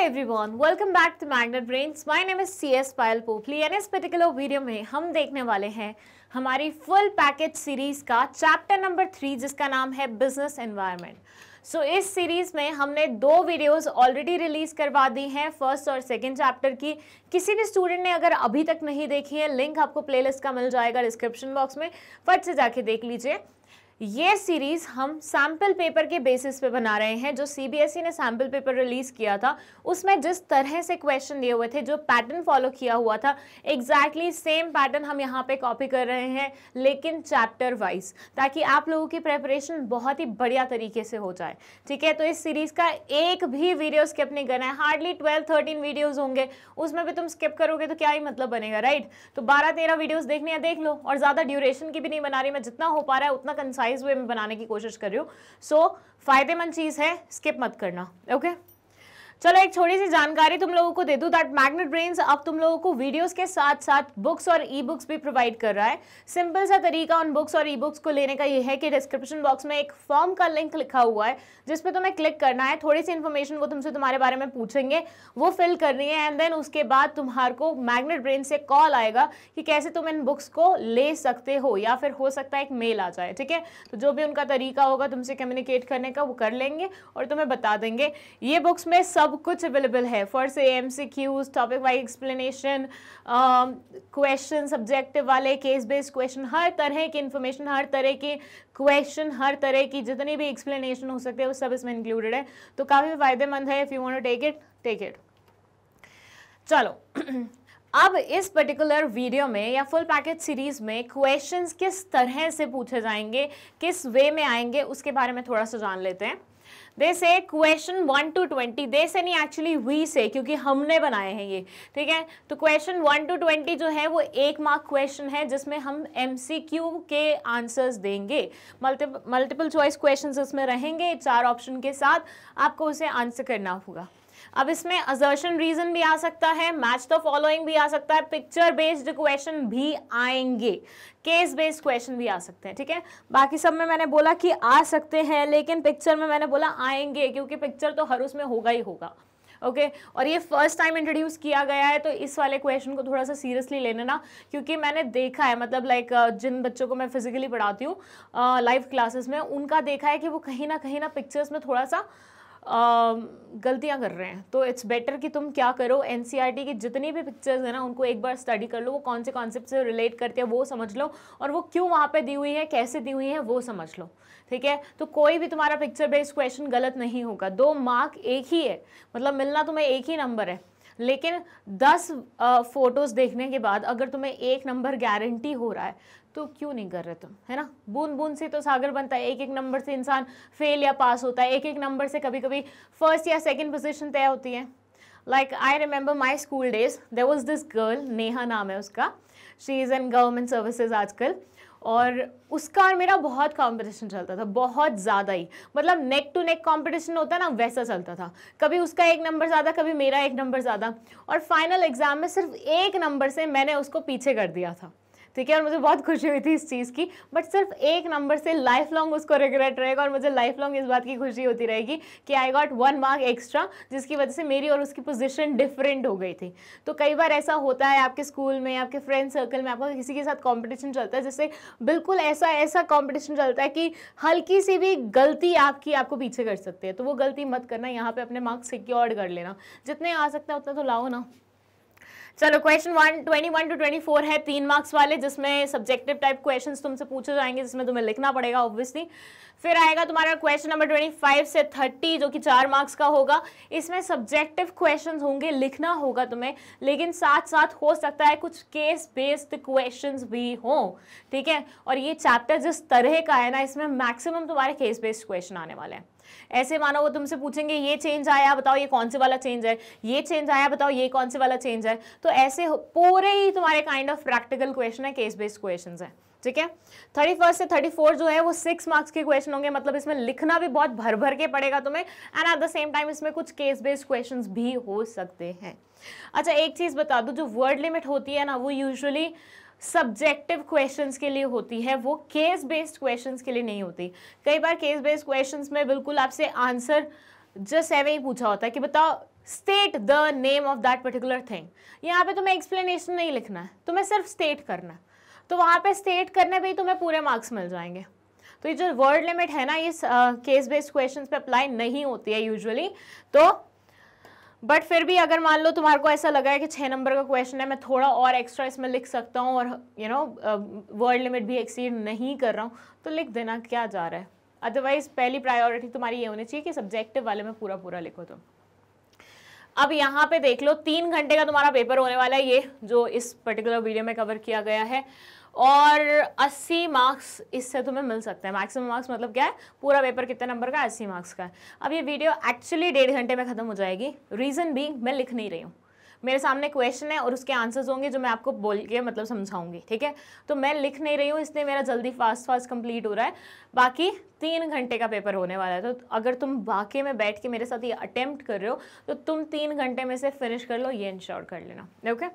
Everyone welcome back to Magnet Brains my name is C S Payal Popli and इस particular video में हम देखने वाले हैं हमारी फुल पैकेज सीरीज का चैप्टर नंबर थ्री जिसका नाम है बिजनेस एनवायरनमेंट सो इस सीरीज में हमने दो वीडियोस ऑलरेडी रिलीज करवा दी हैं फर्स्ट और सेकंड चैप्टर की किसी भी स्टूडेंट ने अगर अभी तक नहीं देखी है लिंक आपको प्लेलिस्ट का मिल जाएगा डिस्क्रिप्शन बॉक्स में फट से जाके देख लीजिए ये सीरीज़ हम सैम्पल पेपर के बेसिस पे बना रहे हैं जो सीबीएसई e ने सैम्पल पेपर रिलीज़ किया था उसमें जिस तरह से क्वेश्चन दिए हुए थे जो पैटर्न फॉलो किया हुआ था एग्जैक्टली सेम पैटर्न हम यहाँ पे कॉपी कर रहे हैं लेकिन चैप्टर वाइज ताकि आप लोगों की प्रेपरेशन बहुत ही बढ़िया तरीके से हो जाए ठीक है तो इस सीरीज़ का एक भी वीडियो स्किप नहीं करना है हार्डली ट्वेल्व थर्टीन वीडियोज़ होंगे उसमें भी तुम स्किप करोगे तो क्या ही मतलब बनेगा राइट तो बारह तेरह वीडियोज़ देखने देख लो और ज़्यादा ड्यूरेशन की भी नहीं बना रही मैं जितना हो पा रहा है उतना कंसाइज कंसाइज वे में बनाने की कोशिश कर रही हूँ सो so, फ़ायदेमंद चीज़ है स्किप मत करना ओके okay? चलो एक छोटी सी जानकारी तुम लोगों को दे दूं दैट मैग्नेट ब्रेन्स अब तुम लोगों को वीडियोस के साथ साथ बुक्स और ई बुक्स भी प्रोवाइड कर रहा है सिंपल सा तरीका उन बुक्स और ई बुक्स को लेने का यह है कि डिस्क्रिप्शन बॉक्स में एक फॉर्म का लिंक लिखा हुआ है जिसपे तुम्हें क्लिक करना है थोड़ी सी इन्फॉर्मेशन वो तुमसे तुम्हारे बारे में पूछेंगे वो फिल करनी है एंड देन उसके बाद तुम्हार को मैग्नेट ब्रेन से कॉल आएगा कि कैसे तुम इन बुक्स को ले सकते हो या फिर हो सकता है एक मेल आ जाए ठीक है तो जो भी उनका तरीका होगा तुमसे कम्युनिकेट करने का वो कर लेंगे और तुम्हें बता देंगे ये बुक्स में सब सब कुछ अवेलेबल है फॉर से M C Qs topic wise explanation question subjective वाले केस बेस्ड क्वेश्चन हर तरह की इन्फॉर्मेशन हर तरह के क्वेश्चन हर तरह की जितनी भी एक्सप्लेनेशन हो सकते हैं वो सब इसमें इंक्लूडेड है तो काफ़ी फायदेमंद है if you want take it take it चलो अब इस पर्टिकुलर वीडियो में या फुल पैकेज सीरीज में क्वेश्चंस किस तरह से पूछे जाएंगे किस वे में आएंगे उसके बारे में थोड़ा सा जान लेते हैं दे से क्वेश्चन वन टू ट्वेंटी दे से नहीं एक्चुअली वी से क्योंकि हमने बनाए हैं ये ठीक है तो क्वेश्चन वन टू ट्वेंटी जो है वो एक मार्क क्वेश्चन है जिसमें हम एम के आंसर्स देंगे मल्टीपल मल्टीपल चॉइस क्वेश्चन इसमें रहेंगे चार ऑप्शन के साथ आपको उसे आंसर करना होगा अब इसमें अजर्शन रीजन भी आ सकता है मैच द फॉलोइंग भी आ सकता है पिक्चर बेस्ड क्वेश्चन भी आएंगे केस बेस्ड क्वेश्चन भी आ सकते हैं ठीक है बाकी सब में मैंने बोला कि आ सकते हैं लेकिन पिक्चर में मैंने बोला आएंगे क्योंकि पिक्चर तो हर उसमें होगा ही होगा ओके okay? और ये फर्स्ट टाइम इंट्रोड्यूस किया गया है तो इस वाले क्वेश्चन को थोड़ा सा सीरियसली लेना ना क्योंकि मैंने देखा है मतलब लाइक जिन बच्चों को मैं फिजिकली पढ़ाती हूँ लाइव क्लासेस में उनका देखा है कि वो कहीं ना कहीं ना पिक्चर्स में थोड़ा सा गलतियां कर रहे हैं तो इट्स बेटर कि तुम क्या करो एन e की जितनी भी पिक्चर्स हैं ना उनको एक बार स्टडी कर लो वो कौन से कॉन्सेप्ट से रिलेट करते हैं वो समझ लो और वो क्यों वहाँ पे दी हुई है कैसे दी हुई है वो समझ लो ठीक है तो कोई भी तुम्हारा पिक्चर बेस्ड क्वेश्चन गलत नहीं होगा दो मार्क एक ही है मतलब मिलना तुम्हें एक ही नंबर है लेकिन दस फ़ोटोज़ देखने के बाद अगर तुम्हें एक नंबर गारंटी हो रहा है तो क्यों नहीं कर रहे तुम है ना बूंद बूंद से तो सागर बनता है एक एक नंबर से इंसान फेल या पास होता है एक एक नंबर से कभी कभी फर्स्ट या सेकेंड पोजिशन तय होती है like I remember my school days there was this girl Neha नाम है उसका she is an government services आजकल और उसका और मेरा बहुत कंपटीशन चलता था बहुत ज़्यादा ही मतलब नेक टू नेक कंपटीशन होता ना वैसा चलता था कभी उसका एक नंबर ज़्यादा कभी मेरा एक नंबर ज़्यादा और फाइनल एग्ज़ाम में सिर्फ एक नंबर से मैंने उसको पीछे कर दिया था ठीक है और मुझे बहुत खुशी हुई थी इस चीज़ की बट सिर्फ एक नंबर से लाइफ लॉन्ग उसको रिग्रेट रहेगा और मुझे लाइफ लॉन्ग इस बात की खुशी होती रहेगी कि I got one mark extra जिसकी वजह से मेरी और उसकी पोजिशन डिफरेंट हो गई थी तो कई बार ऐसा होता है आपके स्कूल में आपके फ्रेंड सर्कल में आपका किसी के साथ कॉम्पिटिशन चलता है जिससे बिल्कुल ऐसा ऐसा कॉम्पिटिशन चलता है कि हल्की सी भी गलती आपकी आपको पीछे कर सकते हैं तो वो गलती मत करना यहाँ पे अपने मार्क्स सिक्योर्ड कर लेना जितने आ सकते हैं उतना तो लाओ ना चलो question one twenty one two twenty four है तीन मार्क्स वाले जिसमें सब्जेक्टिव टाइप क्वेश्चन तुमसे पूछे जाएंगे जिसमें तुम्हें लिखना पड़ेगा ऑब्वियसली फिर आएगा तुम्हारा क्वेश्चन नंबर ट्वेंटी फाइव से थर्टी जो कि चार मार्क्स का होगा इसमें सब्जेक्टिव क्वेश्चन होंगे लिखना होगा तुम्हें लेकिन साथ साथ हो सकता है कुछ केस बेस्ड क्वेश्चन भी हों ठीक है और ये चैप्टर जिस तरह का है ना इसमें मैक्सिमम तुम्हारे केस बेस्ड क्वेश्चन आने वाले हैं ऐसे मानो वो तुमसे पूछेंगे ये चेंज आया बताओ ये कौन से वाला चेंज है ये चेंज आया बताओ ये कौन से वाला चेंज है तो ऐसे पूरे ही तुम्हारे काइंड ऑफ प्रैक्टिकल क्वेश्चन है केस बेस्ड क्वेश्चन है ठीक है थर्टी फर्स्ट से थर्टी फोर जो है वो सिक्स मार्क्स के क्वेश्चन होंगे मतलब इसमें लिखना भी बहुत भर भर के पड़ेगा तुम्हें and at the same time इसमें कुछ केस बेस्ड क्वेश्चन भी हो सकते हैं अच्छा एक चीज़ बता दो जो वर्ड लिमिट होती है ना वो यूजली सब्जेक्टिव क्वेश्चंस के लिए होती है वो केस बेस्ड क्वेश्चंस के लिए नहीं होती कई बार केस बेस्ड क्वेश्चंस में बिल्कुल आपसे आंसर जस्ट ऐवे ही पूछा होता है कि बताओ state the name of that particular thing यहाँ पे तुम्हें एक्सप्लेनेशन नहीं लिखना है तुम्हें सिर्फ स्टेट करना है तो वहाँ पे स्टेट करने पर ही तुम्हें पूरे मार्क्स मिल जाएंगे तो ये जो वर्ड लिमिट है ना ये केस बेस्ड क्वेश्चंस पे अप्लाई नहीं होती है यूजुअली तो बट फिर भी अगर मान लो तुम्हारे को ऐसा लगा है कि छः नंबर का क्वेश्चन है मैं थोड़ा और एक्स्ट्रा इसमें लिख सकता हूँ और यू नो वर्ड लिमिट भी एक्सीड नहीं कर रहा हूँ तो लिख देना क्या जा रहा है अदरवाइज पहली प्रायोरिटी तुम्हारी ये होनी चाहिए कि सब्जेक्टिव वाले में पूरा पूरा लिखो तुम अब यहाँ पे देख लो तीन घंटे का तुम्हारा पेपर होने वाला है ये जो इस पर्टिकुलर वीडियो में कवर किया गया है और 80 मार्क्स इससे तुम्हें मिल सकते हैं मैक्सिमम मार्क्स मतलब क्या है पूरा पेपर कितने नंबर का 80 मार्क्स का है अब ये वीडियो एक्चुअली डेढ़ घंटे में ख़त्म हो जाएगी रीज़न भी मैं लिख नहीं रही हूँ मेरे सामने क्वेश्चन है और उसके आंसर्स होंगे जो मैं आपको बोल के मतलब समझाऊंगी ठीक है तो मैं लिख नहीं रही हूँ इसलिए मेरा जल्दी फास्ट फास्ट कंप्लीट हो रहा है बाकी तीन घंटे का पेपर होने वाला है तो अगर तुम वाकई में बैठ के मेरे साथ ये अटैम्प्ट कर रहे हो तो तुम तीन घंटे में से फिनिश कर लो ये इंश्योर कर लेना ओके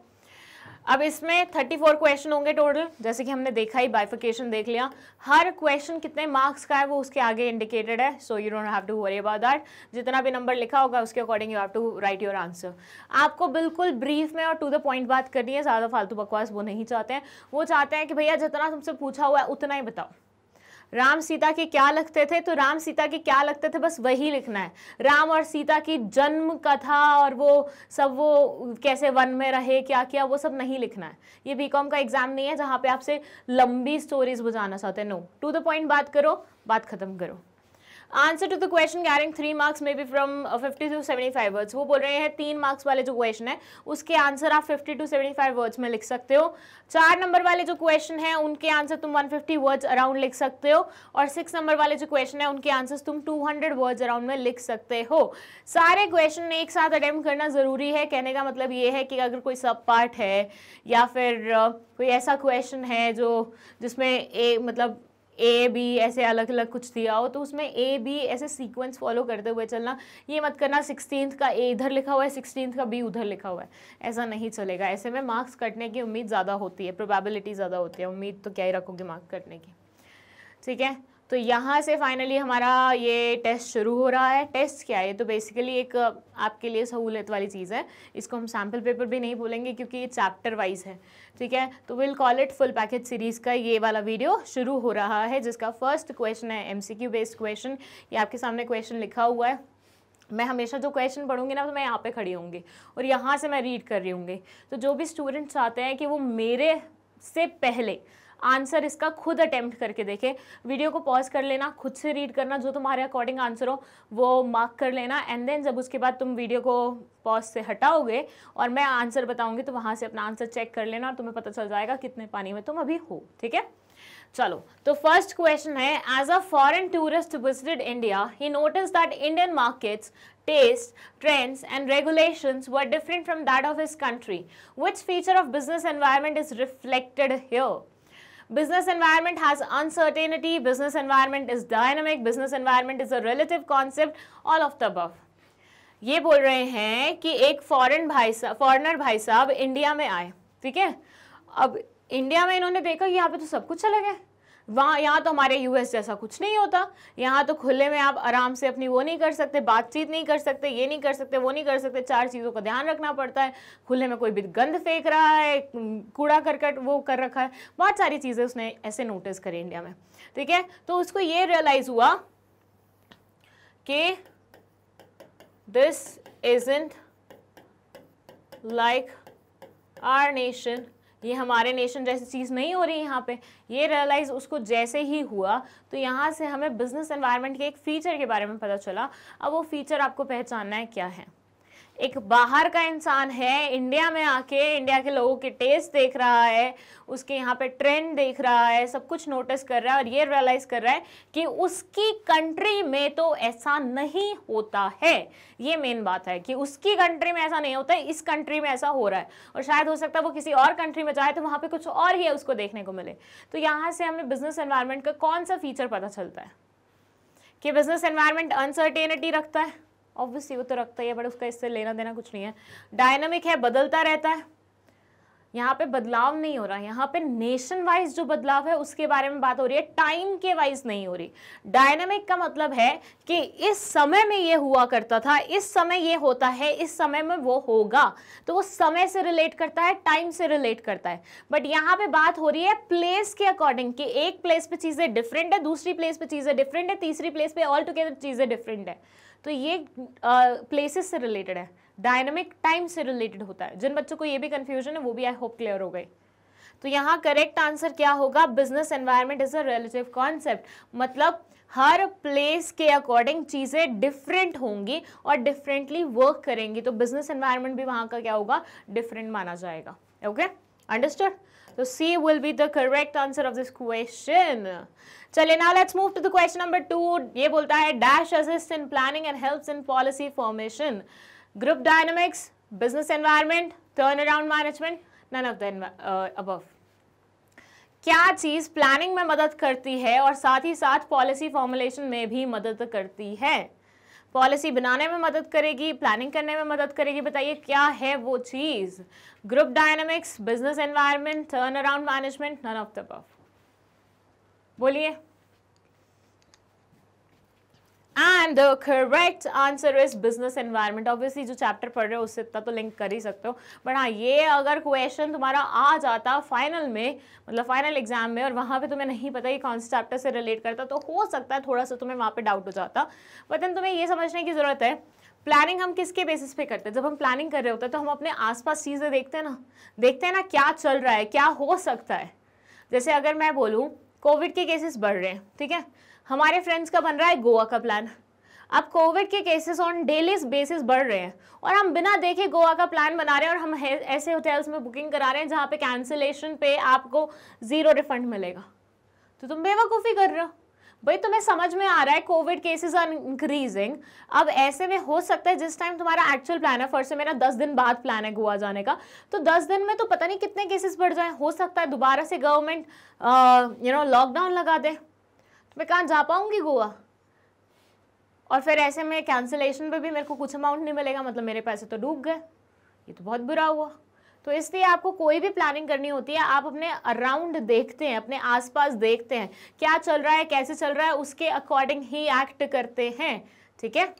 अब इसमें 34 क्वेश्चन होंगे टोटल जैसे कि हमने देखा ही बाइफिकेशन देख लिया हर क्वेश्चन कितने मार्क्स का है वो उसके आगे इंडिकेटेड है so you don't have to worry about that जितना भी नंबर लिखा होगा उसके according you have to write your answer आपको बिल्कुल ब्रीफ में और टू द पॉइंट बात करनी है ज़्यादा फालतू बकवास वो नहीं चाहते हैं वो चाहते हैं कि भैया जितना तुमसे पूछा हुआ है उतना ही बताओ राम सीता के क्या लगते थे तो राम सीता के क्या लगते थे बस वही लिखना है राम और सीता की जन्म कथा और वो सब वो कैसे वन में रहे क्या क्या वो सब नहीं लिखना है ये बीकॉम का एग्जाम नहीं है जहाँ पे आपसे लंबी स्टोरीज बुझाना चाहते हैं नो टू द पॉइंट बात करो बात खत्म करो answer to the question carrying three marks may be from fifty to seventy five words वो बोल रहे हैं तीन मार्क्स वाले जो क्वेश्चन है उसके आंसर आप fifty to seventy five words में लिख सकते हो चार नंबर वाले जो क्वेश्चन है उनके आंसर तुम वन फिफ्टी वर्ड्स अराउंड लिख सकते हो और सिक्स नंबर वाले जो क्वेश्चन है उनके आंसर तुम टू हंड्रेड वर्ड्स अराउंड में लिख सकते हो सारे क्वेश्चन एक साथ अटैम्प्ट करना ज़रूरी है कहने का मतलब ये है कि अगर कोई सब पार्ट है या फिर uh, कोई ऐसा क्वेश्चन है जो जिसमें एक मतलब ए बी ऐसे अलग अलग कुछ दिया हो तो उसमें ए बी ऐसे सीक्वेंस फॉलो करते हुए चलना ये मत करना सिक्सटीन का ए इधर लिखा हुआ है सिक्सटीन का बी उधर लिखा हुआ है ऐसा नहीं चलेगा ऐसे में मार्क्स कटने की उम्मीद ज़्यादा होती है प्रोबेबिलिटी ज़्यादा होती है उम्मीद तो क्या ही रखोगे मार्क्स कटने की ठीक है तो यहाँ से फाइनली हमारा ये टेस्ट शुरू हो रहा है टेस्ट क्या है तो बेसिकली एक uh, आपके लिए सहूलियत वाली चीज़ है इसको हम सैम्पल पेपर भी नहीं बोलेंगे क्योंकि ये चैप्टर वाइज है ठीक है तो will call it full package series का ये वाला वीडियो शुरू हो रहा है जिसका फर्स्ट क्वेश्चन है क्यू बेस्ड क्वेश्चन ये आपके सामने क्वेश्चन लिखा हुआ है मैं हमेशा जो क्वेश्चन पढ़ूंगी ना तो मैं यहाँ पे खड़ी होंगी और यहाँ से मैं रीड कर रही होंगी तो जो भी स्टूडेंट्स आते हैं कि वो मेरे से पहले आंसर इसका खुद अटेम्प्ट करके देखें वीडियो को पॉज कर लेना खुद से रीड करना जो तुम्हारे अकॉर्डिंग आंसर हो वो मार्क कर लेना एंड देन जब उसके बाद तुम वीडियो को पॉज से हटाओगे और मैं आंसर बताऊंगी तो वहाँ से अपना आंसर चेक कर लेना और तुम्हें पता चल जाएगा कितने पानी में तुम अभी हो ठीक है चलो तो फर्स्ट क्वेश्चन है as a foreign tourist visited India he noticed that Indian markets taste trends and regulations were different from that of his country. Which feature of business environment is reflected here? Business environment has uncertainty. Business environment is dynamic. Business environment is a relative concept. All of the above. ये बोल रहे हैं कि एक foreign भाई साहब foreigner भाई साहब इंडिया में आए ठीक है अब इंडिया में इन्होंने देखा कि यहाँ पे तो सब कुछ अलग है वहाँ यहाँ तो हमारे यूएस जैसा कुछ नहीं होता यहाँ तो खुले में आप आराम से अपनी वो नहीं कर सकते बातचीत नहीं कर सकते ये नहीं कर सकते वो नहीं कर सकते चार चीज़ों का ध्यान रखना पड़ता है खुले में कोई भी गंद फेंक रहा है कूड़ा करकट वो कर रखा है बहुत सारी चीज़ें उसने ऐसे नोटिस करी इंडिया में ठीक है तो उसको ये रियलाइज़ हुआ कि this isn't like our nation ये हमारे नेशन जैसी चीज़ नहीं हो रही यहाँ पे ये रियलाइज़ उसको जैसे ही हुआ तो यहाँ से हमें बिजनेस एनवायरनमेंट के एक फ़ीचर के बारे में पता चला अब वो फ़ीचर आपको पहचानना है क्या है एक बाहर का इंसान है इंडिया में आके इंडिया के लोगों के टेस्ट देख रहा है उसके यहाँ पे ट्रेंड देख रहा है सब कुछ नोटिस कर रहा है और ये रियलाइज़ कर रहा है कि उसकी कंट्री में तो ऐसा नहीं होता है ये मेन बात है कि उसकी कंट्री में ऐसा नहीं होता है इस कंट्री में ऐसा हो रहा है और शायद हो सकता है वो किसी और कंट्री में जाए तो वहाँ पर कुछ और ही है उसको देखने को मिले तो यहाँ से हमें बिजनेस एन्वायरमेंट का कौन सा फीचर पता चलता है कि बिजनेस एन्वायरमेंट अनसर्टेनिटी रखता है ऑब्वियसली वो तो रखता ही है बट उसका इससे लेना देना कुछ नहीं है डायनामिक है बदलता रहता है यहाँ पे बदलाव नहीं हो रहा यहाँ पे नेशन वाइज जो बदलाव है उसके बारे में बात हो रही है टाइम के वाइज नहीं हो रही डायनामिक का मतलब है कि इस समय में ये हुआ करता था इस समय ये होता है इस समय में वो होगा तो वो समय से रिलेट करता है टाइम से रिलेट करता है बट यहाँ पे बात हो रही है प्लेस के अकॉर्डिंग कि एक प्लेस पे चीज़ें डिफरेंट है दूसरी प्लेस पे चीज़ें डिफरेंट है तीसरी प्लेस पे ऑल टुगेदर चीज़ें डिफरेंट है तो ये प्लेसेस से रिलेटेड है डायनेमिक टाइम से रिलेटेड होता है जिन बच्चों को ये भी कंफ्यूजन है वो भी आई होप क्लियर हो गई तो यहाँ करेक्ट आंसर क्या होगा business environment is a relative concept मतलब हर प्लेस के अकॉर्डिंग चीज़ें डिफरेंट होंगी और डिफरेंटली वर्क करेंगी तो बिजनेस एनवायरनमेंट भी वहाँ का क्या होगा डिफरेंट माना जाएगा okay okay? Understood? So C will be the correct answer of this question. चलिए now let's move to the question number two. ये बोलता है dash assists in planning and helps in policy formation, group dynamics, business environment, turnaround management, none of the uh, above. क्या चीज़ planning में मदद करती है और साथ ही साथ पॉलिसी फॉर्मुलेशन में भी मदद करती है पॉलिसी बनाने में मदद करेगी प्लानिंग करने में मदद करेगी बताइए क्या है वो चीज़ group dynamics business environment turn around management none of the बोलिए and correct answer is business environment obviously जो चैप्टर पढ़ रहे हो उससे इतना तो लिंक कर ही सकते हो बट हाँ ये अगर क्वेश्चन तुम्हारा आ जाता फाइनल में मतलब फाइनल एग्जाम में और वहाँ पे तुम्हें नहीं पता कि कौन से चैप्टर से रिलेट करता तो हो सकता है थोड़ा सा तुम्हें वहाँ पे डाउट हो जाता बट देन तुम्हें ये समझने की ज़रूरत है प्लानिंग हम किसके बेसिस पे करते हैं जब हम प्लानिंग कर रहे होते हैं तो हम अपने आसपास चीज़ें देखते हैं ना देखते हैं ना क्या चल रहा है क्या हो सकता है जैसे अगर मैं बोलूँ कोविड के केसेस बढ़ रहे हैं ठीक है हमारे फ्रेंड्स का बन रहा है गोवा का प्लान अब कोविड के केसेस ऑन डेली बेसिस बढ़ रहे हैं और हम बिना देखे गोवा का प्लान बना रहे हैं और हम ऐसे होटल्स में बुकिंग करा रहे हैं जहाँ पे कैंसिलेशन पे आपको ज़ीरो रिफंड मिलेगा तो तुम बेवकूफ़ी कर रहे हो भाई तुम्हें समझ में आ रहा है कोविड केसेस आर इंक्रीजिंग अब ऐसे में हो सकता है जिस टाइम तुम्हारा एक्चुअल प्लान है फर्स्ट से मेरा दस दिन बाद प्लान है गोवा जाने का तो दस दिन में तो पता नहीं कितने केसेस बढ़ जाए हो सकता है दोबारा से गवर्नमेंट यू नो लॉकडाउन लगा दे मैं कहाँ जा पाऊँगी गोवा और फिर ऐसे में कैंसिलेशन पे भी मेरे को कुछ अमाउंट नहीं मिलेगा मतलब मेरे पैसे तो डूब गए ये तो बहुत बुरा हुआ तो इसलिए आपको कोई भी प्लानिंग करनी होती है आप अपने अराउंड देखते हैं अपने आसपास देखते हैं क्या चल रहा है कैसे चल रहा है उसके अकॉर्डिंग ही एक्ट करते हैं ठीक है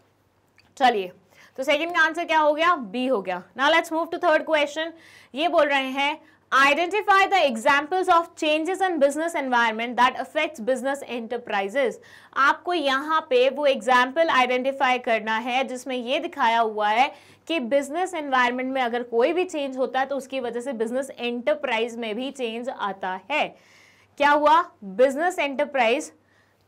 चलिए तो सेकंड का आंसर क्या हो गया बी हो गया ना let's move to third question ये बोल रहे हैं Identify the examples of changes in business environment that affects business enterprises. आपको यहाँ पे वो एग्जाम्पल आइडेंटिफाई करना है जिसमें ये दिखाया हुआ है कि बिजनेस एनवायरनमेंट में अगर कोई भी चेंज होता है तो उसकी वजह से बिजनेस एंटरप्राइज में भी चेंज आता है क्या हुआ बिजनेस एंटरप्राइज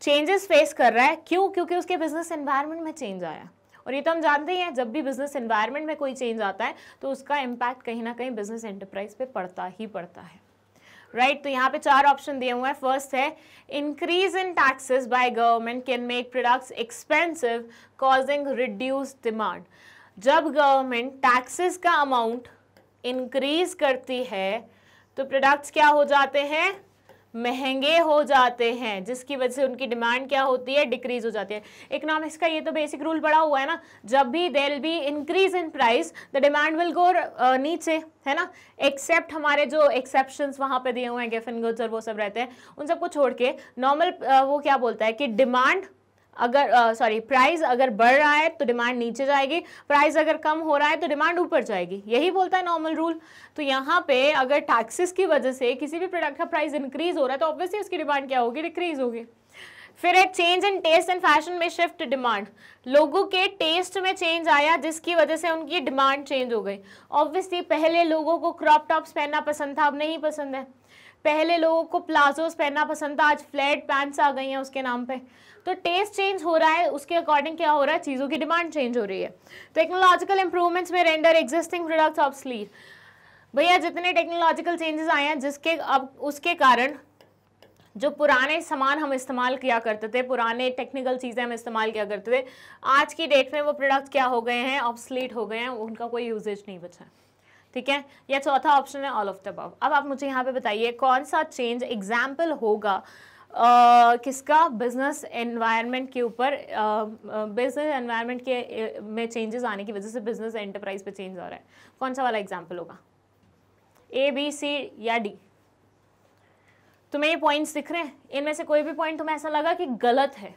चेंजेस फेस कर रहा है क्यों क्योंकि उसके बिजनेस एनवायरनमेंट में चेंज आया और ये तो हम जानते ही हैं जब भी बिजनेस इन्वायरमेंट में कोई चेंज आता है तो उसका इम्पैक्ट कहीं ना कहीं बिजनेस एंटरप्राइज पे पड़ता ही पड़ता है राइट right, तो यहाँ पे चार ऑप्शन दिए हुए हैं फर्स्ट है increase in taxes by government can make products expensive causing reduce demand जब गवर्नमेंट टैक्सेस का अमाउंट इंक्रीज करती है तो प्रोडक्ट्स क्या हो जाते हैं महंगे हो जाते हैं जिसकी वजह से उनकी डिमांड क्या होती है डिक्रीज हो जाती है इकोनॉमिक्स का ये तो बेसिक रूल पड़ा हुआ है ना जब भी there be increase in price the demand will go नीचे है ना एक्सेप्ट हमारे जो एक्सेप्शन वहाँ पे दिए हुए हैं गेफिन गुड्स और वो सब रहते हैं उन सबको छोड़ के नॉर्मल वो क्या बोलता है कि डिमांड अगर सॉरी प्राइस अगर बढ़ रहा है तो डिमांड नीचे जाएगी प्राइस अगर कम हो रहा है तो डिमांड ऊपर जाएगी यही बोलता है नॉर्मल रूल तो यहाँ पे अगर टैक्सेस की वजह से किसी भी प्रोडक्ट का प्राइस इंक्रीज हो रहा है तो ऑब्वियसली उसकी डिमांड क्या होगी डिक्रीज होगी फिर है change in taste and fashion में शिफ्ट डिमांड लोगों के टेस्ट में चेंज आया जिसकी वजह से उनकी डिमांड चेंज हो गई ऑब्वियसली पहले लोगों को क्रॉप टॉप्स पहनना पसंद था अब नहीं पसंद है पहले लोगों को प्लाजोस पहनना पसंद था आज फ्लैट पैंट्स आ गई हैं उसके नाम पे तो टेस्ट चेंज हो रहा है उसके अकॉर्डिंग क्या हो रहा है चीज़ों की डिमांड चेंज हो रही है टेक्नोलॉजिकल इंप्रूवमेंट्स में render existing products obsolete भैया जितने टेक्नोलॉजिकल चेंजेस आए हैं जिसके अब उसके कारण जो पुराने सामान हम इस्तेमाल किया करते थे पुराने टेक्निकल चीज़ें हम इस्तेमाल किया करते थे आज की डेट में वो प्रोडक्ट क्या हो गए हैं ऑब्सलीट हो गए हैं उनका कोई यूजेज नहीं बचा है ठीक है या चौथा ऑप्शन है ऑल ऑफ द अबव अब आप मुझे यहाँ पे बताइए कौन सा चेंज एग्जाम्पल होगा आ, किसका बिजनेस एनवायरनमेंट के ऊपर बिजनेस एनवायरनमेंट के में चेंजेस आने की वजह से बिजनेस एंटरप्राइज पे चेंज हो रहा है कौन सा वाला एग्जाम्पल होगा ए बी सी या डी तुम्हें ये पॉइंट्स दिख रहे हैं इनमें से कोई भी पॉइंट तुम्हें ऐसा लगा कि गलत है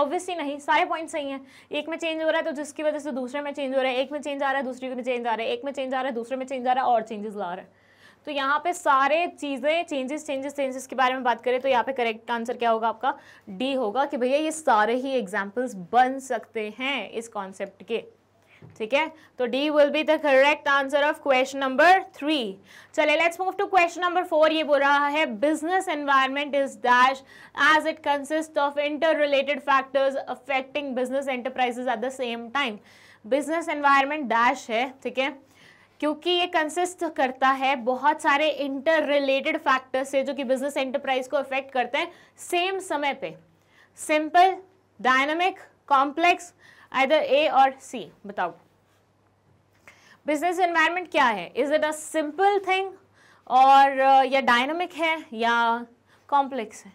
ऑब्वियसली नहीं सारे पॉइंट सही हैं एक में चेंज हो रहा है तो जिसकी वजह से दूसरे में चेंज हो रहा है एक में चेंज आ रहा है दूसरे में चेंज आ रहा है एक में चेंज आ रहा है दूसरे में चेंज आ रहा है और चेंजेस ला रहा है तो यहाँ पे सारे चीज़ें चेंजेस चेंजेस चेंजेस के बारे में बात करें तो यहाँ पे करेक्ट आंसर क्या होगा आपका डी होगा कि भैया ये सारे ही एग्जाम्पल्स बन सकते हैं इस कॉन्सेप्ट के ठीक है तो D will be the correct answer of question number three चले let's move to question number four ये बोल रहा है business environment is dash as it consist of interrelated factors affecting business enterprises at the same time business environment dash है ठीक है क्योंकि ये कंसिस्ट करता है बहुत सारे इंटर रिलेटेड फैक्टर्स से जो कि बिजनेस एंटरप्राइज को अफेक्ट करते हैं सेम समय पे simple dynamic complex either A और सी बताओ बिजनेस एनवायरनमेंट क्या है is it a simple thing और uh, या डायनामिक है या कॉम्प्लेक्स है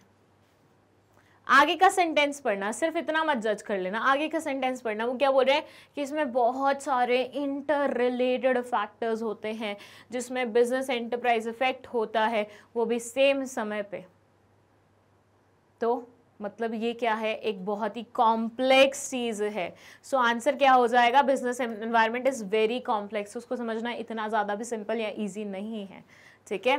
आगे का सेंटेंस पढ़ना सिर्फ इतना मत जज कर लेना आगे का सेंटेंस पढ़ना वो क्या बोल रहे हैं कि इसमें बहुत सारे इंटर रिलेटेड फैक्टर्स होते हैं जिसमें बिजनेस एंटरप्राइज इफेक्ट होता है वो भी सेम समय पे तो मतलब ये क्या है एक बहुत ही कॉम्प्लेक्स चीज़ है सो so, आंसर क्या हो जाएगा business environment is very complex उसको समझना इतना ज़्यादा भी सिंपल या ईजी नहीं है ठीक है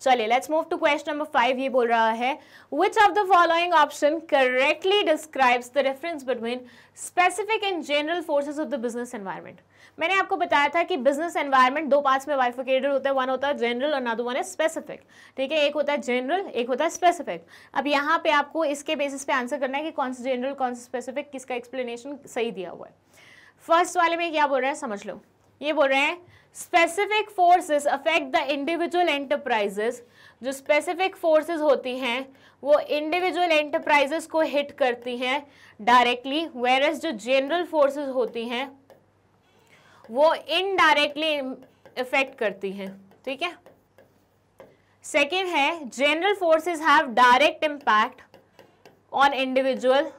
चलिए let's move to question number five ये बोल रहा है which of the following option correctly describes the difference between specific and general forces of the business environment मैंने आपको बताया था कि बिजनेस एनवायरनमेंट दो पार्ट्स में बाइफिकेटेड होता है वन होता है जनरल और नादू वन है स्पेसिफिक ठीक है एक होता है जनरल एक होता है स्पेसिफिक अब यहाँ पे आपको इसके बेसिस पे आंसर करना है कि कौन सा जनरल कौन सा स्पेसिफिक किसका एक्सप्लेनेशन सही दिया हुआ है फर्स्ट वाले में क्या बोल रहे हैं समझ लो ये बोल रहे हैं specific forces affect the individual enterprises जो स्पेसिफिक फोर्सेस होती हैं वो इंडिविजुअल एंटरप्राइजेस को हिट करती हैं डायरेक्टली वेरस जो जनरल फोर्सेस होती हैं वो इनडायरेक्टली इफेक्ट करती हैं ठीक है सेकेंड है general forces have direct impact on individual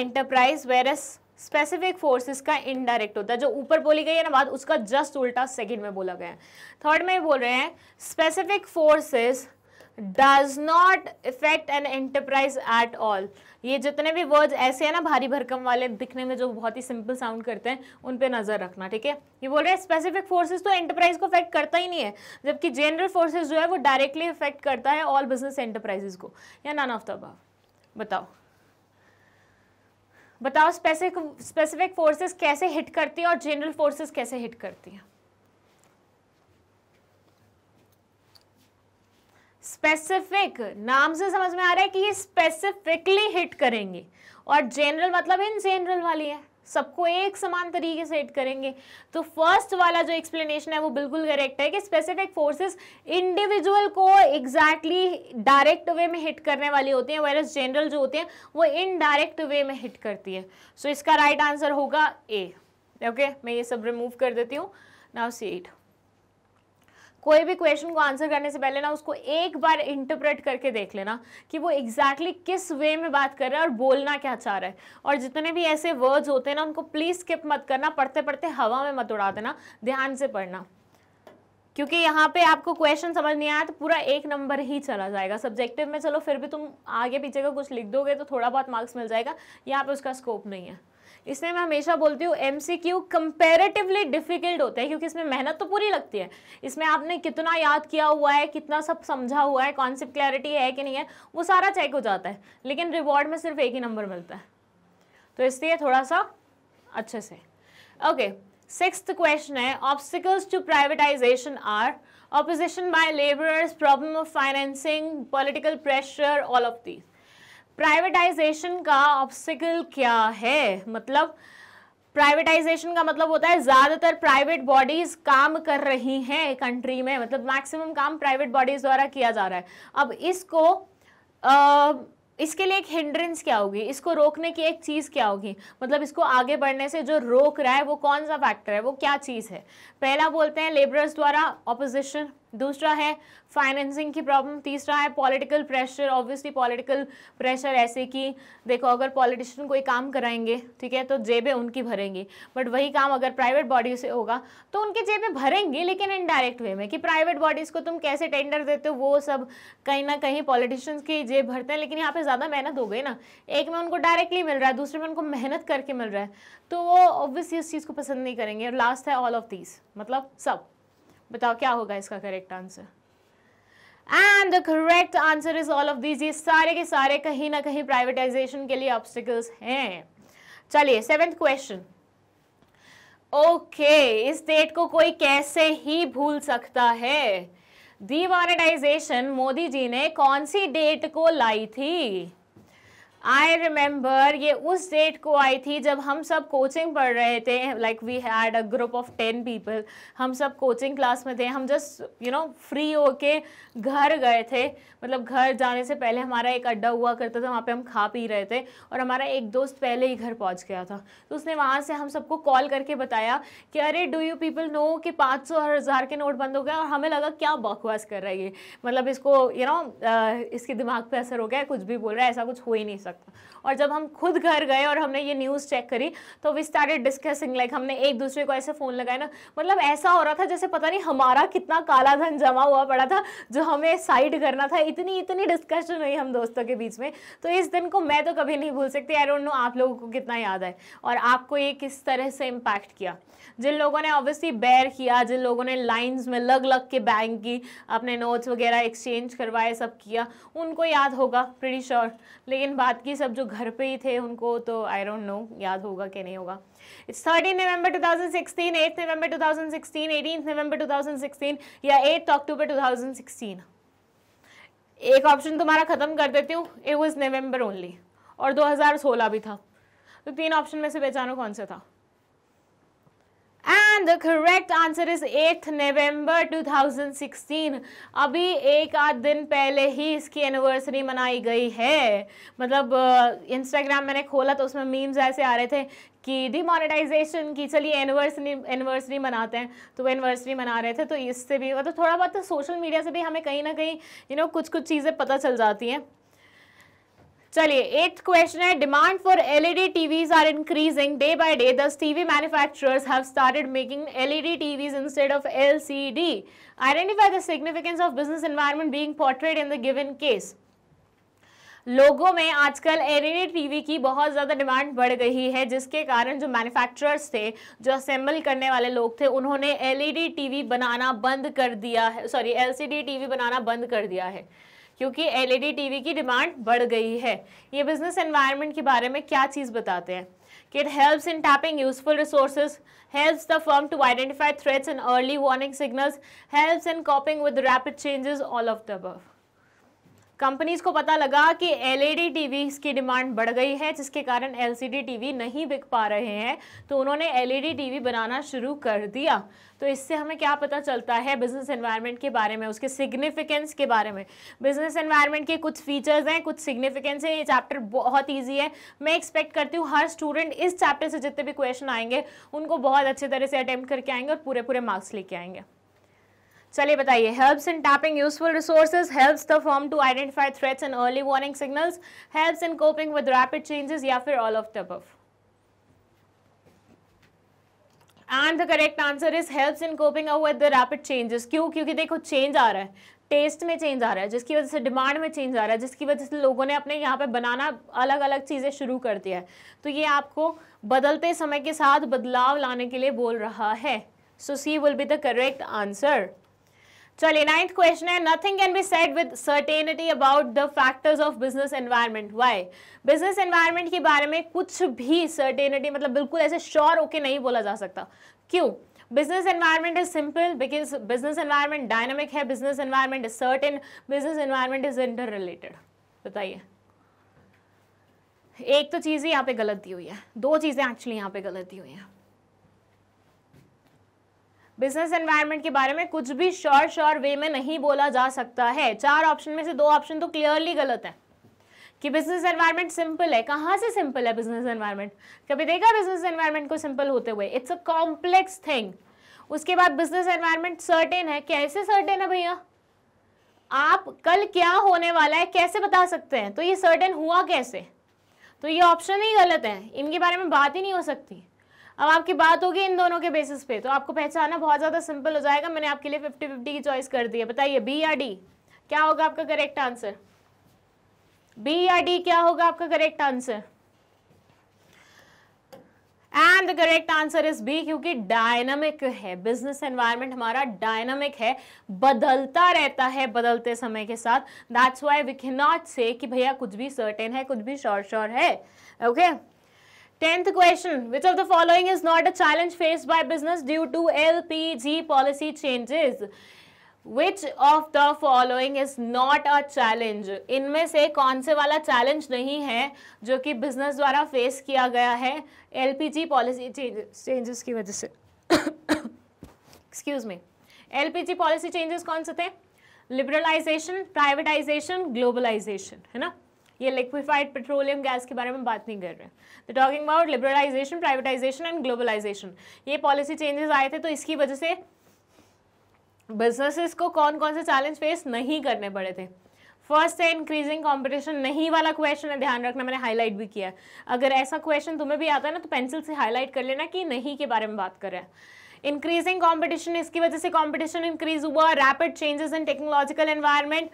enterprise versus specific forces का इनडायरेक्ट होता है जो ऊपर बोली गई है ना बात उसका जस्ट उल्टा सेकंड में बोला गया है थर्ड में बोल रहे हैं specific forces does not effect an enterprise at all ये जितने भी वर्ड्स ऐसे हैं ना भारी भरकम वाले दिखने में जो बहुत ही सिंपल साउंड करते हैं उन पे नज़र रखना ठीक है ये बोल रहे हैं स्पेसिफिक फोर्सेज तो एंटरप्राइज को इफेक्ट करता ही नहीं है जबकि जनरल फोर्सेज जो है वो डायरेक्टली इफेक्ट करता है ऑल बिजनेस एंटरप्राइजेज को या नन ऑफ द अबाव बताओ बताओ स्पेसिफिक स्पेसिफिक फोर्सेस कैसे हिट करती है और जनरल फोर्सेस कैसे हिट करती हैं स्पेसिफिक नाम से समझ में आ रहा है कि ये स्पेसिफिकली हिट करेंगे और जनरल मतलब इन जनरल वाली है सबको एक समान तरीके से हिट करेंगे तो फर्स्ट वाला जो एक्सप्लेनेशन है वो बिल्कुल करेक्ट है कि स्पेसिफिक फोर्सेस इंडिविजुअल को एग्जैक्टली डायरेक्ट वे में हिट करने वाली होती हैं वायरस जनरल जो होते हैं वो इनडायरेक्ट वे में हिट करती है सो so, इसका राइट right आंसर होगा ए ओके okay? मैं ये सब रिमूव कर देती हूँ नाउ सी एट कोई भी क्वेश्चन को आंसर करने से पहले ना उसको एक बार इंटरप्रेट करके देख लेना कि वो एग्जैक्टली exactly किस वे में बात कर रहा है और बोलना क्या चाह रहा है और जितने भी ऐसे वर्ड्स होते हैं ना उनको प्लीज़ स्किप मत करना पढ़ते पढ़ते हवा में मत उड़ा देना ध्यान से पढ़ना क्योंकि यहाँ पे आपको क्वेश्चन समझ नहीं आया तो पूरा एक नंबर ही चला जाएगा सब्जेक्टिव में चलो फिर भी तुम आगे पीछे का कुछ लिख दोगे तो थोड़ा बहुत मार्क्स मिल जाएगा यहाँ पे उसका स्कोप नहीं है इसलिए मैं हमेशा बोलती हूँ M C Q comparatively difficult होता है क्योंकि इसमें मेहनत तो पूरी लगती है इसमें आपने कितना याद किया हुआ है कितना सब समझा हुआ है कॉन्सेप्ट क्लैरिटी है कि नहीं है वो सारा चेक हो जाता है लेकिन रिवॉर्ड में सिर्फ एक ही नंबर मिलता है तो इसलिए थोड़ा सा अच्छे से ओके सिक्स क्वेश्चन है obstacles to privatization are opposition by labour problem of financing political pressure all of these privatization का ऑब्स्टिकल क्या है मतलब प्राइवेटाइजेशन का मतलब होता है ज़्यादातर प्राइवेट बॉडीज़ काम कर रही हैं कंट्री में मतलब मैक्सिमम काम प्राइवेट बॉडीज़ द्वारा किया जा रहा है अब इसको आ, इसके लिए एक हिंड्रेंस क्या होगी इसको रोकने की एक चीज़ क्या होगी मतलब इसको आगे बढ़ने से जो रोक रहा है वो कौन सा फैक्टर है वो क्या चीज़ है पहला बोलते हैं लेबरर्स द्वारा ऑपोजिशन दूसरा है फाइनेंसिंग की प्रॉब्लम तीसरा है political pressure obviously political pressure ऐसे कि देखो अगर पॉलिटिशियन कोई काम कराएंगे ठीक है तो जेबें उनकी भरेंगी बट वही काम अगर प्राइवेट बॉडी से होगा तो उनकी जेबें भरेंगी लेकिन इनडायरेक्ट वे में कि प्राइवेट बॉडीज़ को तुम कैसे टेंडर देते हो वो सब कहीं ना कहीं पॉलिटिशियंस की जेब भरते हैं लेकिन यहाँ पर ज़्यादा मेहनत हो गई ना एक में उनको डायरेक्टली मिल रहा है दूसरे में उनको मेहनत करके मिल रहा है तो वो ऑब्वियसली उस चीज़ को पसंद नहीं करेंगे और लास्ट है ऑल ऑफ दीज मतलब सब बताओ क्या होगा इसका correct answer and the correct answer is all of these ये सारे के सारे कहीं ना कहीं प्राइवेटाइजेशन के लिए ऑब्स्टिकल्स हैं चलिए सेवेंथ क्वेश्चन ओके इस डेट को कोई कैसे ही भूल सकता है डिमोनेटाइजेशन मोदी जी ने कौन सी डेट को लाई थी आई रिमेंबर ये उस डेट को आई थी जब हम सब कोचिंग पढ़ रहे थे like we had a group of ten people हम सब कोचिंग क्लास में थे हम जस्ट यू नो फ्री हो के घर गए थे मतलब घर जाने से पहले हमारा एक अड्डा हुआ करता था वहाँ पे हम खा पी रहे थे और हमारा एक दोस्त पहले ही घर पहुँच गया था तो उसने वहाँ से हम सबको कॉल करके बताया कि अरे डू यू पीपल नो कि पाँच सौ हज़ार के नोट बंद हो गए और हमें लगा क्या बकवास कर रहा है ये मतलब इसको यू you नो know, इसके दिमाग पर असर हो गया कुछ भी बोल रहा है ऐसा कुछ हो ही नहीं सकता था और जब हम खुद घर गए और हमने ये न्यूज़ चेक करी तो वी स्टार्टेड डिस्कसिंग लाइक हमने एक दूसरे को ऐसे फ़ोन लगाया ना मतलब ऐसा हो रहा था जैसे पता नहीं हमारा कितना काला धन जमा हुआ पड़ा था जो हमें साइड करना था इतनी इतनी डिस्कशन हुई हम दोस्तों के बीच में तो इस दिन को मैं तो कभी नहीं भूल सकती आई डोंट नो आप लोगों को कितना याद है और आपको ये किस तरह से इम्पैक्ट किया जिन लोगों ने ऑब्वियसली बैर किया जिन लोगों ने लाइंस में लग लग के बैंक की अपने नोट्स वगैरह एक्सचेंज करवाए सब किया उनको याद होगा प्रीटी श्योर लेकिन बात की सब जो घर पे ही थे उनको तो आई डोंट नो याद होगा कि नहीं होगा it's thirteen November 2016 eight November 2016 eighteen November 2016 या एट अक्टूबर 2016 एक ऑप्शन तुम्हारा ख़त्म कर देती हूँ इट वॉज़ नवंबर ओनली और 2016 भी था तो तीन ऑप्शन में से पहचानो कौन सा था and the correct answer is two November 2016 अभी एक आध दिन पहले ही इसकी एनिवर्सरी मनाई गई है मतलब इंस्टाग्राम मैंने खोला तो उसमें मीम्स ऐसे आ रहे थे कि डिमोनेटाइजेशन की चलिए एनिवर्सरी एनिवर्सरी मनाते हैं तो वो एनिवर्सरी मना रहे थे तो इससे भी मतलब थोड़ा बहुत तो सोशल मीडिया से भी हमें कहीं ना कहीं यू नो कुछ कुछ चीज़ें पता चल जाती हैं चलिए एट्थ क्वेश्चन है demand for LED TVs are increasing day by day thus TV manufacturers have started making LED TVs instead of LCD identify the significance of business environment being portrayed in the given case लोगों में आजकल LED TV e की बहुत ज़्यादा demand बढ़ गई है जिसके कारण जो मैन्युफैक्चरर्स थे जो असेंबल करने वाले लोग थे उन्होंने एलईडी टीवी e बनाना बंद कर दिया है सॉरी एलसीडी टीवी बनाना बंद कर दिया है क्योंकि एलईडी टीवी e की डिमांड बढ़ गई है ये बिजनेस एनवायरनमेंट के बारे में क्या चीज़ बताते हैं कि it helps in tapping useful resources helps the firm to identify threats and early warning signals helps in coping with rapid changes all of the above companies को पता लगा कि एलईडी टीवी की डिमांड बढ़ गई है जिसके कारण एलसीडी टीवी नहीं बिक पा रहे हैं तो उन्होंने एलईडी टीवी बनाना शुरू कर दिया तो इससे हमें क्या पता चलता है बिजनेस एनवायरनमेंट के बारे में उसके सिग्निफिकेंस के बारे में बिजनेस एनवायरनमेंट के कुछ फीचर्स हैं कुछ सिग्निफिकेंस हैं ये चैप्टर बहुत ईजी है मैं एक्सपेक्ट करती हूँ हर स्टूडेंट इस चैप्टर से जितने भी क्वेश्चन आएंगे उनको बहुत अच्छे तरह से अटैम्प्ट करके आएंगे और पूरे पूरे मार्क्स लेके आएंगे चलिए बताइए helps in tapping useful resources helps the firm to identify threats and early warning signals helps in coping with rapid changes या फिर all of the above and the correct answer is helps in coping with the rapid changes क्यों क्योंकि देखो change आ रहा है test में change आ रहा है जिसकी वजह से डिमांड में चेंज आ रहा है जिसकी वजह से लोगों ने अपने यहाँ पे बनाना अलग अलग चीज़ें शुरू कर दिया है तो ये आपको बदलते समय के साथ बदलाव लाने के लिए बोल रहा है so C will be the correct answer चलिए नाइन्थ क्वेश्चन है nothing can be said with certainty about the factors of business environment why business environment के बारे में कुछ भी सर्टेनिटी मतलब बिल्कुल ऐसे श्योर ओके नहीं बोला जा सकता क्यों business environment is simple because business environment dynamic है business environment is certain business environment is interrelated बताइए एक तो चीज़ ही यहाँ पे गलत दी हुई है दो चीज़ें एक्चुअली यहाँ पे गलत दी हुई हैं बिजनेस एनवायरनमेंट के बारे में कुछ भी श्योर श्योर वे में नहीं बोला जा सकता है चार ऑप्शन में से दो ऑप्शन तो क्लियरली गलत है कि बिजनेस एनवायरनमेंट सिंपल है कहाँ से सिंपल है बिजनेस एनवायरनमेंट कभी देखा बिजनेस एनवायरनमेंट को सिंपल होते हुए इट्स अ कॉम्प्लेक्स थिंग उसके बाद बिजनेस एनवायरनमेंट सर्टेन है कैसे सर्टेन है भैया आप कल क्या होने वाला है कैसे बता सकते हैं तो ये सर्टेन हुआ कैसे तो ये ऑप्शन ही गलत है इनके बारे में बात ही नहीं हो सकती अब आपकी बात होगी इन दोनों के बेसिस पे तो आपको पहचाना बहुत ज़्यादा सिंपल हो जाएगा मैंने आपके लिए फिफ्टी फिफ्टी की चॉइस कर दी है बताइए बी या डी क्या होगा आपका करेक्ट आंसर बी या डी क्या होगा आपका correct answer and the correct answer is B क्योंकि डायनामिक है बिजनेस एनवायरमेंट हमारा डायनामिक है बदलता रहता है बदलते समय के साथ that's why we can not say कि भैया कुछ भी सर्टेन है कुछ भी श्योर श्योर है okay okay? Tenth question which of the following is not a challenge face by business due to ji policy changes which of the following is not a challenge इनमें से कौन से वाला challenge नहीं है जो कि बिजनेस द्वारा फेस किया गया है L P G policy changes की वजह से excuse me G policy changes कौन से थे लिबरलाइजेशन प्राइवेटाइजेशन ग्लोबलाइजेशन है ना ये लिक्विफाइड पेट्रोलियम गैस के बारे में बात नहीं कर रहे हैं talking about liberalization privatization and globalization ये पॉलिसी चेंजेस आए थे तो इसकी वजह से बिजनेसेस को कौन कौन से चैलेंज फेस नहीं करने पड़े थे फर्स्ट है इंक्रीजिंग कंपटीशन नहीं वाला क्वेश्चन है ध्यान रखना मैंने हाईलाइट भी किया अगर ऐसा क्वेश्चन तुम्हें भी आता है ना तो पेंसिल से हाईलाइट कर लेना कि नहीं के बारे में बात कर रहे हैं इंक्रीजिंग कॉम्पिटिशन इसकी वजह से कॉम्पिटिशन इंक्रीज हुआ rapid changes in technological environment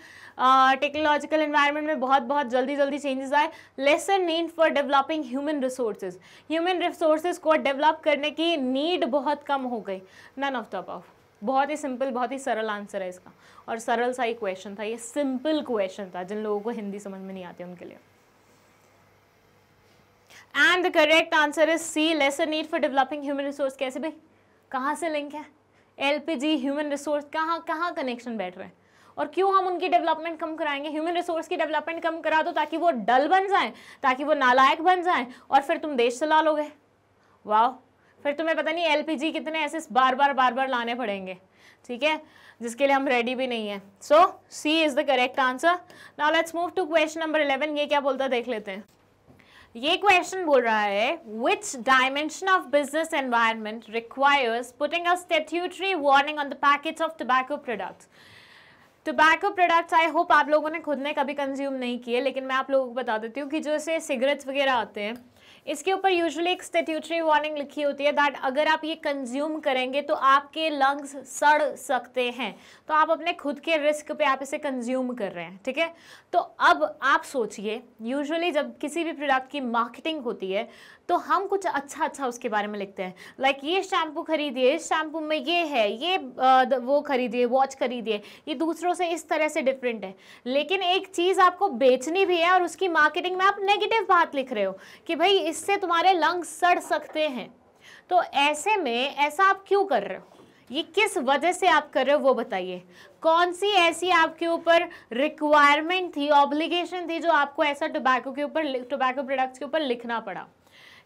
technological environment में बहुत बहुत जल्दी जल्दी चेंजेस आए lesser need for developing human resources human resources को डेवलप करने की नीड बहुत कम हो गई नन ऑफ द ऑफ बहुत ही सिंपल बहुत ही सरल आंसर है इसका और सरल सा ही क्वेश्चन था ये सिंपल क्वेश्चन था जिन लोगों को हिंदी समझ में नहीं आती उनके लिए and the correct answer is C lesser need for developing human resource कैसे भाई कहाँ से लिंक है एलपीजी ह्यूमन रिसोर्स कहाँ कहाँ कनेक्शन बैठ रहे हैं और क्यों हम उनकी डेवलपमेंट कम कराएंगे ह्यूमन रिसोर्स की डेवलपमेंट कम करा दो ताकि वो डल बन जाएं ताकि वो नालायक बन जाएं और फिर तुम देश चला लोगे वाह फिर तुम्हें पता नहीं एलपीजी कितने ऐसे बार बार बार बार लाने पड़ेंगे ठीक है जिसके लिए हम रेडी भी नहीं है so C is the correct answer now let's move to question number eleven ये क्या बोलता है देख लेते हैं ये क्वेश्चन बोल रहा है which dimension of business environment requires putting a statutory warning on the packet of tobacco products tobacco products I hope आप लोगों ने खुद ने कभी कंज्यूम नहीं किए लेकिन मैं आप लोगों को बता देती हूँ कि जो ऐसे सिगरेट्स वगैरह आते हैं इसके ऊपर यूजुअली एक स्टेट्यूटरी वार्निंग लिखी होती है दैट अगर आप ये कंज्यूम करेंगे तो आपके लंग्स सड़ सकते हैं तो आप अपने खुद के रिस्क पे आप इसे कंज्यूम कर रहे हैं ठीक है तो अब आप सोचिए यूजुअली जब किसी भी प्रोडक्ट की मार्केटिंग होती है तो हम कुछ अच्छा अच्छा उसके बारे में लिखते हैं लाइक like ये शैम्पू खरीदिए इस शैम्पू में ये है ये वो खरीदिए वॉच खरीदिए ये दूसरों से इस तरह से डिफरेंट है लेकिन एक चीज़ आपको बेचनी भी है और उसकी मार्केटिंग में आप नेगेटिव बात लिख रहे हो कि भाई इससे तुम्हारे लंग सड़ सकते हैं तो ऐसे में ऐसा आप क्यों कर रहे हो ये किस वजह से आप कर रहे हो वो बताइए कौन सी ऐसी आपके ऊपर रिक्वायरमेंट थी ऑब्लिगेशन थी जो आपको ऐसा टोबैको के ऊपर टोबैको प्रोडक्ट्स के ऊपर लिखना पड़ा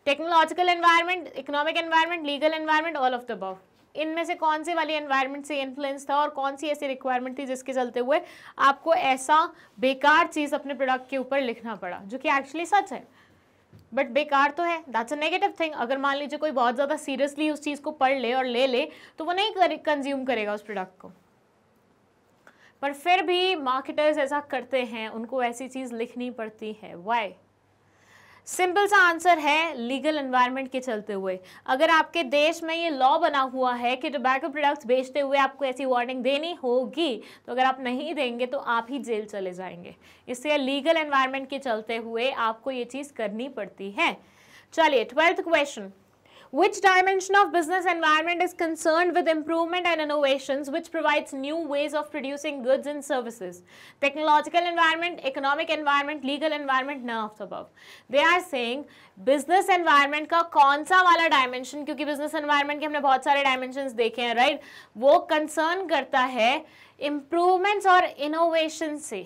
technological environment economic environment legal environment all of the above इनमें से कौन से वाली एनवायरनमेंट से इन्फ्लुएंस था और कौन सी ऐसी रिक्वायरमेंट थी जिसके चलते हुए आपको ऐसा बेकार चीज़ अपने प्रोडक्ट के ऊपर लिखना पड़ा जो कि एक्चुअली सच है बट बेकार तो है दैट्स अ नेगेटिव थिंग अगर मान लीजिए कोई बहुत ज़्यादा सीरियसली उस चीज़ को पढ़ ले और ले ले तो वो नहीं कंज्यूम करेगा उस प्रोडक्ट को पर फिर भी मार्केटर्स ऐसा करते हैं उनको ऐसी चीज़ लिखनी पड़ती है वाई सिंपल सा आंसर है लीगल एनवायरनमेंट के चलते हुए अगर आपके देश में ये लॉ बना हुआ है कि टोबैको प्रोडक्ट्स बेचते हुए आपको ऐसी वार्निंग देनी होगी तो अगर आप नहीं देंगे तो आप ही जेल चले जाएंगे इसलिए लीगल एनवायरनमेंट के चलते हुए आपको ये चीज़ करनी पड़ती है चलिए twelfth question Which dimension of business environment is concerned with improvement and innovations which provides new ways of producing goods and services? Technological environment, economic environment, legal environment, none of the above. They are saying business environment का कौन सा वाला dimension क्योंकि business environment के हमने बहुत सारे dimensions देखे हैं right? वो concern करता है improvements और innovation से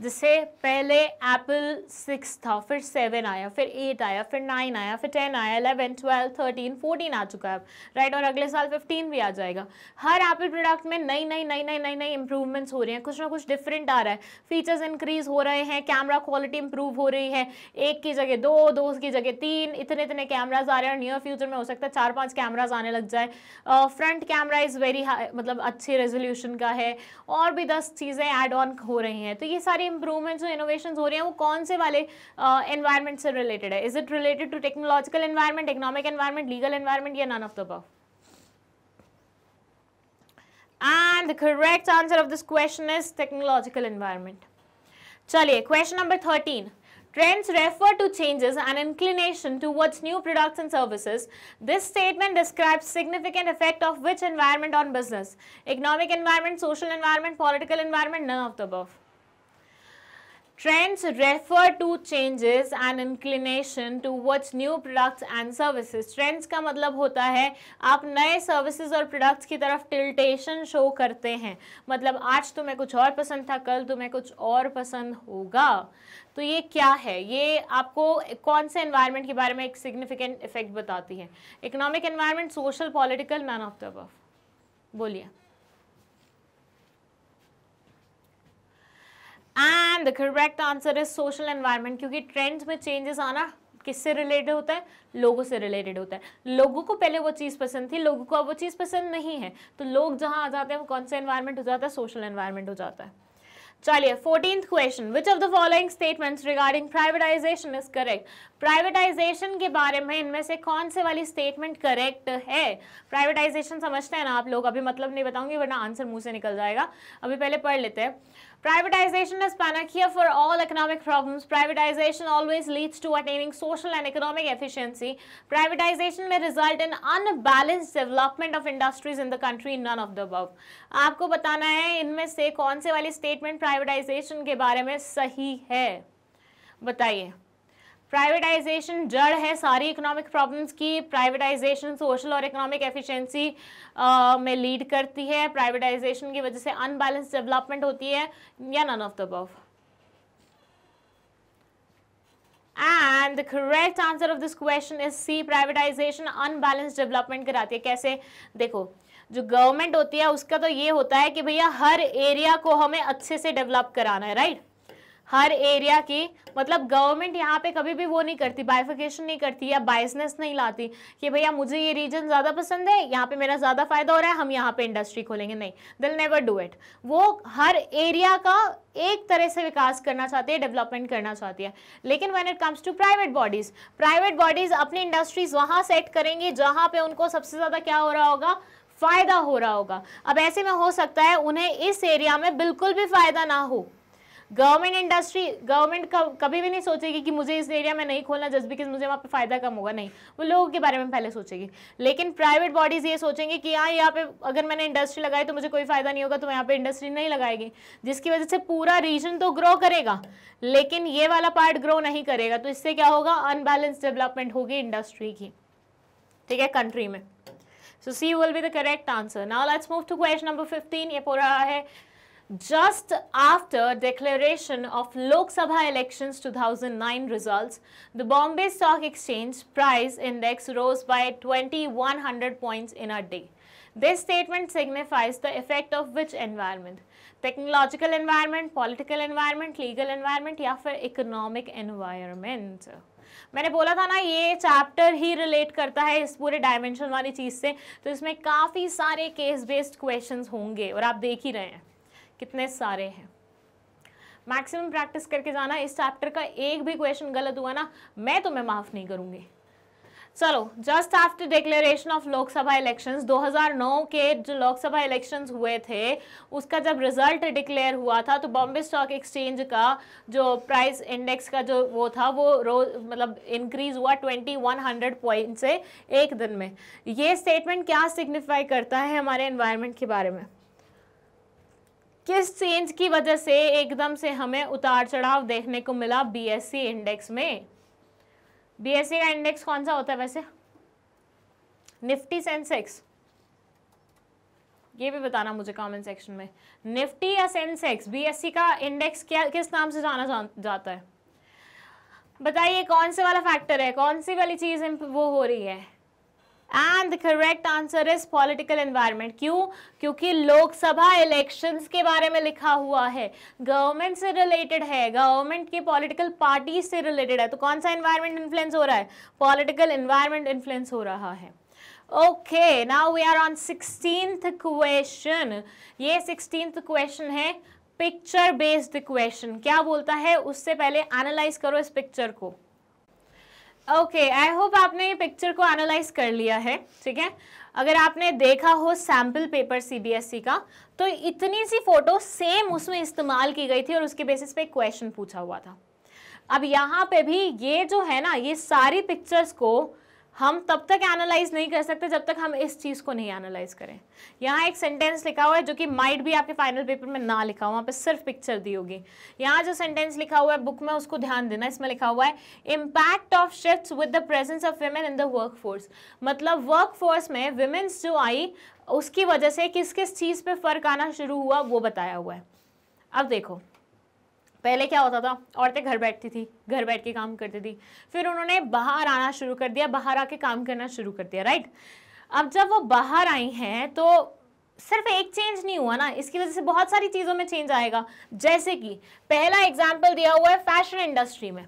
जिससे पहले एप्पल सिक्स था फिर सेवन आया फिर एट आया फिर नाइन आया फिर टेन आया एलेवन ट्वेल्व थर्टीन फोर्टीन आ चुका है अब राइट और अगले साल फिफ्टीन भी आ जाएगा हर एप्पल प्रोडक्ट में नई नई नई नई नई नई इंप्रूवमेंट्स हो रही हैं कुछ ना कुछ डिफरेंट आ रहा है फीचर्स इंक्रीज हो रहे हैं कैमरा क्वालिटी इंप्रूव हो रही है एक की जगह दो दो की जगह तीन इतने इतने कैमराज आ रहे हैं और नियर फ्यूचर में हो सकता है चार पाँच कैमराज आने लग जाए फ्रंट कैमरा इज़ वेरी मतलब अच्छे रेजोल्यूशन का है और भी दस चीज़ें एड ऑन हो रही हैं तो ये सारी सारे इंप्रूवमेंट्स और इनोवेशन हो रहे हैं वो कौन से वाले एनवायरमेंट uh, से रिलेटेड है is it related to technological environment economic environment legal environment या none of the above and the correct answer of this question is technological environment चलिए question number 13 Trends refer to changes and inclination towards new products and services. This statement describes significant effect of which environment on business? Economic environment, social environment, political environment, none of the above. Trends refer to changes and inclination towards new products and services. Trends का मतलब होता है आप नए services और products की तरफ tiltation show करते हैं मतलब आज तुम्हें कुछ और पसंद था कल तुम्हें कुछ और पसंद होगा तो ये क्या है ये आपको कौन से environment के बारे में एक significant effect बताती है economic environment, social, political, none of the above. बोलिए and the correct answer is social environment क्योंकि ट्रेंड्स में चेंजेस आना किससे रिलेटेड होता है लोगों से रिलेटेड होता है लोगों को पहले वो चीज़ पसंद थी लोगों को अब वो चीज़ पसंद नहीं है तो लोग जहाँ आ जाते हैं वो कौन सा एनवायरमेंट हो जाता है सोशल एनवायरमेंट हो जाता है चलिए fourteen question which of the following statements regarding privatization is correct privatization के बारे में इनमें से कौन से वाली स्टेटमेंट करेक्ट है प्राइवेटाइजेशन समझते हैं ना आप लोग अभी मतलब नहीं बताऊंगी वरना आंसर मुंह से निकल जाएगा अभी पहले पढ़ लेते हैं Privatization is panacea for all economic problems. Privatization always leads to attaining social and economic efficiency. Privatization may result in unbalanced development of industries in the country. None of the above. आपको बताना है इनमें से कौन से वाली statement privatization के बारे में सही है बताइए प्राइवेटाइजेशन जड़ है सारी इकोनॉमिक प्रॉब्लम्स की प्राइवेटाइजेशन सोशल और इकोनॉमिक एफिशिएंसी में लीड करती है प्राइवेटाइजेशन की वजह से अनबैलेंस डेवलपमेंट होती है या none of the above and the correct answer of this question is C privatization unbalance development कराती है कैसे देखो जो गवर्नमेंट होती है उसका तो ये होता है कि भैया हर एरिया को हमें अच्छे से डेवलप कराना है राइट right? हर एरिया की मतलब गवर्नमेंट यहाँ पे कभी भी वो नहीं करती बाइफिकेशन नहीं करती या बाइसनेस नहीं लाती कि भैया मुझे ये रीजन ज़्यादा पसंद है यहाँ पे मेरा ज़्यादा फायदा हो रहा है हम यहाँ पे इंडस्ट्री खोलेंगे नहीं दिल नेवर डू इट वो हर एरिया का एक तरह से विकास करना चाहती है डेवलपमेंट करना चाहती है लेकिन when it comes to private bodies private bodies अपनी इंडस्ट्रीज़ वहाँ सेट करेंगी जहाँ पर उनको सबसे ज़्यादा क्या हो रहा होगा फ़ायदा हो रहा होगा अब ऐसे में हो सकता है उन्हें इस एरिया में बिल्कुल भी फ़ायदा ना हो गवर्नमेंट इंडस्ट्री गवर्नमेंट कभी भी नहीं सोचेगी कि मुझे इस एरिया में नहीं खोलना जस्ट बिकॉज मुझे वहाँ पे फ़ायदा कम होगा नहीं वो लोगों के बारे में पहले सोचेगी लेकिन प्राइवेट बॉडीज़ ये सोचेंगे कि हाँ यहाँ पे अगर मैंने इंडस्ट्री लगाई तो मुझे कोई फ़ायदा नहीं होगा तो यहाँ पे इंडस्ट्री नहीं लगाएगी जिसकी वजह से पूरा रीजन तो ग्रो करेगा लेकिन ये वाला पार्ट ग्रो नहीं करेगा तो इससे क्या होगा अनबैलेंस डेवलपमेंट होगी इंडस्ट्री की ठीक है कंट्री में so C will be the correct answer now let's move to question number fifteen ये पूरा है just after declaration of Lok Sabha elections 2009 results, the Bombay Stock Exchange price index rose by 2100 points in a day. This statement signifies the effect of which environment? Technological environment, political environment, legal environment या फिर economic environment. मैंने बोला था ना ये chapter ही relate करता है इस पूरे डायमेंशन वाली चीज़ से तो इसमें काफ़ी सारे केस बेस्ड क्वेश्चंस होंगे और आप देख ही रहे हैं कितने सारे हैं मैक्सिमम प्रैक्टिस करके जाना इस चैप्टर का एक भी क्वेश्चन गलत हुआ ना मैं तुम्हें माफ़ नहीं करूँगी चलो just after declaration of Lok Sabha elections 2009 के जो लोकसभा इलेक्शंस हुए थे उसका जब रिजल्ट डिक्लेयर हुआ था तो बॉम्बे स्टॉक एक्सचेंज का जो प्राइस इंडेक्स का जो वो था वो रोज मतलब इंक्रीज हुआ 2100 पॉइंट से एक दिन में ये स्टेटमेंट क्या सिग्निफाई करता है हमारे इन्वायरमेंट के बारे में किस चेंज की वजह से एकदम से हमें उतार चढ़ाव देखने को मिला बीएससी इंडेक्स में बीएससी का इंडेक्स कौन सा होता है वैसे निफ्टी सेंसेक्स ये भी बताना मुझे कमेंट सेक्शन में निफ्टी या सेंसेक्स बीएससी का इंडेक्स क्या किस नाम से जाना जा, जाता है बताइए कौन से वाला फैक्टर है कौन सी वाली चीज़ वो हो रही है and the correct answer is political environment क्यों क्योंकि लोकसभा इलेक्शंस के बारे में लिखा हुआ है गवर्नमेंट से रिलेटेड है गवर्नमेंट की पॉलिटिकल पार्टी से रिलेटेड है तो कौन सा इन्वायरमेंट इन्फ्लुएंस हो रहा है पॉलिटिकल इन्वायरमेंट इन्फ्लुएंस हो रहा है okay now we are on sixteenth question ये सिक्सटींथ क्वेश्चन है पिक्चर बेस्ड क्वेश्चन क्या बोलता है उससे पहले एनालाइज करो इस पिक्चर को ओके आई होप आपने ये पिक्चर को एनालाइज कर लिया है ठीक है अगर आपने देखा हो सैम्पल पेपर सीबीएसई का तो इतनी सी फोटो सेम उसमें इस्तेमाल की गई थी और उसके बेसिस पे क्वेश्चन पूछा हुआ था अब यहाँ पे भी ये जो है ना ये सारी पिक्चर्स को हम तब तक एनालाइज नहीं कर सकते जब तक हम इस चीज़ को नहीं एनालाइज करें यहाँ एक सेंटेंस लिखा हुआ है जो कि माइट भी आपके फाइनल पेपर में ना लिखा हुआ वहां पे सिर्फ पिक्चर दी होगी यहाँ जो सेंटेंस लिखा हुआ है बुक में उसको ध्यान देना इसमें लिखा हुआ है impact of shift with the presence of women in the work force मतलब वर्क फोर्स में वेमेंस जो आई उसकी वजह से किस किस चीज़ पर फ़र्क आना शुरू हुआ वो बताया हुआ है अब देखो पहले क्या होता था औरतें घर बैठती थी घर बैठ के काम करती थी फिर उन्होंने बाहर आना शुरू कर दिया बाहर आके काम करना शुरू कर दिया राइट अब जब वो बाहर आई हैं तो सिर्फ एक चेंज नहीं हुआ ना इसकी वजह से बहुत सारी चीज़ों में चेंज आएगा जैसे कि पहला एग्जाम्पल दिया हुआ है फैशन इंडस्ट्री में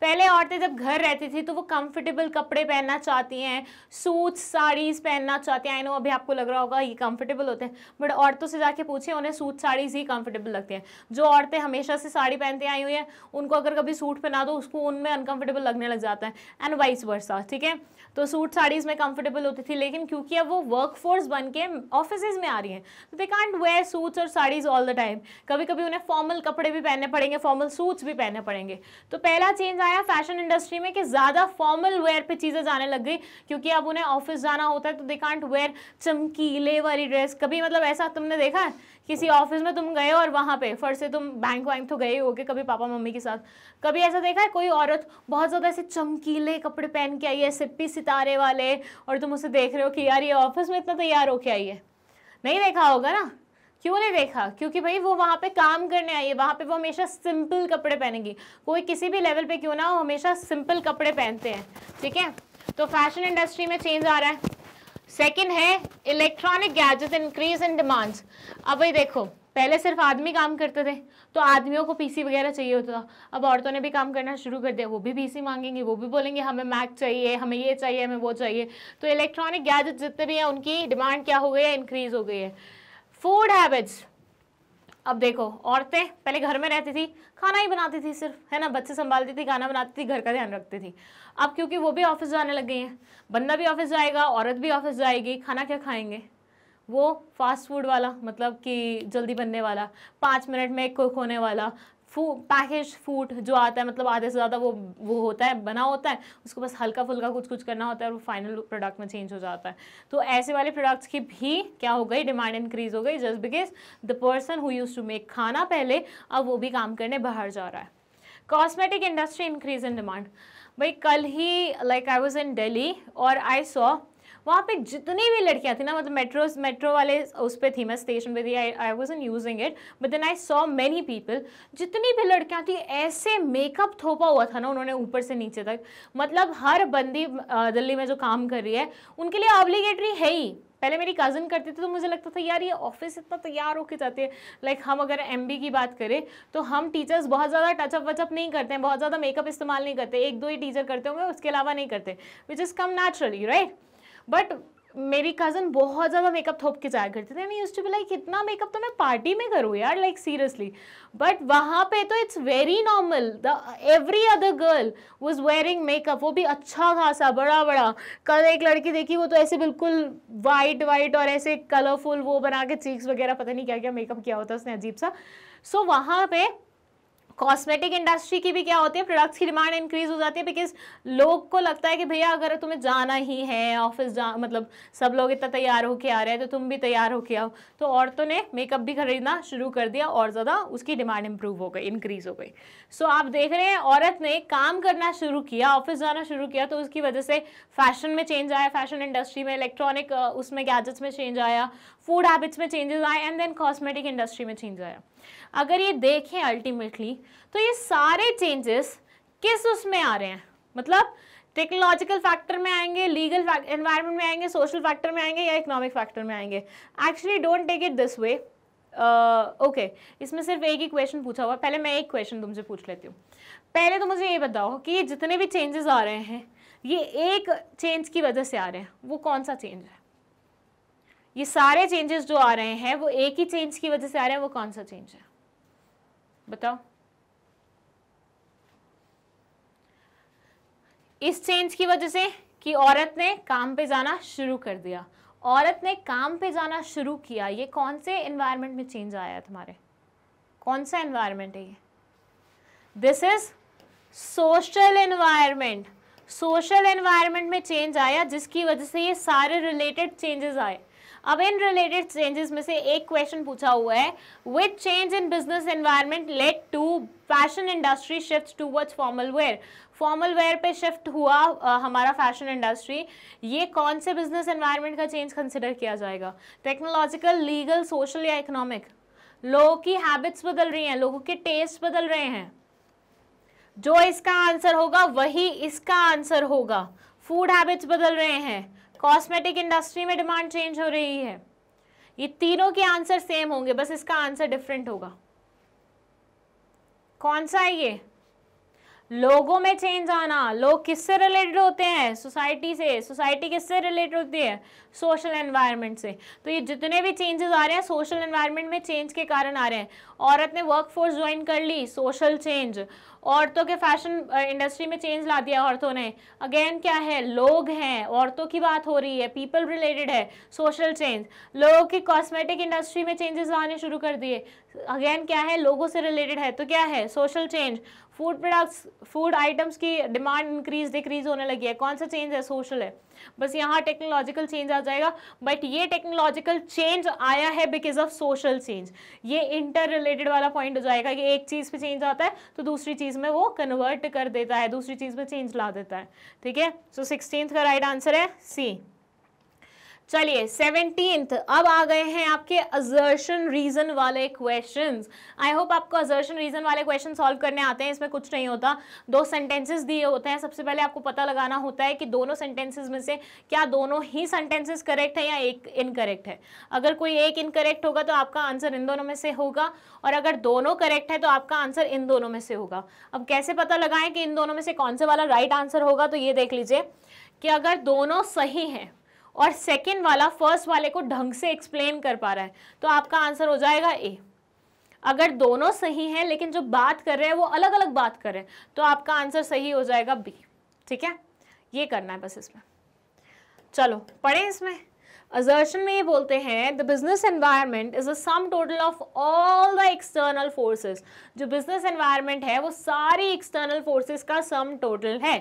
पहले औरतें जब घर रहती थी तो वो कंफर्टेबल कपड़े पहनना चाहती हैं सूट साड़ीज़ पहनना चाहती हैं आई नो अभी आपको लग रहा होगा ये कंफर्टेबल होते हैं बट औरतों से जाके पूछें उन्हें सूट साड़ीज़ ही कंफर्टेबल लगती हैं जो औरतें हमेशा से साड़ी पहनती आई हुई हैं उनको अगर कभी सूट पहना दो उसको उनमें अनकंफर्टेबल लगने लग जाता है एंड वाइस वर्सा ठीक है तो सूट साड़ीज़ में कंफर्टेबल होती थी लेकिन क्योंकि अब वो वर्क फोर्स बन के ऑफिस में आ रही हैं तो दे कांट वेयर सूट्स और साड़ीज़ ऑल द टाइम कभी कभी उन्हें फॉर्मल कपड़े भी पहनने पड़ेंगे फॉर्मल सूट्स भी पहनने पड़ेंगे तो पहला चेंज आया फैशन इंडस्ट्री में कि ज़्यादा फॉर्मल वेयर पे चीज़ें जाने लग गई क्योंकि अब उन्हें ऑफिस जाना होता है तो दे कांट वेयर चमकीले वाली ड्रेस कभी मतलब ऐसा तुमने देखा है किसी ऑफिस में तुम गए और वहाँ पे फट से तुम बैंक वैंक तो गए हो गए कभी पापा मम्मी के साथ कभी ऐसा देखा है कोई औरत बहुत ज़्यादा ऐसे चमकीले कपड़े पहन के आई है सिप्पी सितारे वाले और तुम उसे देख रहे हो कि यार ये ऑफिस में इतना तैयार होके आई है नहीं देखा होगा ना क्यों नहीं देखा क्योंकि भाई वो वहाँ पे काम करने आई है वहाँ पे वो हमेशा सिंपल कपड़े पहनेगी कोई किसी भी लेवल पे क्यों ना हो हमेशा सिंपल कपड़े पहनते हैं ठीक है तो फैशन इंडस्ट्री में चेंज आ रहा है सेकेंड है electronic gadget increase in demands अब भाई देखो पहले सिर्फ आदमी काम करते थे तो आदमियों को पीसी वगैरह चाहिए होता था अब औरतों ने भी काम करना शुरू कर दिया वो भी पीसी मांगेंगे वो भी बोलेंगे हमें मैक चाहिए हमें ये चाहिए हमें वो चाहिए तो इलेक्ट्रॉनिक गैजेट जितने भी हैं उनकी डिमांड क्या हो गई है इंक्रीज़ हो गई है फूड हैबिट्स अब देखो औरतें पहले घर में रहती थी खाना ही बनाती थी सिर्फ है ना बच्चे संभालती थी खाना बनाती थी घर का ध्यान रखती थी अब क्योंकि वो भी ऑफिस जाने लग गई हैं बंदा भी ऑफिस जाएगा औरत भी ऑफिस जाएगी खाना क्या खाएंगे वो फास्ट फूड वाला मतलब कि जल्दी बनने वाला पाँच मिनट में कुक होने वाला फू पैकेज फूड जो आता है मतलब आधे से ज़्यादा वो वो होता है बना होता है उसको बस हल्का फुल्का कुछ कुछ करना होता है और वो फाइनल प्रोडक्ट में चेंज हो जाता है तो ऐसे वाले प्रोडक्ट्स की भी क्या हो गई डिमांड इंक्रीज हो गई just because the person who use to make खाना पहले अब वो भी काम करने बाहर जा रहा है cosmetic industry increase in demand भाई कल ही like I was in Delhi और आई सॉ वहाँ पे जितनी भी लड़कियाँ थी ना मतलब मेट्रो मेट्रो वाले उस पर थी मैं स्टेशन पे थी I was in using it but then I saw many people जितनी भी लड़कियाँ थी ऐसे मेकअप थोपा हुआ था ना उन्होंने ऊपर से नीचे तक मतलब हर बंदी दिल्ली में जो काम कर रही है उनके लिए ऑब्लीगेटरी है ही पहले मेरी कज़न करती थी तो मुझे लगता था यार ये ऑफिस इतना तैयार होके जाते हैं लाइक हम अगर एम की बात करें तो हम टीचर्स बहुत ज़्यादा टचअप वचअप नहीं करते हैं बहुत ज़्यादा मेकअप इस्तेमाल नहीं करते एक दो ही टीचर करते होंगे उसके अलावा नहीं करते which is come naturally right but मेरी कज़न बहुत ज़्यादा मेकअप थोप के जाया करती थी मैं यूज़ टू बी लाइक इतना मेकअप तो मैं पार्टी में करूँ यार लाइक सीरियसली बट वहाँ पे तो it's very normal the every other girl was wearing makeup वो भी अच्छा खासा बड़ा बड़ा कल एक लड़की देखी वो तो ऐसे बिल्कुल वाइट वाइट और ऐसे कलरफुल वो बना के चीक्स वगैरह पता नहीं क्या क्या मेकअप किया होता उसने अजीब सा सो so, वहाँ पर कॉस्मेटिक इंडस्ट्री की भी क्या होती है प्रोडक्ट्स की डिमांड इंक्रीज हो जाती है बिकॉज लोग को लगता है कि भैया अगर तुम्हें जाना ही है ऑफिस जा मतलब सब लोग इतना तैयार होके आ रहे हैं तो तुम भी तैयार होके आओ तो औरतों ने मेकअप भी खरीदना शुरू कर दिया और ज़्यादा उसकी डिमांड इम्प्रूव हो गई इंक्रीज हो गई सो so, आप देख रहे हैं औरत ने काम करना शुरू किया ऑफिस जाना शुरू किया तो उसकी वजह से फैशन में चेंज आया फैशन इंडस्ट्री में इलेक्ट्रॉनिक उसमें गैजेट्स में चेंज आया फूड हैबिट्स में चेंजेस आए एंड देन कॉस्मेटिक इंडस्ट्री में चेंज आया अगर ये देखें अल्टीमेटली तो ये सारे चेंजेस किस उसमें आ रहे हैं मतलब टेक्नोलॉजिकल फैक्टर में आएंगे लीगल एनवायरनमेंट में आएंगे सोशल फैक्टर में आएंगे या इकोनॉमिक फैक्टर में आएंगे actually don't take it this way okay इसमें सिर्फ एक ही क्वेश्चन पूछा हुआ पहले मैं एक क्वेश्चन तुमसे पूछ लेती हूँ पहले तो मुझे ये बताओ कि ये जितने भी चेंजेस आ रहे हैं ये एक चेंज की वजह से आ रहे हैं वो कौन सा चेंज है ये सारे चेंजेस जो आ रहे हैं वो एक ही चेंज की वजह से आ रहे हैं वो कौन सा चेंज है बताओ इस चेंज की वजह से कि औरत ने काम पे जाना शुरू कर दिया औरत ने काम पे जाना शुरू किया ये कौन से एनवायरनमेंट में चेंज आया तुम्हारे कौन सा एनवायरनमेंट है ये this is social environment social environment में चेंज आया जिसकी वजह से ये सारे रिलेटेड चेंजेस आए अब इन रिलेटेड चेंजेस में से एक क्वेश्चन पूछा हुआ है with change in business environment led to fashion industry shift towards formal wear formal wear पे शिफ्ट हुआ आ, हमारा फैशन इंडस्ट्री ये कौन से बिजनेस एनवायरनमेंट का चेंज कंसिडर किया जाएगा टेक्नोलॉजिकल लीगल सोशल या इकोनॉमिक लोगों की हैबिट्स बदल रही हैं लोगों के टेस्ट बदल रहे हैं जो इसका आंसर होगा वही इसका आंसर होगा फूड हैबिट्स बदल रहे हैं कॉस्मेटिक इंडस्ट्री में डिमांड चेंज हो रही है ये तीनों के आंसर सेम होंगे बस इसका आंसर डिफरेंट होगा कौन सा है ये लोगों में चेंज आना लोग किससे रिलेटेड होते हैं सोसाइटी से सोसाइटी किससे रिलेटेड होती है सोशल एनवायरनमेंट से तो ये जितने भी चेंजेस आ रहे हैं सोशल एनवायरनमेंट में चेंज के कारण आ रहे हैं औरत ने वर्क फोर्स ज्वाइन कर ली सोशल चेंज औरतों के फैशन इंडस्ट्री में चेंज ला दिया औरतों ने अगेन क्या है लोग हैं औरतों की बात हो रही है पीपल रिलेटेड है सोशल चेंज लोगों की कॉस्मेटिक इंडस्ट्री में चेंजेस लाने शुरू कर दिए अगेन क्या है लोगों से रिलेटेड है तो क्या है social change food products food items की डिमांड इंक्रीज डिक्रीज होने लगी है कौन सा चेंज है सोशल है बस यहाँ टेक्नोलॉजिकल चेंज आ जाएगा बट ये टेक्नोलॉजिकल चेंज आया है बिकॉज ऑफ सोशल चेंज ये इंटर रिलेटेड वाला पॉइंट हो जाएगा कि एक चीज़ पे चेंज आता है तो दूसरी चीज़ में वो कन्वर्ट कर देता है दूसरी चीज़ में चेंज ला देता है ठीक है सो सिक्सटीन का राइट आंसर है सी चलिए सेवनटीन अब आ गए हैं आपके अजर्शन रीजन वाले क्वेश्चंस आई होप आपको अजर्शन रीजन वाले क्वेश्चन सॉल्व करने आते हैं इसमें कुछ नहीं होता दो सेंटेंसेस दिए होते हैं सबसे पहले आपको पता लगाना होता है कि दोनों सेंटेंसेस में से क्या दोनों ही सेंटेंसेस करेक्ट है या एक इनकरेक्ट है अगर कोई एक इनकरेक्ट होगा तो आपका आंसर इन दोनों में से होगा और अगर दोनों करेक्ट है तो आपका आंसर इन दोनों में से होगा अब कैसे पता लगाएं कि इन दोनों में से कौन से वाला राइट right आंसर होगा तो ये देख लीजिए कि अगर दोनों सही हैं और सेकेंड वाला फर्स्ट वाले को ढंग से एक्सप्लेन कर पा रहा है तो आपका आंसर हो जाएगा ए अगर दोनों सही हैं लेकिन जो बात कर रहे हैं वो अलग अलग बात कर रहे हैं तो आपका आंसर सही हो जाएगा बी ठीक है ये करना है बस इसमें चलो पढ़े इसमें अजर्शन में ये बोलते हैं the business environment is a sum total of all the external forces जो बिजनेस एनवायरनमेंट है वो सारी एक्सटर्नल फोर्सेस का सम टोटल है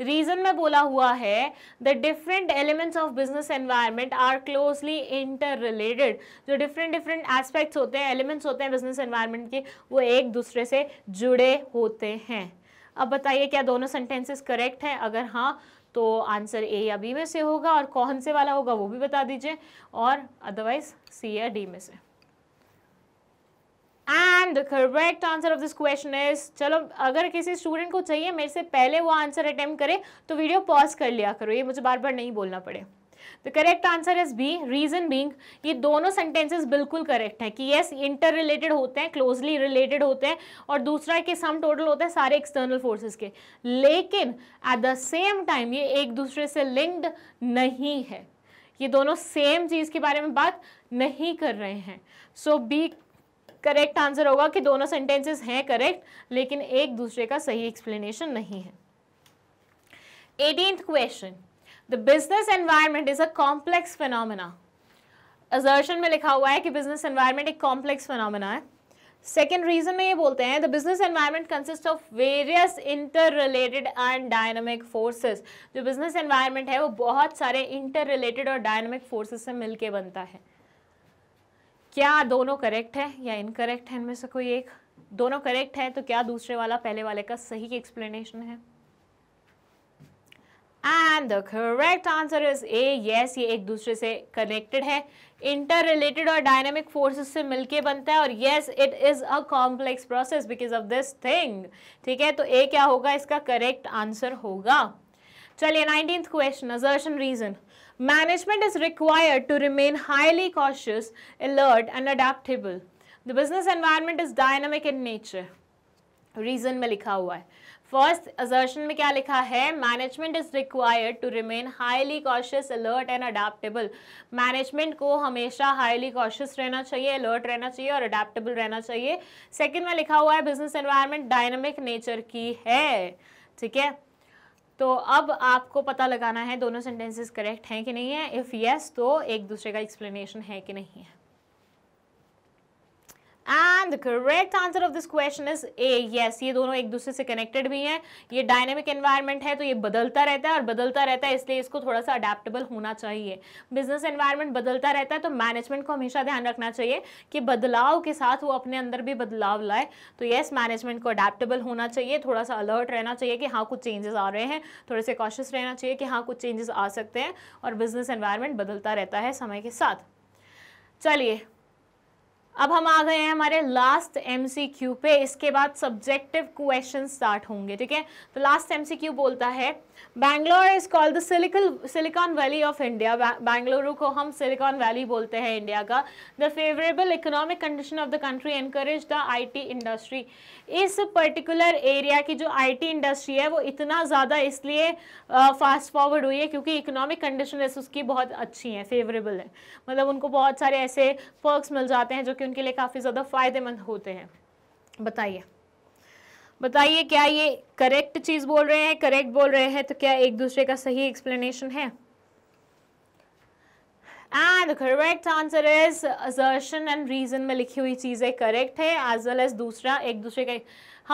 रीजन में बोला हुआ है the different elements of business environment are closely interrelated जो डिफरेंट डिफरेंट एस्पेक्ट्स होते हैं एलिमेंट्स होते हैं बिजनेस एनवायरनमेंट के वो एक दूसरे से जुड़े होते हैं अब बताइए क्या दोनों सेंटेंसेस करेक्ट हैं अगर हाँ तो आंसर ए या बी में से होगा और कौन से वाला होगा वो भी बता दीजिए और अदरवाइज सी या डी में से and the correct answer of this question is चलो अगर किसी स्टूडेंट को चाहिए मेरे से पहले वो आंसर अटैम्प्ट करे तो वीडियो पॉज कर लिया करो ये मुझे बार बार नहीं बोलना पड़े the correct answer is B reason being ये दोनों सेंटेंसेज बिल्कुल करेक्ट हैं कि यस इंटर रिलेटेड होते हैं क्लोजली रिलेटेड होते हैं और दूसरा कि सम टोटल होते हैं सारे एक्सटर्नल फोर्सेज के लेकिन एट द सेम टाइम ये एक दूसरे से लिंक्ड नहीं है ये दोनों सेम चीज़ के बारे में बात नहीं कर रहे हैं सो बी करेक्ट आंसर होगा कि दोनों सेंटेंसेस हैं करेक्ट लेकिन एक दूसरे का सही एक्सप्लेनेशन नहीं है eighteenth question the business environment is a complex phenomena assertion में लिखा हुआ है कि बिजनेस एनवायरमेंट एक कॉम्प्लेक्स फिनोमिना है सेकेंड रीजन में ये बोलते हैं the business environment consist of various interrelated and dynamic forces जो बिजनेस एनवायरमेंट है वो बहुत सारे इंटर रिलेटेड और डायनामिक फोर्सेस से मिलके बनता है क्या दोनों करेक्ट है या इनकरेक्ट है इनमें से कोई एक दोनों करेक्ट है तो क्या दूसरे वाला पहले वाले का सही एक्सप्लेनेशन है and the correct answer is A yes ये एक दूसरे से कनेक्टेड है इंटर रिलेटेड और डायनेमिक फोर्सेस से मिलके बनता है और yes it is a complex process because of this thing ठीक है तो ए क्या होगा इसका करेक्ट आंसर होगा चलिए nineteen question reason Management is required to remain highly cautious, alert and adaptable. The business environment is dynamic in nature. Reason में लिखा हुआ है फर्स्ट अजर्शन में क्या लिखा है management is required to remain highly cautious alert and adaptable management को हमेशा हाईली कॉशियस रहना चाहिए अलर्ट रहना चाहिए और अडेप्टेबल रहना चाहिए सेकेंड में लिखा हुआ है बिजनेस एनवायरमेंट डायनामिक नेचर की है ठीक है तो अब आपको पता लगाना है दोनों सेंटेंसेस करेक्ट हैं कि नहीं है इफ़ येस yes, तो एक दूसरे का एक्सप्लेनेशन है कि नहीं है and the correct answer of this question is A yes ये दोनों एक दूसरे से कनेक्टेड भी हैं ये डायनेमिक एनवायरनमेंट है तो ये बदलता रहता है और बदलता रहता है इसलिए इसको थोड़ा सा अडेप्टेबल होना चाहिए बिजनेस एनवायरनमेंट बदलता रहता है तो मैनेजमेंट को हमेशा ध्यान रखना चाहिए कि बदलाव के साथ वो अपने अंदर भी बदलाव लाए तो येस मैनेजमेंट को अडेप्टेबल होना चाहिए थोड़ा सा अलर्ट रहना चाहिए कि हाँ कुछ चेंजेस आ रहे हैं थोड़े से कॉशियस रहना चाहिए कि हाँ कुछ चेंजेस आ सकते हैं और बिजनेस एनवायरमेंट बदलता रहता है समय के साथ चलिए अब हम आ गए हैं हमारे लास्ट एमसीक्यू पे इसके बाद सब्जेक्टिव क्वेश्चन स्टार्ट होंगे ठीक है तो लास्ट एमसीक्यू बोलता है Bangalore is called the silical silicon valley of India Bengaluru को हम सिलिकॉन वैली बोलते हैं इंडिया का the favourable economic condition of the country encourage the IT industry इस पर्टिकुलर एरिया की जो आईटी इंडस्ट्री है वो इतना ज़्यादा इसलिए फास्ट फॉरवर्ड हुई है क्योंकि इकोनॉमिक कंडीशन उसकी बहुत अच्छी हैं फेवरेबल है मतलब उनको बहुत सारे ऐसे पर्कस मिल जाते हैं जो कि उनके लिए काफ़ी ज़्यादा फ़ायदेमंद होते हैं बताइए बताइए क्या ये करेक्ट चीज़ बोल रहे हैं करेक्ट बोल रहे हैं तो क्या एक दूसरे का सही एक्सप्लेनेशन है and correct answer is assertion and reason में लिखी हुई चीज़ें करेक्ट है एज वेल एज दूसरा एक दूसरे का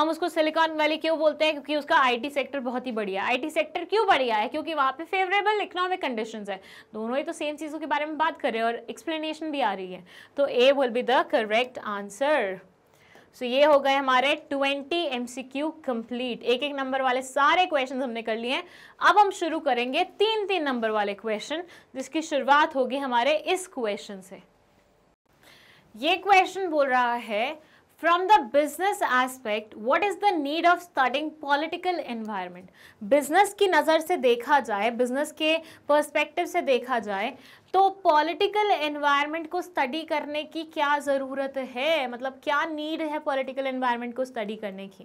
हम उसको सिलिकॉन वैली क्यों बोलते हैं क्योंकि उसका आईटी सेक्टर बहुत ही बढ़िया है आईटी सेक्टर क्यों बढ़िया है क्योंकि वहाँ पे फेवरेबल इकोनॉमिक कंडीशंस है दोनों ही तो सेम चीज़ों के बारे में बात कर रहे हैं और एक्सप्लेनेशन भी आ रही है तो A will be the correct answer so so, ये हो गए हमारे 20 क्यू कंप्लीट एक एक नंबर वाले सारे क्वेश्चन हमने कर लिए हैं अब हम शुरू करेंगे तीन तीन नंबर वाले क्वेश्चन जिसकी शुरुआत होगी हमारे इस क्वेश्चन से ये क्वेश्चन बोल रहा है from the business aspect what is the need of studying political environment business की नज़र से देखा जाए business के perspective से देखा जाए तो पॉलिटिकल एनवायरनमेंट को स्टडी करने की क्या ज़रूरत है मतलब क्या नीड है पॉलिटिकल एनवायरनमेंट को स्टडी करने की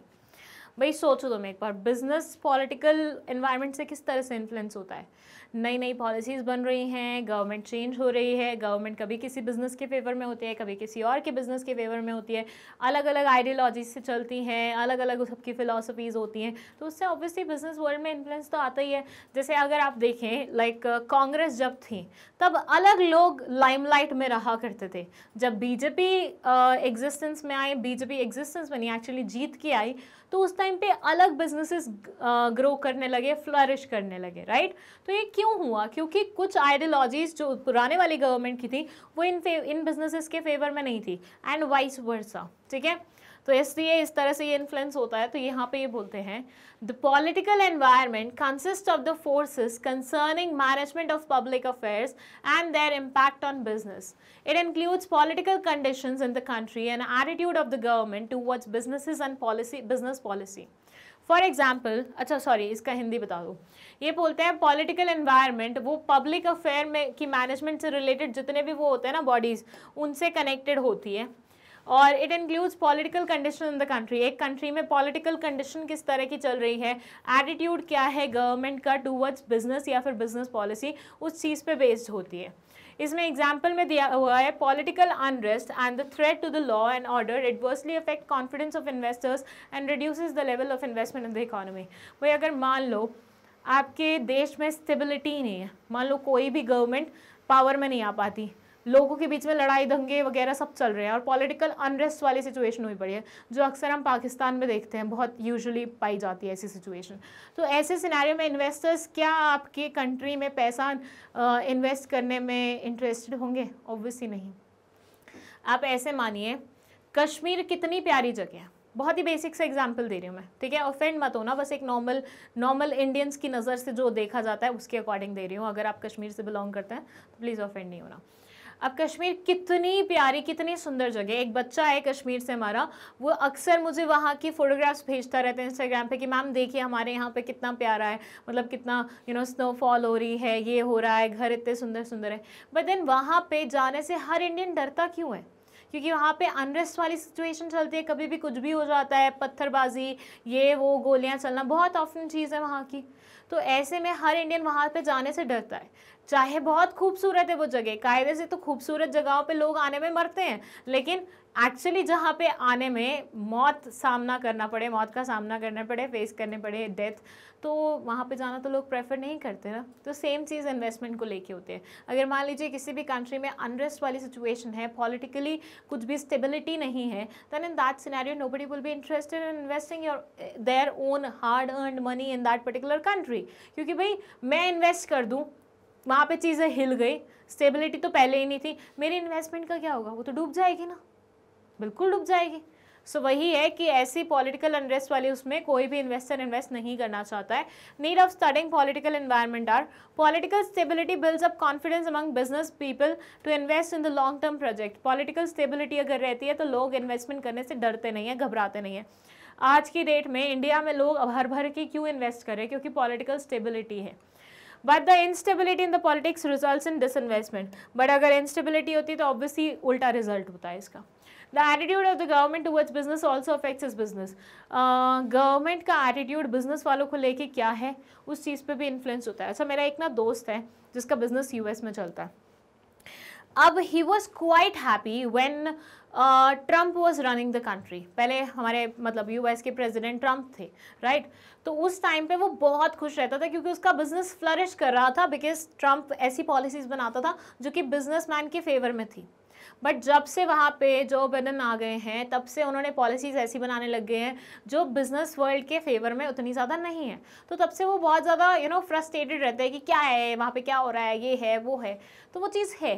भाई सोचो तुम एक बार बिजनेस पॉलिटिकल एनवायरनमेंट से किस तरह से इन्फ्लुएंस होता है नई नई पॉलिसीज़ बन रही हैं गवर्नमेंट चेंज हो रही है गवर्नमेंट कभी किसी बिज़नेस के फेवर में होती है कभी किसी और के बिज़नेस के फेवर में होती है अलग अलग आइडियोलॉजी से चलती हैं अलग अलग सबकी फ़िलासफ़ीज़ होती हैं तो उससे ऑब्वियसली बिज़नेस वर्ल्ड में इन्फ्लुएंस तो आता ही है जैसे अगर आप देखें लाइक कांग्रेस जब थी तब अलग लोग लाइमलाइट में रहा करते थे जब बीजेपी एग्जिस्टेंस uh, में आई बीजेपी एग्जिस्टेंस में नहीं एक्चुअली जीत के आई तो उस टाइम पे अलग बिजनेसेस ग्रो करने लगे फ्लरिश करने लगे राइट तो ये क्यों हुआ क्योंकि कुछ आइडियोलॉजीज जो पुराने वाली गवर्नमेंट की थी वो इन इन बिजनेसेस के फेवर में नहीं थी एंड वाइस वर्सा ठीक है तो इसलिए इस तरह से ये इन्फ्लुएंस होता है तो यहाँ पे ये बोलते हैं the political environment consist of the forces concerning management of public affairs and their impact on business it includes political condition in the country and attitude of the government towards business and policy business policy for example अच्छा sorry इसका हिंदी बता दो ये बोलते हैं political environment वो public affair में की मैनेजमेंट से रिलेटेड जितने भी वो होते हैं ना बॉडीज़ उनसे कनेक्टेड होती है और it includes political condition in the country एक कंट्री में पॉलिटिकल कंडीशन किस तरह की चल रही है एटीट्यूड क्या है गवर्नमेंट का टूवर्ड्स बिजनेस या फिर बिजनेस पॉलिसी उस चीज़ पे बेस्ड होती है इसमें एग्जाम्पल में दिया हुआ है political unrest and the threat to the law and order adversely affect confidence of investors and reduce the level of investment in the economy भाई अगर मान लो आपके देश में स्टेबिलिटी नहीं है मान लो कोई भी गवर्नमेंट पावर में नहीं आ पाती लोगों के बीच में लड़ाई दंगे वगैरह सब चल रहे हैं और पॉलिटिकल अनरेस्ट वाली सिचुएशन हुई पड़ी है जो अक्सर हम पाकिस्तान में देखते हैं बहुत यूजुअली पाई जाती है ऐसी सिचुएशन तो ऐसे सिनेरियो में इन्वेस्टर्स क्या आपके कंट्री में पैसा इन्वेस्ट करने में इंटरेस्टेड होंगे ऑब्वियसली नहीं आप ऐसे मानिए कश्मीर कितनी प्यारी जगह है बहुत ही बेसिक से एग्जाम्पल दे रही हूँ मैं ठीक है ऑफेंड मत होना बस एक नॉर्मल नॉर्मल इंडियंस की नज़र से जो देखा जाता है उसके अकॉर्डिंग दे रही हूँ अगर आप कश्मीर से बिलोंग करते हैं तो प्लीज़ ऑफेंड नहीं होना अब कश्मीर कितनी प्यारी कितनी सुंदर जगह एक बच्चा है कश्मीर से हमारा वो अक्सर मुझे वहाँ की फ़ोटोग्राफ्स भेजता रहता है इंस्टाग्राम पे कि मैम देखिए हमारे यहाँ पे कितना प्यारा है मतलब कितना यू नो स्नोफॉल हो रही है ये हो रहा है घर इतने सुंदर सुंदर है बट देन वहाँ पर जाने से हर इंडियन डरता क्यों है क्योंकि वहाँ पे अनरेस्ट वाली सिचुएशन चलती है कभी भी कुछ भी हो जाता है पत्थरबाजी ये वो गोलियाँ चलना बहुत ऑफन चीज़ है वहाँ की तो ऐसे में हर इंडियन वहाँ पे जाने से डरता है चाहे बहुत खूबसूरत है वो जगह कायदे से तो खूबसूरत जगहों पे लोग आने में मरते हैं लेकिन एक्चुअली जहाँ पे आने में मौत सामना करना पड़े मौत का सामना करना पड़े फेस करने पड़े डेथ तो वहाँ पे जाना तो लोग प्रेफर नहीं करते ना तो सेम चीज़ इन्वेस्टमेंट को लेके होते हैं अगर मान लीजिए किसी भी कंट्री में अनरेस्ट वाली सिचुएशन है पॉलिटिकली कुछ भी स्टेबिलिटी नहीं है देन इन दैट सिनेरियो बड़ी will be interested in investing your their own hard earned money in that particular country क्योंकि भाई मैं इन्वेस्ट कर दूँ वहाँ पे चीज़ें हिल गई स्टेबिलिटी तो पहले ही नहीं थी मेरी इन्वेस्टमेंट का क्या होगा वो तो डूब जाएगी ना बिल्कुल डूब जाएगी सो so, वही है कि ऐसी पॉलिटिकल अनरेस्ट वाली उसमें कोई भी इन्वेस्टर इन्वेस्ट नहीं करना चाहता है need of studying political environment are political stability builds up confidence among business people to invest in the long term project political stability अगर रहती है तो लोग इन्वेस्टमेंट करने से डरते नहीं हैं घबराते नहीं हैं आज की डेट में इंडिया में लोग हर भर के क्यों इन्वेस्ट करें क्योंकि पॉलिटिकल स्टेबिलिटी है but the instability in the politics result in disinvestment but अगर इंस्टेबिलिटी होती तो ऑब्वियसली उल्टा रिजल्ट होता है इसका the attitude of the government towards business also affects is business government का एटीट्यूड बिजनेस वालों को लेके क्या है उस चीज़ पे भी इन्फ्लुएंस होता है अच्छा मेरा एक ना दोस्त है जिसका बिजनेस यूएस में चलता है अब he was quite happy when Trump was running the country पहले हमारे मतलब यूएस के प्रेसिडेंट ट्रंप थे राइट right? तो उस टाइम पे वो बहुत खुश रहता था क्योंकि उसका बिजनेस फ्लरिश कर रहा था बिकॉज ट्रंप ऐसी पॉलिसीज़ बनाता था जो कि बिजनेसमैन के फेवर में थी बट जब से वहाँ पे जो बेडन आ गए हैं तब से उन्होंने पॉलिसीज़ ऐसी बनाने लग गए हैं जो बिज़नेस वर्ल्ड के फेवर में उतनी ज़्यादा नहीं है तो तब से वो बहुत ज़्यादा यू नो फ्रस्ट्रेटेड रहते हैं कि क्या है वहाँ पे क्या हो रहा है ये है वो है तो वो चीज़ है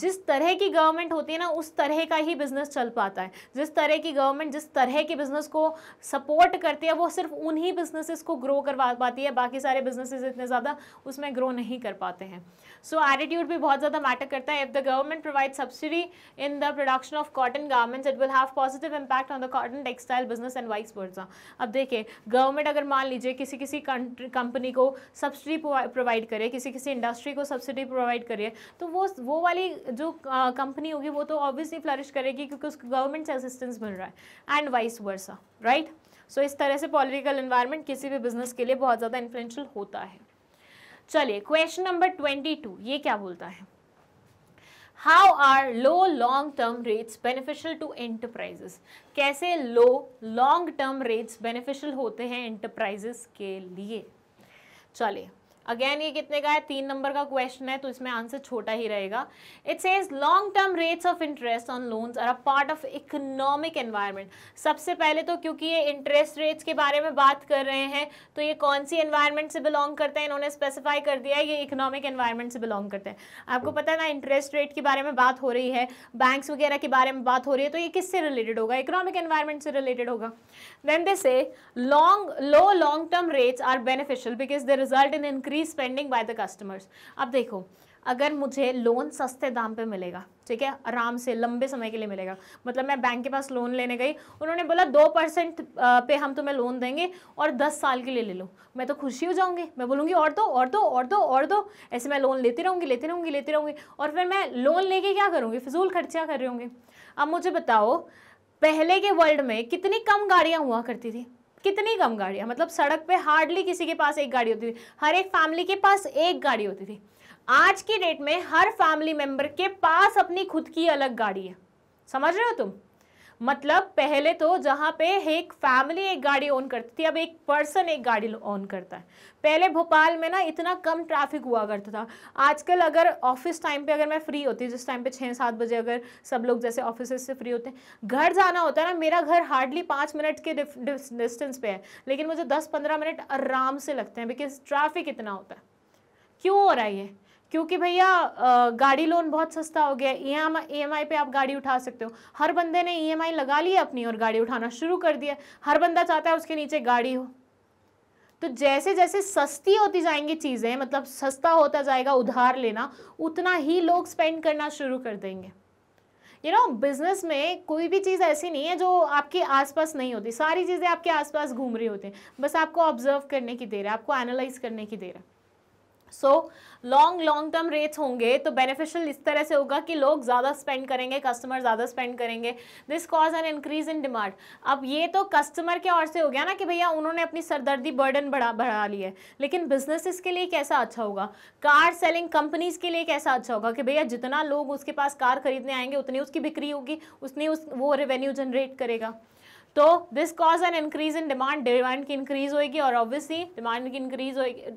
जिस तरह की गवर्नमेंट होती है ना उस तरह का ही बिजनेस चल पाता है जिस तरह की गवर्नमेंट जिस तरह के बिजनेस को सपोर्ट करती है वो सिर्फ उन्हीं बिजनेसेस को ग्रो करवा पाती है बाकी सारे बिजनेसेस इतने ज़्यादा उसमें ग्रो नहीं कर पाते हैं सो so, एटीट्यूड भी बहुत ज़्यादा मैटर करता है if the government provide subsidy in the production of cotton garments it will have positive impact on the cotton textile business and vice versa अब देखिए गवर्नमेंट अगर मान लीजिए किसी किसी कंपनी को सब्सिडी प्रोवाइड करे किसी किसी इंडस्ट्री को सब्सिडी प्रोवाइड करिए तो वो वो वाली जो कंपनी होगी वो तो ऑब्वियसली फ्लरिश करेगी क्योंकि उसको गवर्नमेंट से असिस्टेंस मिल रहा है and vice versa right so इस तरह से पॉलिटिकल इन्वायरमेंट किसी भी बिजनेस के लिए बहुत ज़्यादा इन्फ्लुएंशियल होता है चलिए क्वेश्चन नंबर ट्वेंटी टू ये क्या बोलता है how are low long term rates beneficial to enterprises कैसे low long term rates beneficial होते हैं एंटरप्राइजेस के लिए चलिए अगेन ये कितने का है तीन नंबर का क्वेश्चन है तो इसमें आंसर छोटा ही रहेगा it says long term rates of interest on loans are a part of economic environment सबसे पहले तो क्योंकि ये इंटरेस्ट रेट्स के बारे में बात कर रहे हैं तो ये कौन सी एनवायरमेंट से बिलोंग करते हैं इन्होंने स्पेसिफाई कर दिया है ये इकोनॉमिक एनवायरमेंट से बिलोंग करते हैं आपको पता है ना इंटरेस्ट रेट के बारे में बात हो रही है बैंक्स वगैरह के बारे में बात हो रही है तो ये किससे रिलेटेड होगा इकोनॉमिक एनवायरमेंट से रिलेटेड होगा when they say long low long term rates are beneficial because the result in increase increase spending by the customers अब देखो अगर मुझे लोन सस्ते दाम पे मिलेगा ठीक है आराम से लंबे समय के लिए मिलेगा मतलब मैं बैंक के पास लोन लेने गई उन्होंने बोला दो परसेंट पे हम तुम्हें लोन देंगे और दस साल के लिए ले लो मैं तो खुशी हो जाऊंगी मैं बोलूँगी और दो और दो और दो और दो ऐसे मैं लोन लेती रहूँगी लेती रहूँगी लेती रहूँगी और फिर मैं लोन लेके क्या करूँगी फिजूल खर्चा कर रही होंगी अब मुझे बताओ पहले के वर्ल्ड में कितनी कम गाड़ियाँ हुआ करती थी कितनी कम गाड़ियाँ मतलब सड़क पे हार्डली किसी के पास एक गाड़ी होती थी हर एक फैमिली के पास एक गाड़ी होती थी आज की डेट में हर फैमिली मेंबर के पास अपनी खुद की अलग गाड़ी है समझ रहे हो तुम मतलब पहले तो जहाँ पे एक फैमिली एक गाड़ी ओन करती थी अब एक पर्सन एक गाड़ी ओन करता है पहले भोपाल में ना इतना कम ट्रैफिक हुआ करता था आजकल अगर ऑफिस टाइम पे अगर मैं फ्री होती जिस टाइम पे छः सात बजे अगर सब लोग जैसे ऑफिस से फ्री होते हैं घर जाना होता है ना मेरा घर हार्डली पाँच मिनट के डिस्टेंस पे है लेकिन मुझे दस पंद्रह मिनट आराम से लगते हैं बिकॉज ट्रैफिक इतना होता है क्यों हो रहा है ये क्योंकि भैया गाड़ी लोन बहुत सस्ता हो गया ई एम आई पे आप गाड़ी उठा सकते हो हर बंदे ने ई e लगा ली अपनी और गाड़ी उठाना शुरू कर दिया हर बंदा चाहता है उसके नीचे गाड़ी हो तो जैसे जैसे सस्ती होती जाएंगी चीज़ें मतलब सस्ता होता जाएगा उधार लेना उतना ही लोग स्पेंड करना शुरू कर देंगे यू नो बिजनेस में कोई भी चीज़ ऐसी नहीं है जो आपके आसपास नहीं होती सारी चीज़ें आपके आसपास घूम रही होती हैं बस आपको ऑब्जर्व करने की देर है आपको एनालाइज करने की देर है so long long term rates होंगे तो बेनिफिशियल इस तरह से होगा कि लोग ज़्यादा स्पेंड करेंगे कस्टमर ज़्यादा स्पेंड करेंगे this cause an increase in demand अब ये तो कस्टमर के और से हो गया ना कि भैया उन्होंने अपनी सरदर्दी बर्डन बढ़ा बढ़ा ली है लेकिन बिजनेसिस के लिए कैसा अच्छा होगा कार सेलिंग कंपनीज के लिए कैसा अच्छा होगा कि भैया जितना लोग उसके पास कार खरीदने आएंगे उतनी उसकी बिक्री होगी उतनी उस वो रेवेन्यू जनरेट करेगा तो this cause an increase in demand demand की इंक्रीज होएगी और ऑब्वियसली डिमांड की इंक्रीज होएगी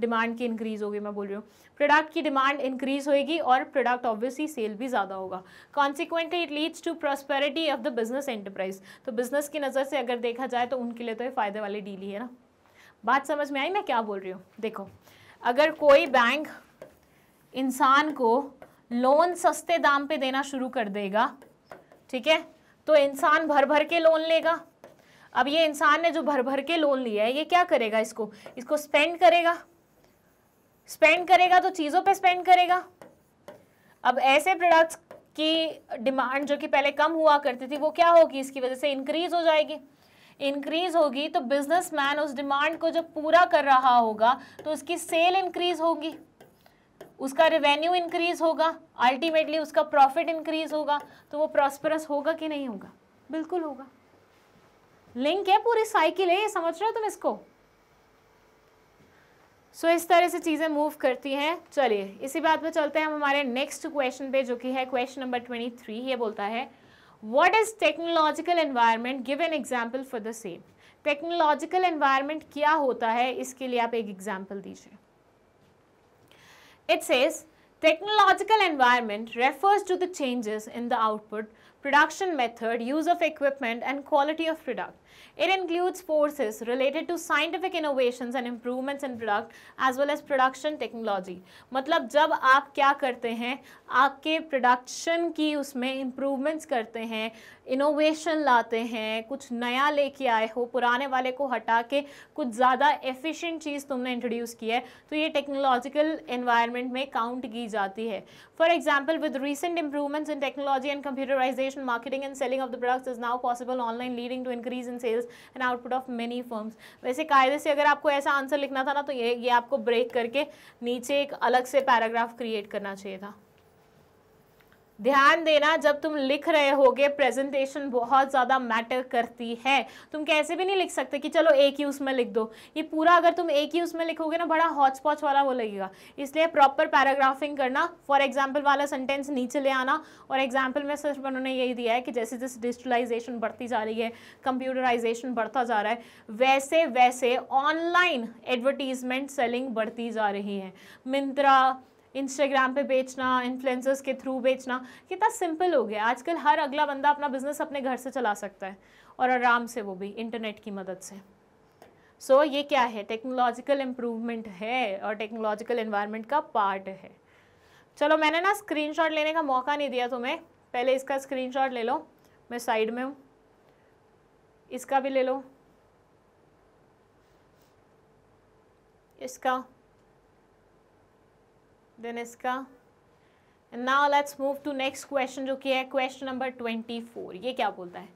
डिमांड की इंक्रीज़ होगी मैं बोल रही हूँ प्रोडक्ट की डिमांड इंक्रीज़ होएगी और प्रोडक्ट ऑब्वियसली सेल भी ज़्यादा होगा consequently it leads to prosperity of the business enterprise तो बिजनेस की नज़र से अगर देखा जाए तो उनके लिए तो ये फ़ायदे वाली डील ही है ना बात समझ में आई मैं क्या बोल रही हूँ देखो अगर कोई बैंक इंसान को लोन सस्ते दाम पे देना शुरू कर देगा ठीक है तो इंसान भर भर के लोन लेगा अब ये इंसान ने जो भर भर के लोन लिया है ये क्या करेगा इसको इसको स्पेंड करेगा स्पेंड करेगा तो चीज़ों पे स्पेंड करेगा अब ऐसे प्रोडक्ट्स की डिमांड जो कि पहले कम हुआ करती थी वो क्या होगी इसकी वजह से इंक्रीज हो जाएगी इंक्रीज होगी तो बिजनेसमैन उस डिमांड को जब पूरा कर रहा होगा तो उसकी सेल इंक्रीज होगी उसका रेवेन्यू इंक्रीज होगा अल्टीमेटली उसका प्रॉफिट इंक्रीज होगा तो वो प्रॉस्परस होगा कि नहीं होगा बिल्कुल होगा लिंक है पूरी साइकिल है ये समझ रहे हो तुम इसको सो so, इस तरह से चीज़ें मूव करती हैं चलिए इसी बात पर चलते हैं हम हमारे नेक्स्ट क्वेश्चन पे जो कि है क्वेश्चन नंबर ट्वेंटी थ्री ये बोलता है what is technological environment give an example for the same technological environment क्या होता है इसके लिए आप एक एग्जाम्पल दीजिए it's technological technological refers to the changes in the output production method, use of equipment and quality of product. It includes forces related to scientific innovations and improvements in product as well as production technology. मतलब जब आप क्या करते हैं आपके production की उसमें improvements करते हैं इनोवेशन लाते हैं कुछ नया लेके आए हो पुराने वाले को हटा के कुछ ज़्यादा एफिशिएंट चीज़ तुमने इंट्रोड्यूस की है तो ये टेक्नोलॉजिकल इन्वायरमेंट में काउंट की जाती है for example with recent improvements in technology and computerization marketing and selling of the products is now possible online leading to increase in sales and output of many firms वैसे कायदे से अगर आपको ऐसा आंसर लिखना था ना तो ये ये आपको ब्रेक करके नीचे एक अलग से पैराग्राफ क्रिएट करना चाहिए था ध्यान देना जब तुम लिख रहे होगे प्रेजेंटेशन बहुत ज़्यादा मैटर करती है तुम कैसे भी नहीं लिख सकते कि चलो एक ही उसमें लिख दो ये पूरा अगर तुम एक ही उसमें लिखोगे ना बड़ा हॉचपॉच वाला वो लगेगा इसलिए प्रॉपर पैराग्राफिंग करना फॉर एग्जाम्पल वाला सेंटेंस नीचे ले आना और एग्जाम्पल में सिर्फ उन्होंने यही दिया है कि जैसे जैसे डिजिटलाइजेशन बढ़ती जा रही है कंप्यूटराइजेशन बढ़ता जा रहा है वैसे वैसे ऑनलाइन एडवर्टीजमेंट सेलिंग बढ़ती जा रही है मिंत्रा इंस्टाग्राम पे बेचना इन्फ्लुएंसर्स के थ्रू बेचना कितना सिंपल हो गया आजकल हर अगला बंदा अपना बिजनेस अपने घर से चला सकता है और आराम से वो भी इंटरनेट की मदद से सो so, ये क्या है टेक्नोलॉजिकल इम्प्रूवमेंट है और टेक्नोलॉजिकल इन्वायरमेंट का पार्ट है चलो मैंने ना स्क्रीन लेने का मौका नहीं दिया तुम्हें पहले इसका स्क्रीन ले लो मैं साइड में हूँ इसका भी ले लो इसका देन इसका now let's move to next question जो कि है क्वेश्चन नंबर ट्वेंटी फोर ये क्या बोलता है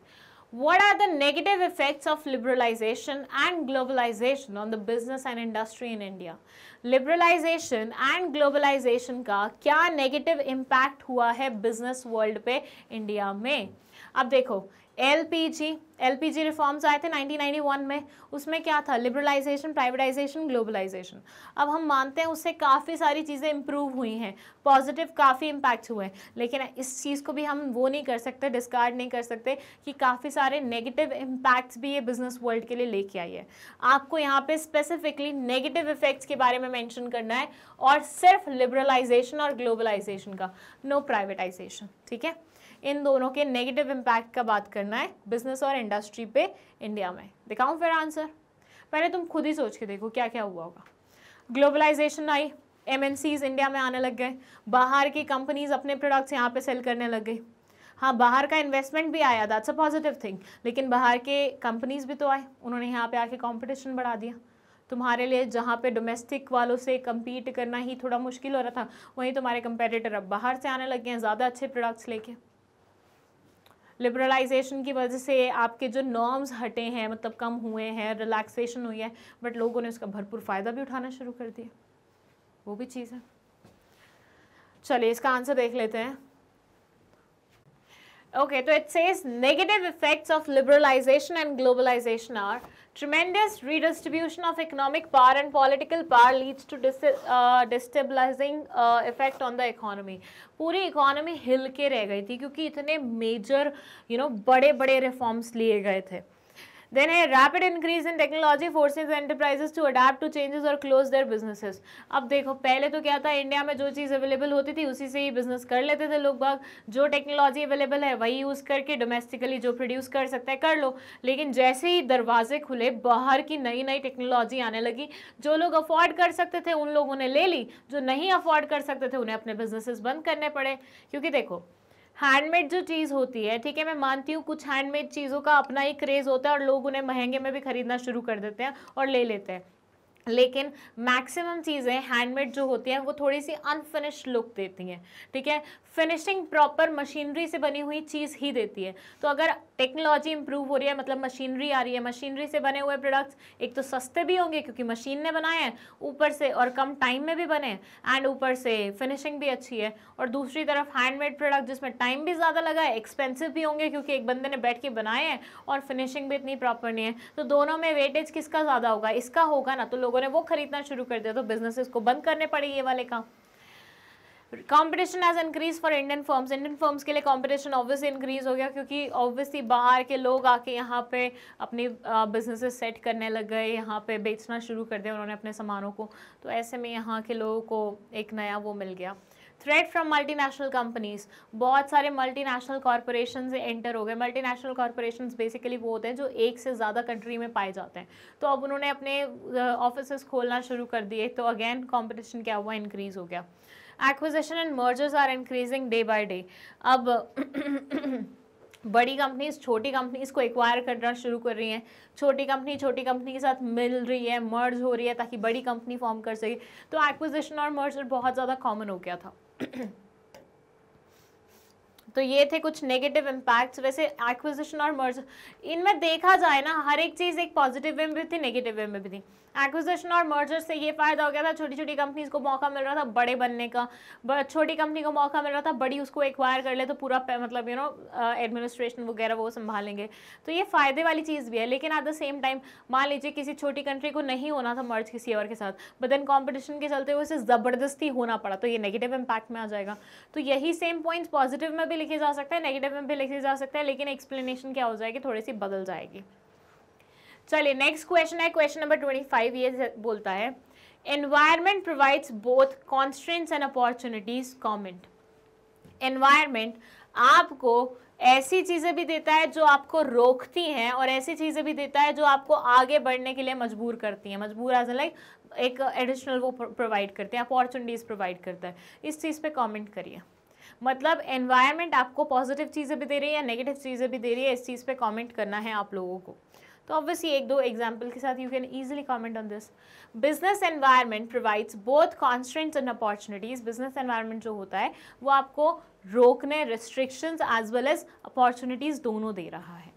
what are the negative effects of liberalization and globalization on the business and industry in India liberalization and globalization का क्या नेगेटिव इम्पैक्ट हुआ है बिजनेस वर्ल्ड पे इंडिया में अब देखो एलपीजी एलपीजी रिफॉर्म्स आए थे 1991 में उसमें क्या था लिबरलाइजेशन प्राइवेटाइजेशन ग्लोबलाइजेशन अब हम मानते हैं उससे काफ़ी सारी चीज़ें इम्प्रूव हुई हैं पॉजिटिव काफ़ी इम्पैक्ट हुए हैं लेकिन इस चीज़ को भी हम वो नहीं कर सकते डिस्कार्ड नहीं कर सकते कि काफ़ी सारे नेगेटिव इम्पैक्ट्स भी ये बिजनेस वर्ल्ड के लिए लेके आई है आपको यहाँ पर स्पेसिफिकली नेगेटिव इफेक्ट्स के बारे में मैंशन करना है और सिर्फ लिबरलाइजेशन और ग्लोबलाइजेशन का नो प्राइवेटाइजेशन ठीक है इन दोनों के नेगेटिव इम्पैक्ट का बात करना है बिजनेस और इंडस्ट्री पे इंडिया में दिखाऊँ फिर आंसर पहले तुम खुद ही सोच के देखो क्या क्या हुआ होगा ग्लोबलाइजेशन आई एम इंडिया में आने लग गए बाहर की कंपनीज अपने प्रोडक्ट्स यहाँ पर सेल करने लग गई हाँ बाहर का इन्वेस्टमेंट भी आया दैट्स अ पॉजिटिव थिंग लेकिन बाहर के कंपनीज भी तो आए उन्होंने यहाँ पे आके कंपटीशन बढ़ा दिया तुम्हारे लिए जहाँ पे डोमेस्टिक वालों से कम्पीट करना ही थोड़ा मुश्किल हो रहा था वहीं तुम्हारे कंपेटिटर अब बाहर से आने लग गए हैं ज़्यादा अच्छे प्रोडक्ट्स लेके लिबरलाइजेशन की वजह से आपके जो नॉर्म्स हटे हैं मतलब कम हुए हैं रिलैक्सेशन हुई है बट लोगों ने उसका भरपूर फ़ायदा भी उठाना शुरू कर दिया वो भी चीज़ है चलिए इसका आंसर देख लेते हैं Okay, so it says negative effects of liberalization and globalization are tremendous redistribution of economic power and political power leads to uh, destabilizing uh, effect on the economy. पूरी economy हिल के रह गई थी क्योंकि इतने major, you know, बड़े बड़े reforms लिए गए थे. Then a rapid increase in technology forces enterprises to adapt to changes or close their businesses. अब देखो पहले तो क्या था इंडिया में जो चीज़ अवेलेबल होती थी उसी से ही बिजनेस कर लेते थे लोग बाग जो टेक्नोलॉजी अवेलेबल है वही यूज़ करके डोमेस्टिकली जो प्रोड्यूस कर सकते हैं कर लो लेकिन जैसे ही दरवाजे खुले बाहर की नई नई टेक्नोलॉजी आने लगी जो लोग अफोर्ड कर सकते थे उन लोगों ने ले ली जो नहीं अफोर्ड कर सकते थे उन्हें अपने बिजनेसेस बंद करने पड़े क्योंकि देखो हैंडमेड जो चीज़ होती है ठीक है मैं मानती हूँ कुछ हैंडमेड चीज़ों का अपना ही क्रेज़ होता है और लोग उन्हें महंगे में भी खरीदना शुरू कर देते हैं और ले लेते हैं लेकिन मैक्सिमम चीज़ें हैंडमेड जो होती हैं वो थोड़ी सी अनफिनिश्ड लुक देती हैं ठीक है फिनिशिंग प्रॉपर मशीनरी से बनी हुई चीज़ ही देती है तो अगर टेक्नोलॉजी इंप्रूव हो रही है मतलब मशीनरी आ रही है मशीनरी से बने हुए प्रोडक्ट्स एक तो सस्ते भी होंगे क्योंकि मशीन ने बनाए हैं ऊपर से और कम टाइम में भी बने एंड ऊपर से फिनिशिंग भी अच्छी है और दूसरी तरफ हैंडमेड प्रोडक्ट जिसमें टाइम भी ज़्यादा लगा है एक्सपेंसिव भी होंगे क्योंकि एक बंदे ने बैठ के बनाए हैं और फिनिशिंग भी इतनी प्रॉपर नहीं है तो दोनों में वेटेज किसका ज़्यादा होगा इसका होगा ना तो लोग लोगों ने वो खरीदना शुरू कर दिया तो बिजनेसेस को बंद करने पड़े ये वाले काम competition as increase for Indian firms Indian firms के लिए कॉम्पिटिशन ऑब्वियसली इंक्रीज हो गया क्योंकि ऑब्वियसली बाहर के लोग आके यहाँ पे अपनी बिजनेसेस सेट करने लग गए यहाँ पे बेचना शुरू कर दिया उन्होंने अपने सामानों को तो ऐसे में यहाँ के लोगों को एक नया वो मिल गया थ्रेट फ्रॉम मल्टीनेशनल कंपनीज बहुत सारे मल्टीनेशनल कॉरपोरेशन से एंटर हो गए मल्टीनेशनल कॉरपोरेशन बेसिकली वो होते हैं जो एक से ज़्यादा कंट्री में पाए जाते हैं तो अब उन्होंने अपने ऑफिस खोलना शुरू कर दिए तो अगेन कॉम्पिटिशन क्या हुआ इंक्रीज़ हो गया acquisition and mergers are increasing day by day अब बड़ी कंपनीज छोटी कंपनीज को एक्वायर करना शुरू कर रही हैं छोटी कंपनी छोटी कंपनी के साथ मिल रही है मर्ज हो रही है ताकि बड़ी कंपनी फॉर्म कर सके तो एक्विजिशन और मर्जर बहुत ज़्यादा कॉमन हो गया था तो ये थे कुछ नेगेटिव इम्पैक्ट्स वैसे एक्विजिशन और मर्ज इनमें देखा जाए ना हर एक चीज़ एक पॉजिटिव वे में भी थी नेगेटिव वे में भी थी एक्विजिशन और मर्जर से ये फायदा हो गया था छोटी छोटी कंपनीज को मौका मिल रहा था बड़े बनने का छोटी कंपनी को मौका मिल रहा था बड़ी उसको एक्वायर कर ले तो पूरा मतलब यू नो एडमिनिस्ट्रेशन वगैरह वो संभालेंगे तो ये फ़ायदे वाली चीज़ भी है लेकिन एट द सेम टाइम मान लीजिए किसी छोटी कंट्री को नहीं होना था मर्ज किसी और के साथ बट देन कॉम्पिटिशन के चलते उसे ज़बरदस्ती होना पड़ा तो ये नेगेटिव इम्पैक्ट में आ जाएगा तो यही सेम पॉइंट्स पॉजिटिव में भी लिखे जा सकते हैं नेगेटिव में भी लिखे जा सकते हैं लेकिन एक्सप्लेनेशन क्या हो जाएगी थोड़ी सी बदल जाएगी चलिए नेक्स्ट क्वेश्चन है क्वेश्चन नंबर ट्वेंटी फाइव ये बोलता है environment provides both constants and opportunities comment environment आपको ऐसी चीज़ें भी देता है जो आपको रोकती हैं और ऐसी चीज़ें भी देता है जो आपको आगे बढ़ने के लिए मजबूर करती हैं मजबूर एज लाइक एक एडिशनल वो प्रोवाइड करते हैं अपॉर्चुनिटीज़ प्रोवाइड करता है इस चीज़ पे कमेंट करिए मतलब एनवायरमेंट आपको पॉजिटिव चीज़ें भी दे रही है या नेगेटिव चीज़ें भी दे रही है इस चीज़ पे कमेंट करना है आप लोगों को तो ऑब्वियसली एक दो एग्जाम्पल के साथ you can easily comment on this business environment provides both constants and opportunities business environment जो होता है वो आपको रोकने restrictions as well as opportunities दोनों दे रहा है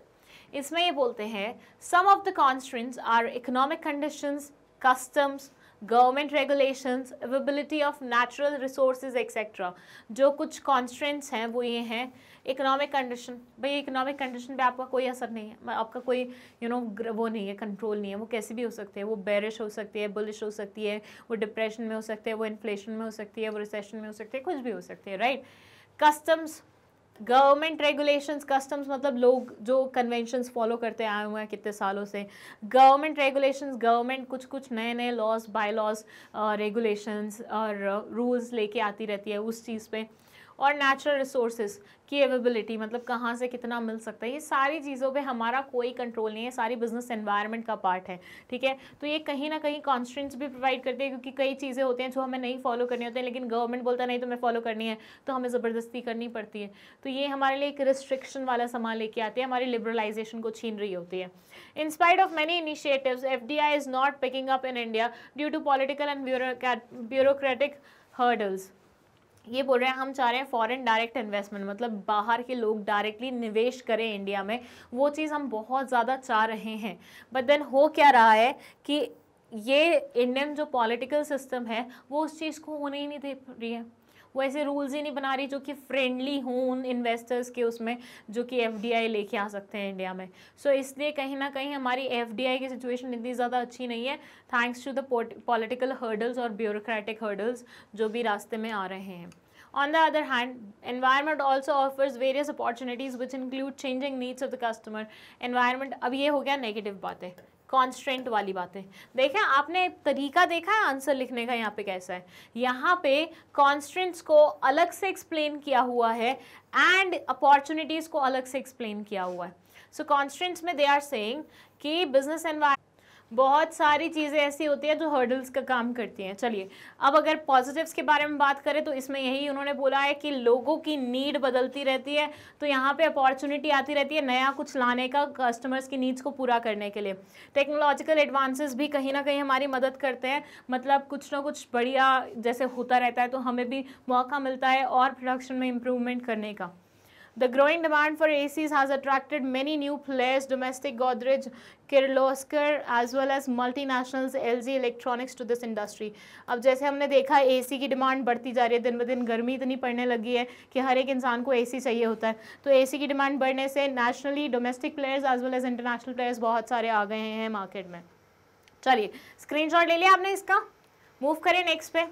इसमें ये बोलते हैं some of the constants are economic conditions customs government regulations availability of natural resources etcetera जो कुछ कॉन्स्टेंट्स हैं वो ये हैं इकोनॉमिक कंडीशन भाई इकोनॉमिक कंडीशन पे आपका कोई असर नहीं है आपका कोई यू you नो know, वो नहीं है कंट्रोल नहीं है वो कैसे भी हो सकते हैं वो बैरिश हो सकती है बुलिश हो सकती है वो डिप्रेशन में हो सकते हैं वो इन्फ्लेशन में हो सकती है वो रिसेशन में हो सकती है कुछ भी हो सकते हैं right customs government regulations customs मतलब लोग जो कन्वेंशंस फॉलो करते आए हुए हैं कितने सालों से गवर्नमेंट रेगुलेशंस गवर्नमेंट कुछ कुछ नए नए लॉज बाय लॉज रेगुलेशंस और रूल्स लेके आती रहती है उस चीज़ पे और नेचुरल रिसोर्सेज की अवेबिलिटी मतलब कहाँ से कितना मिल सकता है ये सारी चीज़ों पे हमारा कोई कंट्रोल नहीं है सारी बिजनेस एनवायरनमेंट का पार्ट है ठीक है तो ये कहीं ना कहीं कॉन्स्टेंट्स भी प्रोवाइड करते हैं क्योंकि कई चीज़ें होती हैं जो हमें नहीं फॉलो करनी होती हैं लेकिन गवर्नमेंट बोलता नहीं तो मैं फॉलो करनी है तो हमें ज़बरदस्ती करनी पड़ती है तो ये हमारे लिए एक रिस्ट्रिक्शन वाला सामान लेके आते हैं हमारी लिबरलाइजेशन को छीन रही होती है in spite of many initiative F D I is not picking up in India due to political and bureaucratic hurdles ये बोल रहे हैं हम चाह रहे हैं फॉरेन डायरेक्ट इन्वेस्टमेंट मतलब बाहर के लोग डायरेक्टली निवेश करें इंडिया में वो चीज़ हम बहुत ज़्यादा चाह रहे हैं बट देन हो क्या रहा है कि ये इंडियन जो पॉलिटिकल सिस्टम है वो उस चीज़ को होने ही नहीं दे रही है वो ऐसे रूल्स ही नहीं बना रही जो कि फ्रेंडली हों उन इन्वेस्टर्स के उसमें जो कि एफ लेके आ सकते हैं इंडिया में सो so, इसलिए कहीं ना कहीं हमारी एफ की सिचुएशन इतनी ज़्यादा अच्छी नहीं है thanks to the political hurdles और ब्यूरोक्रेटिक हर्डल्स जो भी रास्ते में आ रहे हैं On the other hand, environment also offers various opportunities which include changing needs of the customer. Environment अब ये हो गया negative बातें कॉन्स्टेंट वाली बातें देखें आपने तरीका देखा है आंसर लिखने का यहाँ पे कैसा है यहाँ पे कॉन्स्टेंट्स को अलग से एक्सप्लेन किया हुआ है एंड अपॉर्चुनिटीज़ को अलग से एक्सप्लेन किया हुआ है सो so, कॉन्स्टेंट्स में दे आर सेइंग कि बिजनेस एनवायरमेंट बहुत सारी चीज़ें ऐसी होती हैं जो हर्डल्स का काम करती हैं चलिए अब अगर पॉजिटिव्स के बारे में बात करें तो इसमें यही उन्होंने बोला है कि लोगों की नीड बदलती रहती है तो यहाँ पे अपॉर्चुनिटी आती रहती है नया कुछ लाने का कस्टमर्स की नीड्स को पूरा करने के लिए टेक्नोलॉजिकल एडवांसेस भी कहीं ना कहीं हमारी मदद करते हैं मतलब कुछ ना कुछ बढ़िया जैसे होता रहता है तो हमें भी मौका मिलता है और प्रोडक्शन में इम्प्रूवमेंट करने का The growing demand for ACs has attracted many new players, domestic Godrej, Kirloskar as well as multinationals LG Electronics to this industry. अब जैसे हमने देखा ए सी की डिमांड बढ़ती जा रही है दिन ब दिन गर्मी इतनी पड़ने लगी है कि हर एक इंसान को ए सी चाहिए होता है तो ए सी की डिमांड बढ़ने से nationally domestic players as well as international players बहुत सारे आ गए हैं मार्केट में चलिए स्क्रीन शॉट ले लिया आपने इसका मूव करें नेक्स्ट पे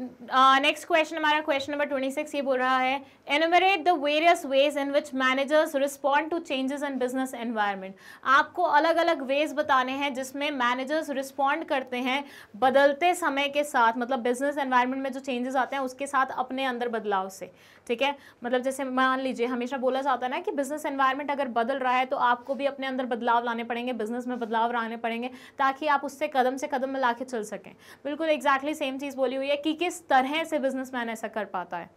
नेक्स्ट uh, क्वेश्चन हमारा क्वेश्चन नंबर ट्वेंटी सिक्स ये बोल रहा है enumerate the various ways in which managers respond to changes in business environment आपको अलग अलग वेज बताने हैं जिसमें मैनेजर्स रिस्पॉन्ड करते हैं बदलते समय के साथ मतलब बिजनेस एनवायरमेंट में जो चेंजेस आते हैं उसके साथ अपने अंदर बदलाव से ठीक है मतलब जैसे मान लीजिए हमेशा बोला जाता है ना कि बिजनेस एनवायरमेंट अगर बदल रहा है तो आपको भी अपने अंदर बदलाव लाने पड़ेंगे बिजनेस में बदलाव लाने पड़ेंगे ताकि आप उससे कदम से कदम मिला के चल सकें बिल्कुल एग्जैक्टली सेम चीज़ बोली हुई है कि किस तरह से बिजनेसमैन ऐसा कर पाता है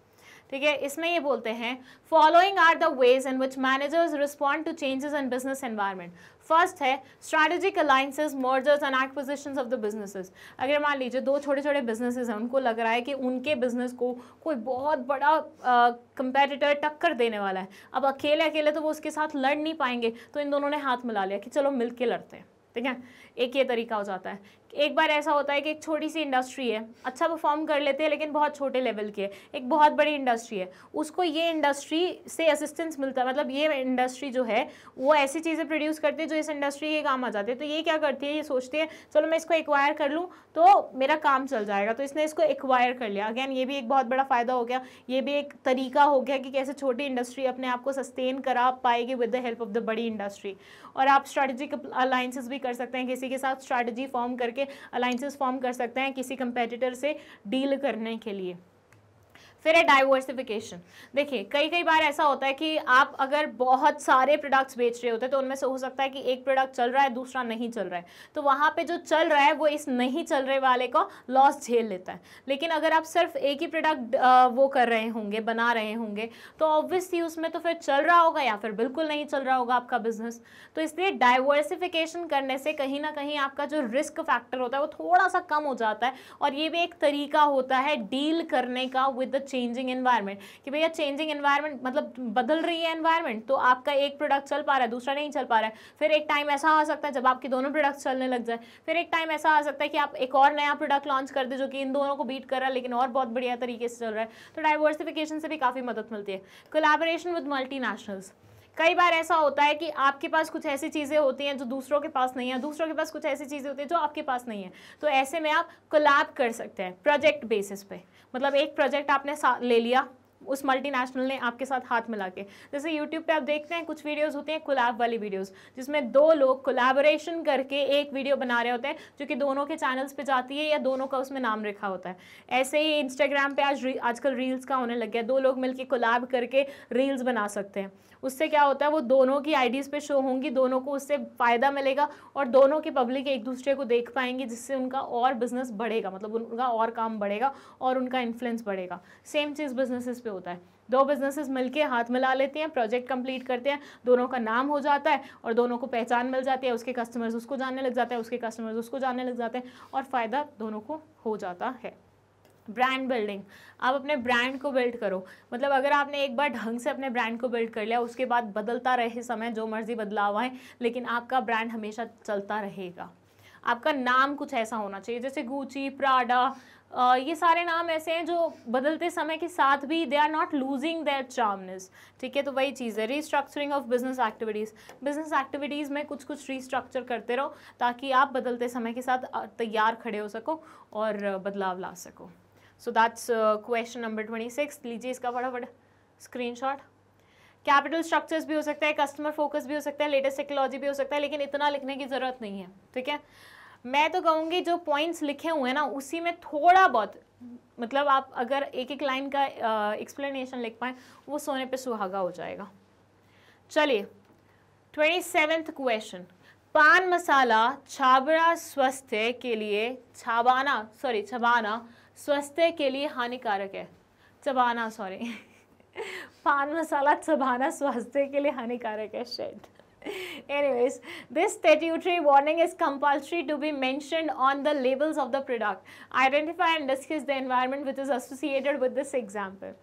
ठीक है इसमें ये बोलते हैं following are the ways in which managers respond to changes in business environment first है strategic alliances mergers and acquisition of the businesses अगर मान लीजिए दो छोटे छोटे बिजनेसेस हैं उनको लग रहा है कि उनके बिजनेस को कोई बहुत बड़ा कंपेटिटर uh, टक्कर देने वाला है अब अकेले अकेले तो वो उसके साथ लड़ नहीं पाएंगे तो इन दोनों ने हाथ मिला लिया कि चलो मिल लड़ते हैं ठीक है एक ये तरीका हो जाता है एक बार ऐसा होता है कि एक छोटी सी इंडस्ट्री है अच्छा परफॉर्म कर लेते हैं लेकिन बहुत छोटे लेवल की है एक बहुत बड़ी इंडस्ट्री है उसको ये इंडस्ट्री से असिस्टेंस मिलता है मतलब ये इंडस्ट्री जो है वो ऐसी चीज़ें प्रोड्यूस करती है जो इस इंडस्ट्री के काम आ जाते हैं तो ये क्या करती है ये सोचती है चलो मैं इसको एक्वायर कर लूँ तो मेरा काम चल जाएगा तो इसने इसको एक्वायर कर लिया अगैन ये भी एक बहुत बड़ा फ़ायदा हो गया ये भी एक तरीका हो गया कि कैसे छोटी इंडस्ट्री अपने आप को सस्टेन करा पाएगी with the help of the बड़ी इंडस्ट्री और आप स्ट्रैटेजिक अलाइंसिस भी कर सकते हैं किसी के साथ स्ट्रैटेजी फॉर्म करके करके अलाइंसेस फॉर्म कर सकते हैं किसी कंपेटिटर से डील करने के लिए फिर है डाइवर्सिफिकेशन देखिए कई कई बार ऐसा होता है कि आप अगर बहुत सारे प्रोडक्ट्स बेच रहे होते हैं तो उनमें से हो सकता है कि एक प्रोडक्ट चल रहा है दूसरा नहीं चल रहा है तो वहाँ पे जो चल रहा है वो इस नहीं चल रहे वाले को लॉस झेल लेता है लेकिन अगर आप सिर्फ एक ही प्रोडक्ट वो कर रहे होंगे बना रहे होंगे तो ऑब्वियसली उसमें तो फिर चल रहा होगा या फिर बिल्कुल नहीं चल रहा होगा आपका बिजनेस तो इसलिए डाइवर्सिफिकेशन करने से कहीं ना कहीं आपका जो रिस्क फैक्टर होता है वो थोड़ा सा कम हो जाता है और ये भी एक तरीका होता है डील करने का विद चेंजिंग एनवायरनमेंट कि भैया चेंजिंग एनवायरनमेंट मतलब बदल रही है एनवायरनमेंट तो आपका एक प्रोडक्ट चल पा रहा है दूसरा नहीं चल पा रहा है फिर एक टाइम ऐसा आ सकता है जब आपके दोनों प्रोडक्ट्स चलने लग जाए फिर एक टाइम ऐसा आ सकता है कि आप एक और नया प्रोडक्ट लॉन्च कर दे जो कि इन दोनों को बीट कर रहा है लेकिन और बहुत बढ़िया तरीके से चल रहा है तो डाइवर्सिफिकेशन से भी काफ़ी मदद मिलती है कोलाबोरेशन विद मल्टी कई बार ऐसा होता है कि आपके पास कुछ ऐसी चीज़ें होती हैं जो दूसरों के पास नहीं है दूसरों के पास कुछ ऐसी चीज़ें होती हैं जो आपके पास नहीं है तो ऐसे में आप कोलैब कर सकते हैं प्रोजेक्ट बेसिस पे मतलब एक प्रोजेक्ट आपने ले लिया उस मल्टीनेशनल ने आपके साथ हाथ मिला के जैसे यूट्यूब पे आप देखते हैं कुछ वीडियोस होती हैं कोलैब वाली वीडियोस जिसमें दो लोग कोलैबोरेशन करके एक वीडियो बना रहे होते हैं जो कि दोनों के चैनल्स पे जाती है या दोनों का उसमें नाम रखा होता है ऐसे ही इंस्टाग्राम पे आज आजकल रील्स का होने लग गया दो लोग मिलकर कोलैब करके रील्स बना सकते हैं उससे क्या होता है वो दोनों की आईडीज़ पे शो होंगी दोनों को उससे फ़ायदा मिलेगा और दोनों की पब्लिक एक दूसरे को देख पाएंगी जिससे उनका और बिजनेस बढ़ेगा मतलब उनका और काम बढ़ेगा और उनका इन्फ्लुएंस बढ़ेगा सेम चीज़ बिजनेसिस पे होता है दो बिजनेसेस मिलके हाथ मिला लेते हैं प्रोजेक्ट कंप्लीट करते हैं दोनों का नाम हो जाता है और दोनों को पहचान मिल जाती है उसके कस्टमर्स उसको जानने लग जाते हैं उसके कस्टमर्स उसको जानने लग जाते हैं और फ़ायदा दोनों को हो जाता है ब्रांड बिल्डिंग आप अपने ब्रांड को बिल्ड करो मतलब अगर आपने एक बार ढंग से अपने ब्रांड को बिल्ड कर लिया उसके बाद बदलता रहे समय जो मर्जी बदलाव आए लेकिन आपका ब्रांड हमेशा चलता रहेगा आपका नाम कुछ ऐसा होना चाहिए जैसे गूची प्राडा ये सारे नाम ऐसे हैं जो बदलते समय के साथ भी they are not losing their charmness ठीक है तो वही चीज़ है restructuring of business activities business activities में कुछ कुछ रीस्ट्रक्चर करते रहो ताकि आप बदलते समय के साथ तैयार खड़े हो सको और बदलाव ला सको so that's question number twenty six लीजिए इसका फटाफट शॉट कैपिटल स्ट्रक्चर्स भी हो सकता है कस्टमर फोकस भी हो सकता है लेटेस्ट टेक्नोलॉजी भी हो सकता है लेकिन इतना लिखने की ज़रूरत नहीं है ठीक है मैं तो कहूँगी जो पॉइंट्स लिखे हुए हैं ना उसी में थोड़ा बहुत मतलब आप अगर एक एक लाइन का एक्सप्लेनेशन लिख पाएँ वो सोने पे सुहागा हो जाएगा चलिए ट्वेंटी सेवेंथ क्वेश्चन पान मसाला छाबरा स्वास्थ्य के लिए छाबाना सॉरी छबाना स्वास्थ्य के लिए हानिकारक है चबाना सॉरी पान मसाला चबाना स्वास्थ्य के लिए हानिकारक है शेड Anyways, this statutory warning is compulsory to be mentioned on the labels of the product. Identify and discuss the environment which is associated with this example.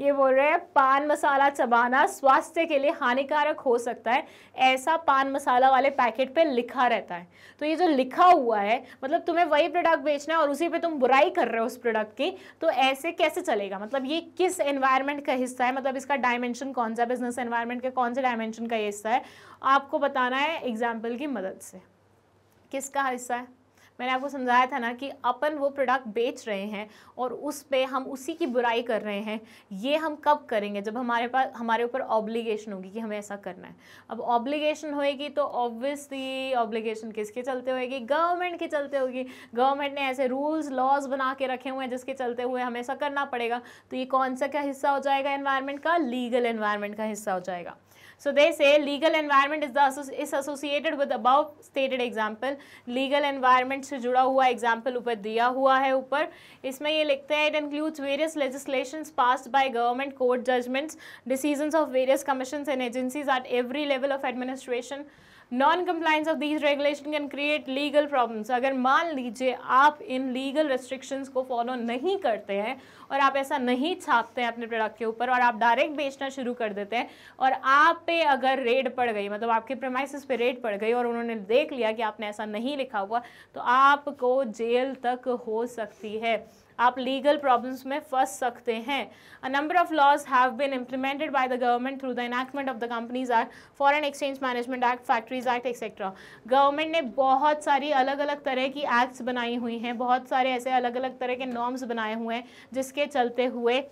ये बोल रहे हैं पान मसाला चबाना स्वास्थ्य के लिए हानिकारक हो सकता है ऐसा पान मसाला वाले पैकेट पे लिखा रहता है तो ये जो लिखा हुआ है मतलब तुम्हें वही प्रोडक्ट बेचना है और उसी पे तुम बुराई कर रहे हो उस प्रोडक्ट की तो ऐसे कैसे चलेगा मतलब ये किस एनवायरनमेंट का हिस्सा है मतलब इसका डायमेंशन कौन सा बिजनेस एनवायरमेंट के कौन से डायमेंशन का हिस्सा है आपको बताना है एग्जाम्पल की मदद से किसका हिस्सा है मैंने आपको समझाया था ना कि अपन वो प्रोडक्ट बेच रहे हैं और उस पर हम उसी की बुराई कर रहे हैं ये हम कब करेंगे जब हमारे पास हमारे ऊपर ऑब्लिगेशन होगी कि हमें ऐसा करना है अब ऑब्लिगेशन होएगी तो ऑब्वियसली ऑब्लिगेशन किसके चलते होएगी गवर्नमेंट के चलते होगी गवर्नमेंट ने ऐसे रूल्स लॉज बना के रखे हुए हैं जिसके चलते हुए हमें ऐसा करना पड़ेगा तो ये कौन सा क्या हिस्सा हो जाएगा इन्वायरमेंट का लीगल इन्वायरमेंट का हिस्सा हो जाएगा So they say legal environment is, the, is associated with above stated example. Legal environment से जुड़ा हुआ example ऊपर दिया हुआ है ऊपर इसमें ये लिखते हैं it includes various legislations passed by government, court judgments, decisions of various commissions and agencies at every level of administration. Non compliance of these regulation can create legal problems अगर मान लीजिए आप इन लीगल रेस्ट्रिक्शंस को follow नहीं करते हैं और आप ऐसा नहीं छापते हैं अपने प्रोडक्ट के ऊपर और आप डायरेक्ट बेचना शुरू कर देते हैं और आप पे अगर रेड पड़ गई मतलब आपके प्रमाइसिस पे रेड पड़ गई और उन्होंने देख लिया कि आपने ऐसा नहीं लिखा हुआ तो आपको जेल तक हो सकती है आप लीगल प्रॉब्लम्स में फंस सकते हैं a number of laws have been implemented by the government through the enactment of the companies act foreign exchange management act factories act etcetera government ने बहुत सारी अलग अलग तरह की एक्ट्स बनाई हुई हैं बहुत सारे ऐसे अलग अलग तरह के नॉर्म्स बनाए हुए हैं जिसके चलते हुए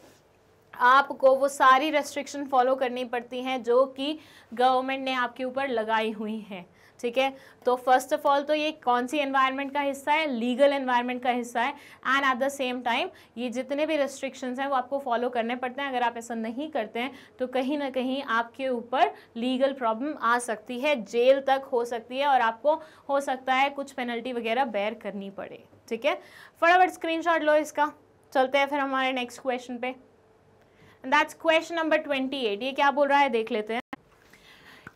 आपको वो सारी रेस्ट्रिक्शन फॉलो करनी पड़ती हैं जो कि गवर्नमेंट ने आपके ऊपर लगाई हुई हैं ठीक है तो फर्स्ट ऑफ ऑल तो ये कौन सी एनवायरनमेंट का हिस्सा है लीगल एनवायरनमेंट का हिस्सा है and at the same time ये जितने भी रिस्ट्रिक्शंस हैं वो आपको फॉलो करने पड़ते हैं अगर आप ऐसा नहीं करते हैं तो कहीं ना कहीं आपके ऊपर लीगल प्रॉब्लम आ सकती है जेल तक हो सकती है और आपको हो सकता है कुछ पेनल्टी वगैरह बैर करनी पड़े ठीक है फटाफट स्क्रीन लो इसका चलते हैं फिर हमारे नेक्स्ट क्वेश्चन पे that's question number twenty eight ये क्या बोल रहा है देख लेते हैं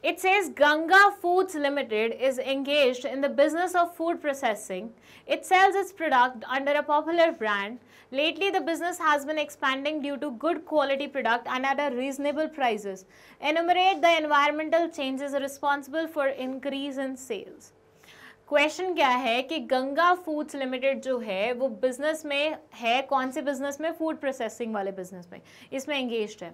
It says Ganga Foods Limited is engaged in the business of food processing. It sells its product under a popular brand. Lately, the business has been expanding due to good quality product and at a reasonable prices. Enumerate the environmental changes responsible for increase in sales. Question क्या है कि Ganga foods limited जो है वो business में है कौन से बिजनेस में फूड प्रोसेसिंग वाले बिजनेस में इसमें एंगेज है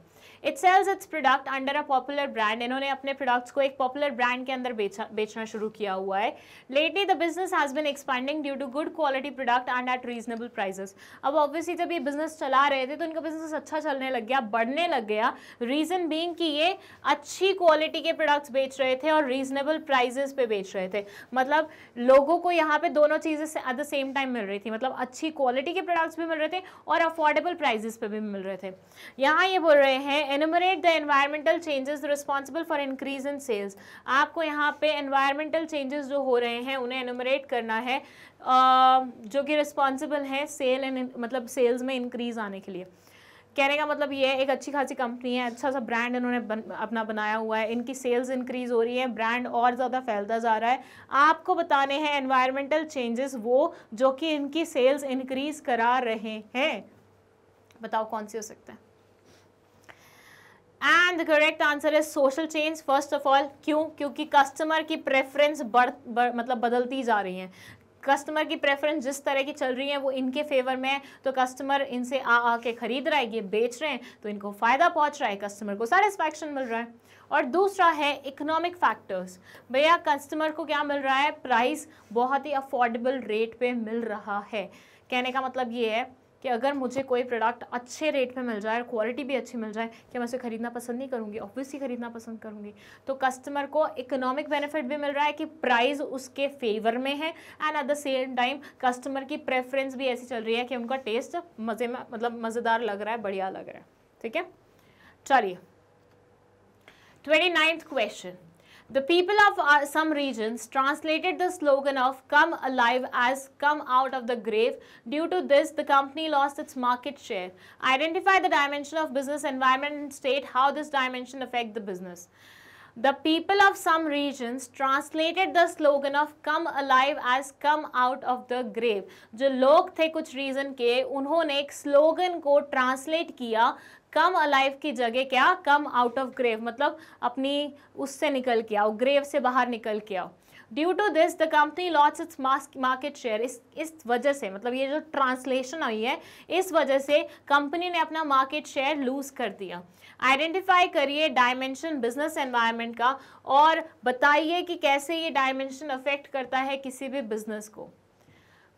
it sales its product under a popular brand इन्होंने अपने प्रोडक्ट्स को एक पॉपुलर ब्रांड के अंदर बेचा बेचना शुरू किया हुआ है lately the business has been expanding due to good quality product and at reasonable prices अब ऑब्वियसली जब ये बिजनेस चला रहे थे तो इनका बिजनेस अच्छा चलने लग गया बढ़ने लग गया रीज़न बींग कि ये अच्छी क्वालिटी के प्रोडक्ट्स बेच रहे थे और रीजनेबल प्राइजेस पे बेच रहे थे मतलब लोगों को यहाँ पे दोनों चीज़ें एट द सेम टाइम मिल रही थी मतलब अच्छी क्वालिटी के प्रोडक्ट्स भी मिल रहे थे और अफोर्डेबल प्राइजेस पे भी मिल रहे थे यहाँ ये बोल रहे हैं enumerate the environmental changes responsible for increase in sales आपको यहाँ पे एनवायरमेंटल चेंजेस जो हो रहे हैं उन्हें एनुमरेट करना है जो कि रिस्पॉन्सिबल है सेल एंड मतलब सेल्स में इंक्रीज आने के लिए कहने का मतलब ये है एक अच्छी खासी कंपनी है अच्छा सा ब्रांड इन्होंने बन, अपना बनाया हुआ है इनकी सेल्स इंक्रीज हो रही है ब्रांड और ज़्यादा फैलता जा रहा है आपको बताने हैं एनवायरमेंटल चेंजेस वो जो कि इनकी सेल्स इंक्रीज करा रहे हैं बताओ कौन सी हो सकते हैं and the correct answer is social change first of all क्यों क्योंकि कस्टमर की प्रेफरेंस बढ़ मतलब बदलती जा रही है कस्टमर की प्रेफरेंस जिस तरह की चल रही है वो इनके फेवर में है तो कस्टमर इनसे आ आ के खरीद रहा है ये बेच रहे हैं तो इनको फ़ायदा पहुंच रहा है कस्टमर को सेटिस्फैक्शन मिल रहा है और दूसरा है इकोनॉमिक फैक्टर्स भैया कस्टमर को क्या मिल रहा है प्राइस बहुत ही अफोर्डेबल रेट पे मिल रहा है कहने का मतलब ये है कि अगर मुझे कोई प्रोडक्ट अच्छे रेट में मिल जाए क्वालिटी भी अच्छी मिल जाए कि मैं उसे खरीदना पसंद नहीं करूँगी ऑब्वियसली खरीदना पसंद करूँगी तो कस्टमर को इकोनॉमिक बेनिफिट भी मिल रहा है कि प्राइस उसके फेवर में है and at the same time customer की प्रेफरेंस भी ऐसी चल रही है कि उनका टेस्ट मज़े में मतलब मज़ेदार लग रहा है बढ़िया लग रहा है ठीक है चलिए twenty ninth question The people of uh, some regions translated the slogan of come alive as come out of the grave. Due to this, the company lost its market share. Identify the dimension of business environment and state how this dimension affect the business. The people of some regions translated the slogan of come alive as come out of the grave. जो लोग थे कुछ reason के उन्होंने एक slogan को translate किया कम alive की जगह क्या कम आउट ऑफ ग्रेव मतलब अपनी उससे निकल के आओ ग्रेव से बाहर निकल के आओ due to this the company loss its market share इस इस वजह से मतलब ये जो ट्रांसलेशन हुई है इस वजह से कंपनी ने अपना मार्केट शेयर लूज कर दिया आइडेंटिफाई करिए डायमेंशन बिजनेस एनवायरमेंट का और बताइए कि कैसे ये डायमेंशन अफेक्ट करता है किसी भी बिजनेस को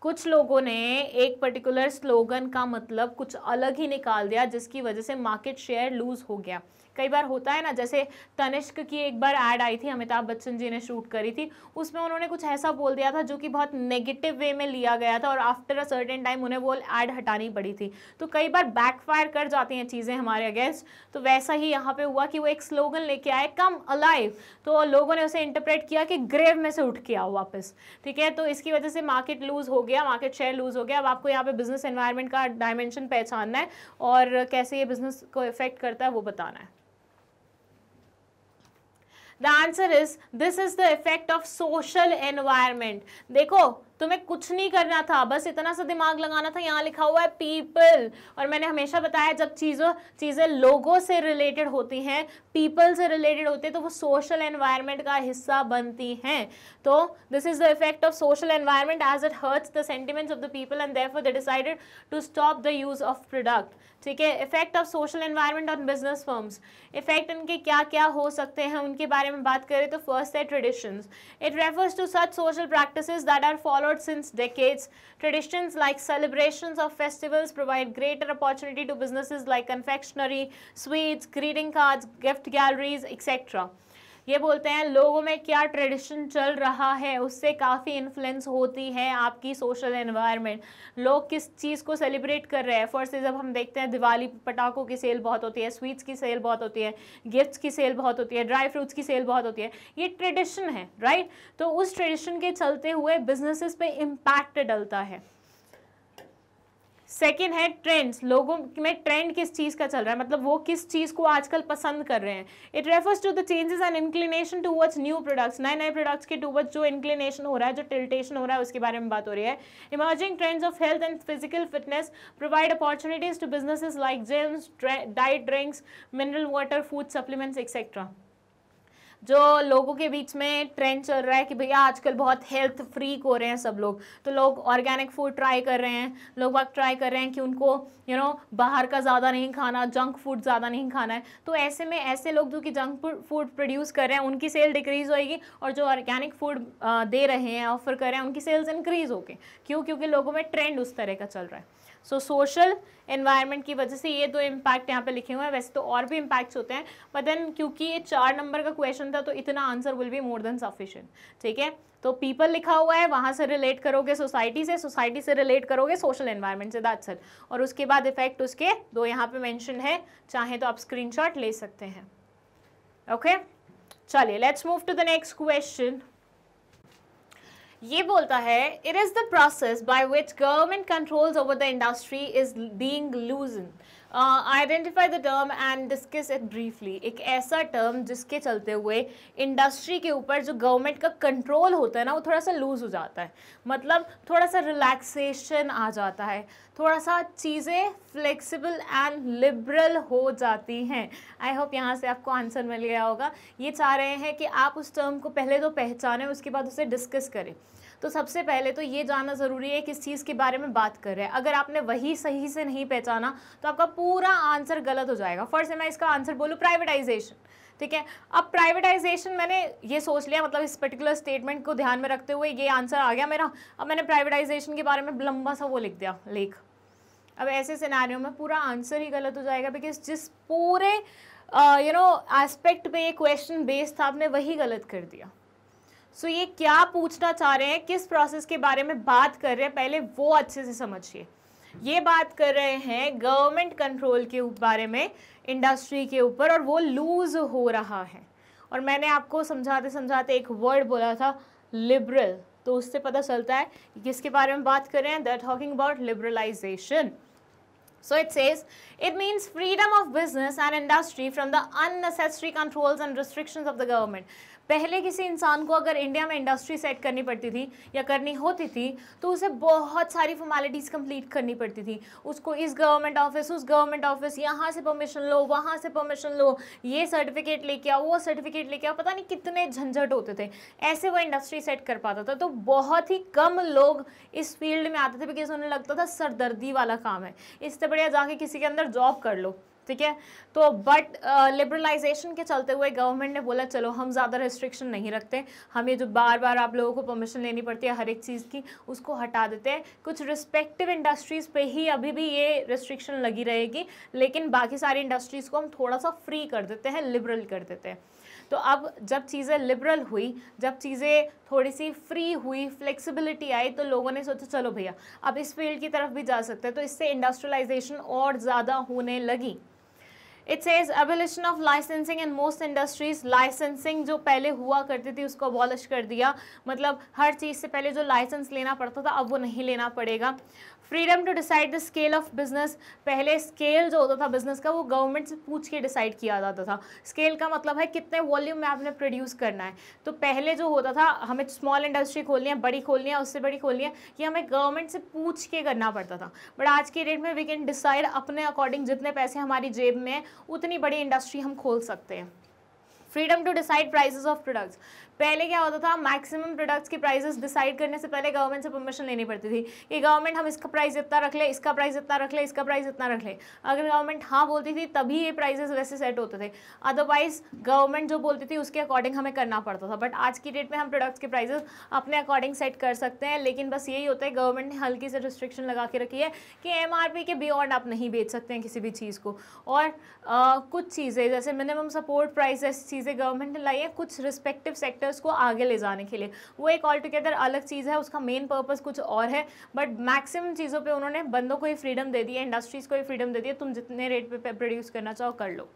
कुछ लोगों ने एक पर्टिकुलर स्लोगन का मतलब कुछ अलग ही निकाल दिया जिसकी वजह से मार्केट शेयर लूज हो गया कई बार होता है ना जैसे तनिष्क की एक बार ऐड आई थी अमिताभ बच्चन जी ने शूट करी थी उसमें उन्होंने कुछ ऐसा बोल दिया था जो कि बहुत नेगेटिव वे में लिया गया था और आफ्टर अ सर्टेन टाइम उन्हें वो ऐड हटानी पड़ी थी तो कई बार बैकफायर कर जाती हैं चीज़ें हमारे अगेंस्ट तो वैसा ही यहाँ पे हुआ कि वो एक स्लोगन लेके आए कम अलाइव तो लोगों ने उसे इंटरप्रेट किया कि ग्रेव में से उठ के आओ वापस ठीक है तो इसकी वजह से मार्केट लूज़ हो गया मार्केट शेयर लूज़ हो गया अब आपको यहाँ पे बिजनेस इन्वायरमेंट का डायमेंशन पहचानना है और कैसे ये बिजनेस को इफेक्ट करता है वो बताना है the answer is this is the effect of social environment देखो तुम्हें कुछ नहीं करना था बस इतना सा दिमाग लगाना था यहाँ लिखा हुआ है पीपल और मैंने हमेशा बताया जब चीज़ों चीज़ें लोगों से रिलेटेड होती हैं पीपल से रिलेटेड होते हैं तो वो सोशल एनवायरनमेंट का हिस्सा बनती हैं तो this is the effect of social environment as it hurts the sentiments of the people and therefore they decided to stop the use of product ठीक है effect of social environment on business firms effect इनके क्या क्या हो सकते हैं उनके बारे में बात करें तो फर्स्ट है traditions it refers to such social practices that are followed since decades traditions like celebrations of festivals provide greater opportunity to businesses like confectionery sweets greeting cards gift galleries etcetera ये बोलते हैं लोगों में क्या tradition चल रहा है उससे काफ़ी इन्फ्लुएंस होती है आपकी सोशल एनवायरनमेंट लोग किस चीज़ को सेलिब्रेट कर रहे हैं फर्स्ट जब हम देखते हैं दिवाली पटाखों की सेल बहुत होती है स्वीट्स की सेल बहुत होती है गिफ्ट्स की सेल बहुत होती है ड्राई फ्रूट्स की सेल बहुत होती है ये ट्रेडिशन है राइट तो उस ट्रेडिशन के चलते हुए बिजनेसिस पे इम्पैक्ट डलता है सेकेंड है ट्रेंड्स लोगों में ट्रेंड किस चीज़ का चल रहा है मतलब वो किस चीज़ को आजकल पसंद कर रहे हैं it refers to the changes and inclination towards new products नए नए प्रोडक्ट्स के टू वर्ड्स जो इंक्लिनेशन हो रहा है जो टिल्टेशन हो रहा है उसके बारे में बात हो रही है emerging trends of health and physical fitness provide opportunities to businesses like gyms diet drinks mineral water food supplements etcetera जो लोगों के बीच में ट्रेंड चल रहा है कि भैया आजकल बहुत हेल्थ फ्रीक हो रहे हैं सब लोग तो लोग ऑर्गेनिक फूड ट्राई कर रहे हैं लोग वक्त ट्राई कर रहे हैं कि उनको यू you नो know, बाहर का ज़्यादा नहीं खाना जंक फूड ज़्यादा नहीं खाना है तो ऐसे में ऐसे लोग जो कि जंक फूड प्रोड्यूस कर रहे हैं उनकी सेल डिक्रीज़ होएगी और जो ऑर्गेनिक फूड दे रहे हैं ऑफर कर रहे हैं उनकी सेल्स इंक्रीज़ होगी क्यों क्योंकि लोगों में ट्रेंड उस तरह का चल रहा है सो सोशल एनवायरनमेंट की वजह से ये दो इम्पैक्ट यहाँ पे लिखे हुए हैं वैसे तो और भी इम्पैक्ट्स होते हैं बट देन क्योंकि ये चार नंबर का क्वेश्चन था तो इतना answer will be more than sufficient ठीक है तो पीपल लिखा हुआ है वहाँ से रिलेट करोगे सोसाइटी से सोसाइटी से रिलेट करोगे सोशल एनवायरनमेंट से दैट्स सर और उसके बाद इफेक्ट उसके दो यहाँ पे मेंशन है चाहे तो आप स्क्रीनशॉट ले सकते हैं ओके चलिए let's move to the next question ये बोलता है it is the process by which government controls over the industry is being loosen identify the term and discuss it briefly एक ऐसा टर्म जिसके चलते हुए इंडस्ट्री के ऊपर जो गवर्नमेंट का कंट्रोल होता है ना वो थोड़ा सा लूज़ हो जाता है मतलब थोड़ा सा रिलैक्सेशन आ जाता है थोड़ा सा चीज़ें फ्लेक्सिबल एंड लिबरल हो जाती हैं आई होप यहाँ से आपको आंसर मिल गया होगा ये चाह रहे हैं कि आप उस टर्म को पहले तो पहचानें उसके बाद उसे डिस्कस करें तो सबसे पहले तो ये जानना ज़रूरी है किस चीज़ के बारे में बात कर रहे हैं अगर आपने वही सही से नहीं पहचाना तो आपका पूरा आंसर गलत हो जाएगा फर्स्ट मैं इसका आंसर बोलूँ प्राइवेटाइजेशन ठीक है अब प्राइवेटाइजेशन मैंने ये सोच लिया मतलब इस पर्टिकुलर स्टेटमेंट को ध्यान में रखते हुए ये आंसर आ गया मेरा अब मैंने प्राइवेटाइजेशन के बारे में लंबा सा वो लिख दिया लेख अब ऐसे सिनारियों में पूरा आंसर ही गलत हो जाएगा बिकॉज जिस पूरे यू नो एस्पेक्ट पे ये क्वेश्चन बेस्ड था आपने वही गलत कर दिया सो ये क्या पूछना चाह रहे हैं किस प्रोसेस के बारे में बात कर रहे हैं पहले वो अच्छे से समझिए ये बात कर रहे हैं गवर्नमेंट कंट्रोल के बारे में इंडस्ट्री के ऊपर और वो लूज हो रहा है और मैंने आपको समझाते समझाते एक वर्ड बोला था लिबरल तो उससे पता चलता है किसके बारे में बात कर रहे हैं they're talking about liberalisation so it says it means freedom of business and industry from the unnecessary controls and restrictions of the government पहले किसी इंसान को अगर इंडिया में इंडस्ट्री सेट करनी पड़ती थी या करनी होती थी तो उसे बहुत सारी फॉर्मेलिटीज़ कंप्लीट करनी पड़ती थी उसको इस गवर्नमेंट ऑफिस उस गवर्नमेंट ऑफिस यहाँ से परमिशन लो वहाँ से परमिशन लो ये सर्टिफिकेट लेके आओ वो सर्टिफिकेट लेके आओ पता नहीं कितने झंझट होते थे ऐसे वो इंडस्ट्री सेट कर पाता था तो बहुत ही कम लोग इस फील्ड में आते थे बिकॉज उन्हें लगता था सरदर्दी वाला काम है इससे बढ़िया जाके किसी के अंदर जॉब कर लो ठीक है तो बट लिबरलाइजेशन uh, के चलते हुए गवर्नमेंट ने बोला चलो हम ज़्यादा रिस्ट्रिक्शन नहीं रखते हम ये जो बार बार आप लोगों को परमिशन लेनी पड़ती है हर एक चीज़ की उसको हटा देते हैं कुछ रिस्पेक्टिव इंडस्ट्रीज़ पे ही अभी भी ये रिस्ट्रिक्शन लगी रहेगी लेकिन बाकी सारी इंडस्ट्रीज़ को हम थोड़ा सा फ्री कर देते हैं लिबरल कर देते हैं तो अब जब चीज़ें लिबरल हुई जब चीज़ें थोड़ी सी फ्री हुई फ्लेक्सिबिलिटी आई तो लोगों ने सोचा चलो भैया अब इस फील्ड की तरफ भी जा सकते हैं तो इससे इंडस्ट्रियलाइजेशन और ज़्यादा होने लगी it says abolition of licensing in most industries licensing जो पहले हुआ करती थी उसको अबॉलिश कर दिया मतलब हर चीज़ से पहले जो लाइसेंस लेना पड़ता था अब वो नहीं लेना पड़ेगा freedom to decide the scale of business पहले स्केल जो होता था बिजनेस का वो गवर्नमेंट से पूछ के डिसाइड किया जाता था स्केल का मतलब है कितने वॉल्यूम में आपने प्रोड्यूस करना है तो पहले जो होता था हमें स्मॉल इंडस्ट्री खोलनी है बड़ी खोलनी है उससे बड़ी खोलनी है ये हमें गवर्नमेंट से पूछ के करना पड़ता था बट आज के डेट में वी कैन डिसाइड अपने अकॉर्डिंग जितने पैसे हमारी जेब में उतनी बड़ी इंडस्ट्री हम खोल सकते हैं freedom to decide prices of products पहले क्या होता था मैक्सिमम प्रोडक्ट्स की प्राइजेस डिसाइड करने से पहले गवर्नमेंट से परमिशन लेनी पड़ती थी कि गवर्नमेंट हम इसका प्राइस इतना रख ले इसका प्राइस इतना रख ले इसका प्राइस इतना रख ले अगर गवर्नमेंट हाँ बोलती थी तभी ये प्राइजेस वैसे सेट होते थे अदरवाइज गवर्नमेंट जो बोलती थी उसके अकॉर्डिंग हमें करना पड़ता था बट आज की डेट में हम प्रोडक्ट्स के प्राइजेस अपने अकॉर्डिंग सेट कर सकते हैं लेकिन बस यही होता है गवर्नमेंट ने हल्की से रिस्ट्रिक्शन लगा के रखी है कि एम के बियॉन्ड आप नहीं बेच सकते हैं किसी भी चीज़ को और कुछ चीज़ें जैसे मिनिमम सपोर्ट प्राइस ऐसी चीज़ें गवर्नमेंट ने लाई है कुछ रिस्पेक्टिव सेक्टर कैरेक्टर्स को आगे ले जाने के लिए वो एक ऑल टुगेदर अलग चीज़ है उसका मेन पर्पस कुछ और है बट मैक्सिमम चीज़ों पे उन्होंने बंदों को ही फ्रीडम दे दी है इंडस्ट्रीज़ को ही फ्रीडम दे दिया तुम जितने रेट पे प्रोड्यूस करना चाहो कर लो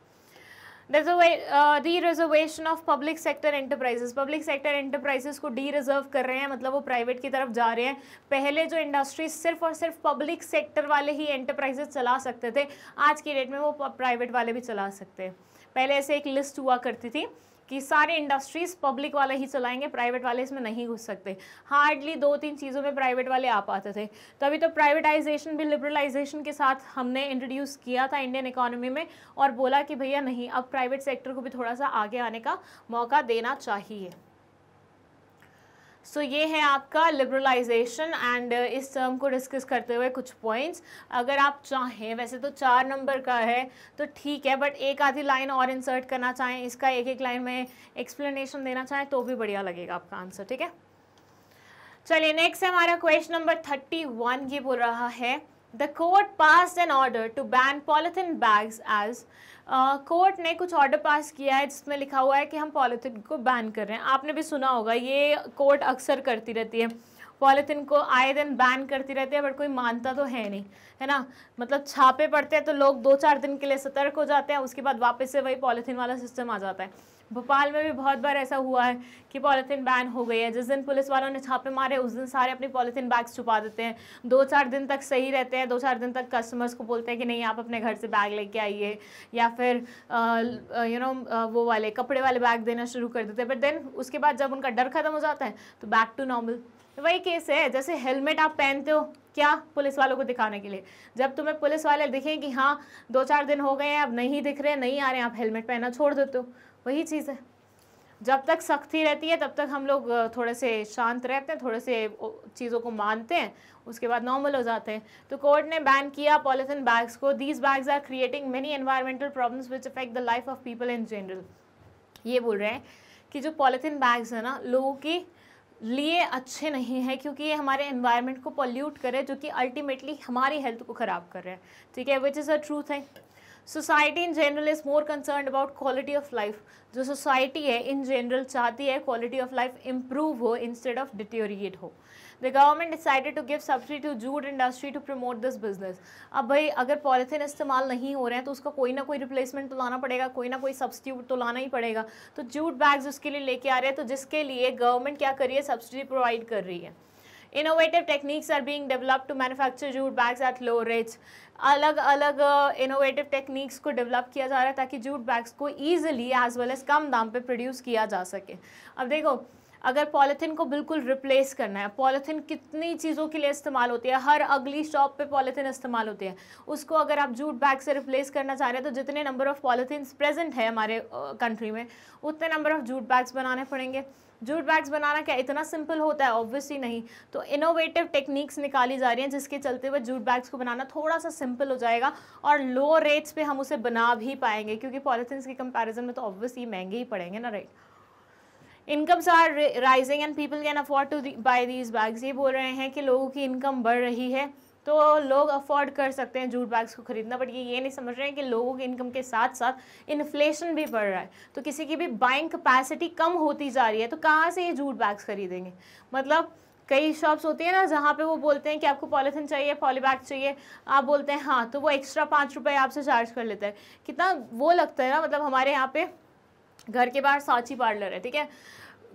dereservation of public sector enterprises public sector enterprises को डी रिजर्व कर रहे हैं मतलब वो प्राइवेट की तरफ जा रहे हैं पहले जो इंडस्ट्रीज सिर्फ और सिर्फ पब्लिक सेक्टर वाले ही इंटरप्राइजेस चला सकते थे आज की डेट में वो प्राइवेट वाले भी चला सकते हैं पहले ऐसे एक लिस्ट हुआ करती थी कि सारे इंडस्ट्रीज पब्लिक वाले ही चलाएंगे प्राइवेट वाले इसमें नहीं घुस सकते हार्डली दो तीन चीज़ों में प्राइवेट वाले आ पाते थे तभी तो प्राइवेटाइजेशन भी लिबरलाइजेशन के साथ हमने इंट्रोड्यूस किया था इंडियन इकोनॉमी में और बोला कि भैया नहीं अब प्राइवेट सेक्टर को भी थोड़ा सा आगे आने का मौका देना चाहिए सो so, ये है आपका लिबरलाइजेशन एंड uh, इस टर्म को डिस्कस करते हुए कुछ पॉइंट्स अगर आप चाहें वैसे तो चार नंबर का है तो ठीक है बट एक आधी लाइन और इंसर्ट करना चाहें इसका एक एक लाइन में एक्सप्लेनेशन देना चाहें तो भी बढ़िया लगेगा आपका आंसर ठीक है चलिए नेक्स्ट है हमारा क्वेश्चन नंबर थर्टी वन ये बोल रहा है the court pass an order to ban polythene bags as court ने कुछ ऑर्डर पास किया है जिसमें लिखा हुआ है कि हम पॉलीथीन को बैन कर रहे हैं आपने भी सुना होगा ये कोर्ट अक्सर करती रहती है पॉलीथीन को आए दिन बैन करती रहती है बट कोई मानता तो है नहीं है ना मतलब छापे पड़ते हैं तो लोग दो चार दिन के लिए सतर्क हो जाते हैं उसके बाद वापस से वही पॉलीथीन वाला सिस्टम आ जाता है भोपाल में भी बहुत बार ऐसा हुआ है कि पॉलीथीन बैन हो गई है जिस दिन पुलिस वालों ने छापे मारे उस दिन सारे अपनी पॉलीथीन बैग्स छुपा देते हैं दो चार दिन तक सही रहते हैं दो चार दिन तक कस्टमर्स को बोलते हैं कि नहीं आप अपने घर से बैग लेके आइए या फिर यू नो वो वाले कपड़े वाले बैग देना शुरू कर देते हैं बट देन उसके बाद जब उनका डर खत्म हो जाता है तो बैक टू नॉर्मल वही केस है जैसे हेलमेट आप पहनते हो क्या पुलिस वालों को दिखाने के लिए जब तुम्हें पुलिस वाले दिखें कि हाँ दो चार दिन हो गए हैं अब नहीं दिख रहे नहीं आ रहे हैं आप हेलमेट पहनना छोड़ देते हो वही चीज़ है जब तक सख्ती रहती है तब तक हम लोग थोड़े से शांत रहते हैं थोड़े से चीज़ों को मानते हैं उसके बाद नॉर्मल हो जाते हैं तो कोर्ट ने बैन किया पॉलिथिन बैग्स को these bags are creating many environmental problems which affect the life of people in general ये बोल रहे हैं कि जो पॉलिथिन बैग्स हैं ना लोगों के लिए अच्छे नहीं है क्योंकि ये हमारे एनवायरनमेंट को पॉल्यूट करे जो कि अल्टीमेटली हमारी हेल्थ को ख़राब कर रहे हैं ठीक है विच इज़ अ ट्रूथ है society in general is more concern about quality of life जो सोसाइटी है इन जनरल चाहती है क्वालिटी ऑफ लाइफ इम्प्रूव हो इंस्टेड ऑफ डिटोरिएट हो the government decided to give subsidy to jute industry to promote this business अब भाई अगर polythene इस्तेमाल नहीं हो रहे हैं तो उसका कोई ना कोई रिप्लेसमेंट तो लाना पड़ेगा कोई ना कोई सब्सिट्यूट तो लाना ही पड़ेगा तो जूट बैग्स उसके लिए लेके आ रहे हैं तो जिसके लिए गवर्नमेंट क्या कर रही है सब्सिडी प्रोवाइड कर रही है innovative techniques are being developed to manufacture jute bags at low rates अलग अलग इनोवेटिव uh, टेक्निक्स को डेवलप किया जा रहा है ताकि जूट बैग्स को ईजिली एज वेल एज कम दाम पर प्रोड्यूस किया जा सके अब देखो अगर पॉलीथीन को बिल्कुल रिप्लेस करना है पॉलीथीन कितनी चीज़ों के लिए इस्तेमाल होती है हर अगली शॉप पे पॉलीथीन इस्तेमाल होती है उसको अगर आप जूट बैग से रिप्लेस करना चाह रहे हैं तो जितने नंबर ऑफ़ पॉलीथिन प्रेजेंट है हमारे कंट्री uh, में उतने नंबर ऑफ़ जूट बैग्स बनाने पड़ेंगे जूट बैग्स बनाना क्या इतना सिंपल होता है ऑब्वियसली नहीं तो इनोवेटिव टेक्निक्स निकाली जा रही हैं जिसके चलते हुए जूट बैग्स को बनाना थोड़ा सा सिंपल हो जाएगा और लो रेट्स पे हम उसे बना भी पाएंगे क्योंकि पॉलिथिन के कंपैरिजन में तो ऑब्वियसली महंगे ही पड़ेंगे ना rate incomes are rising and people can afford to buy these bags ये बोल रहे हैं कि लोगों की इनकम बढ़ रही है तो लोग अफोर्ड कर सकते हैं जूट बैग्स को ख़रीदना बट ये ये नहीं समझ रहे हैं कि लोगों के इनकम के साथ साथ इन्फ्लेशन भी बढ़ रहा है तो किसी की भी बाइंग कैपेसिटी कम होती जा रही है तो कहाँ से ये जूट बैग्स खरीदेंगे मतलब कई शॉप्स होती है ना जहाँ पे वो बोलते हैं कि आपको पॉलीथिन चाहिए पॉली बैग चाहिए आप बोलते हैं हाँ तो वो एक्स्ट्रा पाँच रुपये आपसे चार्ज कर लेता है कितना वो लगता है ना मतलब हमारे यहाँ पे घर के बाहर साची पार्लर है ठीक है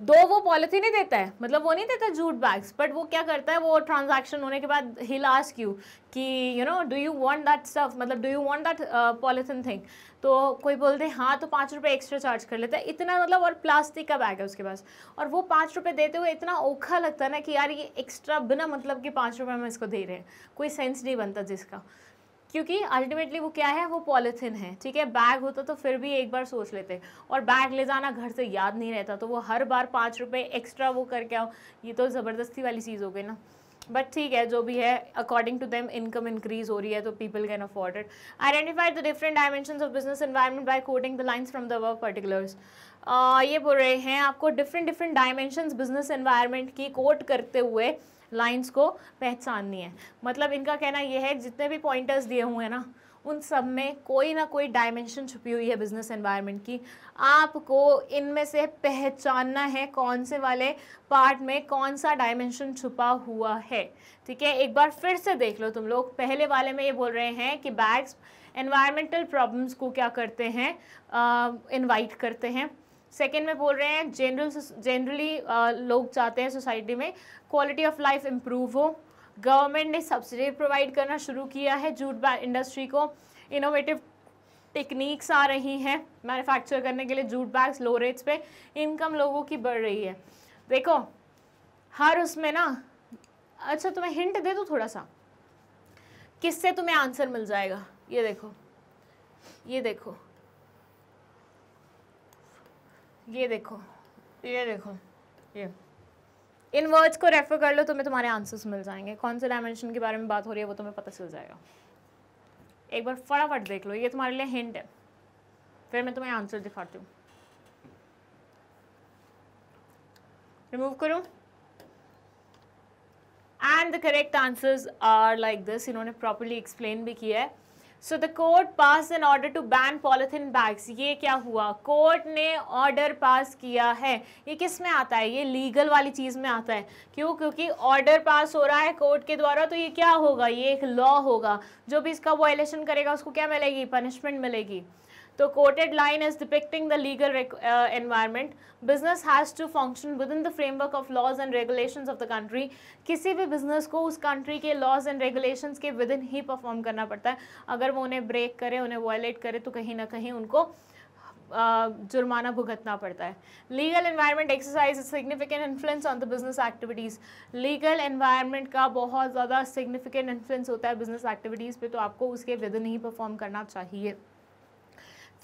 दो वो पॉलिथीन नहीं देता है मतलब वो नहीं देता जूट बैग्स बट वो क्या करता है वो ट्रांजैक्शन होने के बाद ही लास्ट यू कि you know do you want that stuff मतलब do you want that polythene thing तो कोई बोलते हैं हाँ तो पाँच रुपये एक्स्ट्रा चार्ज कर लेता है इतना मतलब और प्लास्टिक का बैग है उसके पास और वो पाँच रुपये देते हुए इतना ओखा लगता है ना कि यार ये एक्स्ट्रा बिना मतलब कि पाँच रुपये हम इसको दे रहे हैं कोई सेंस नहीं बनता जिसका क्योंकि अल्टीमेटली वो क्या है वो पॉलिथिन है ठीक है बैग होता तो फिर भी एक बार सोच लेते और बैग ले जाना घर से याद नहीं रहता तो वो हर बार पाँच रुपये एक्स्ट्रा वो करके आओ ये तो ज़बरदस्ती वाली चीज़ हो गई ना बट ठीक है जो भी है according to them income increase हो रही है तो people can afford it identify the different dimension of business environment by quoting the lines from the work particulars ये बोल रहे हैं आपको different different dimension business environment की कोट करते हुए लाइंस को पहचाननी है मतलब इनका कहना यह है जितने भी पॉइंटर्स दिए हुए हैं ना उन सब में कोई ना कोई डायमेंशन छुपी हुई है बिजनेस एनवायरनमेंट की आपको इनमें से पहचानना है कौन से वाले पार्ट में कौन सा डायमेंशन छुपा हुआ है ठीक है एक बार फिर से देख लो तुम लोग पहले वाले में ये बोल रहे हैं कि बैग्स एनवायरमेंटल प्रॉब्लम्स को क्या करते हैं इनवाइट करते हैं सेकेंड में बोल रहे हैं जनरल जनरली लोग चाहते हैं सोसाइटी में क्वालिटी ऑफ लाइफ इम्प्रूव हो गवर्नमेंट ने सब्सिडी प्रोवाइड करना शुरू किया है जूट इंडस्ट्री को इनोवेटिव टेक्निक्स आ रही हैं मैन्युफैक्चर करने के लिए जूट बैग्स लो रेट्स पे इनकम लोगों की बढ़ रही है देखो हर उसमें ना अच्छा तुम्हें हिंट दे दो थोड़ा सा किससे तुम्हें आंसर मिल जाएगा ये देखो ये देखो ये देखो ये देखो ये इन वर्ड्स को रेफर कर लो तुम्हें तुम्हारे आंसर्स मिल जाएंगे कौन से डायमेंशन के बारे में बात हो रही है वो तुम्हें पता चल जाएगा एक बार फटाफट देख लो ये तुम्हारे लिए हिंट है फिर मैं तुम्हें आंसर दिखाती हूँ रिमूव करूँ and the correct answers are like this इन्होंने प्रॉपरली एक्सप्लेन भी किया है so the court pass an order to ban polythene bags ये क्या हुआ कोर्ट ने ऑर्डर पास किया है ये किस में आता है ये लीगल वाली चीज़ में आता है क्यों क्योंकि ऑर्डर पास हो रहा है कोर्ट के द्वारा तो ये क्या होगा ये एक लॉ होगा जो भी इसका वो करेगा उसको क्या मिलेगी पनिशमेंट मिलेगी तो quoted line is depicting the legal environment business has to function within the framework of laws and regulation of the country किसी भी बिजनेस को उस कंट्री के लॉज एंड रेगुलेशन के इन ही परफॉर्म करना पड़ता है अगर वो उन्हें ब्रेक करे उन्हें वॉयलेट करे तो कहीं ना कहीं उनको uh, जुर्माना भुगतना पड़ता है legal environment exercise significant influence on the business activities legal environment का बहुत ज़्यादा सिग्निफिकेंट इन्फ्लुएंस होता है बिजनेस एक्टिविटीज़ पे तो आपको उसके विदिन ही परफॉर्म करना चाहिए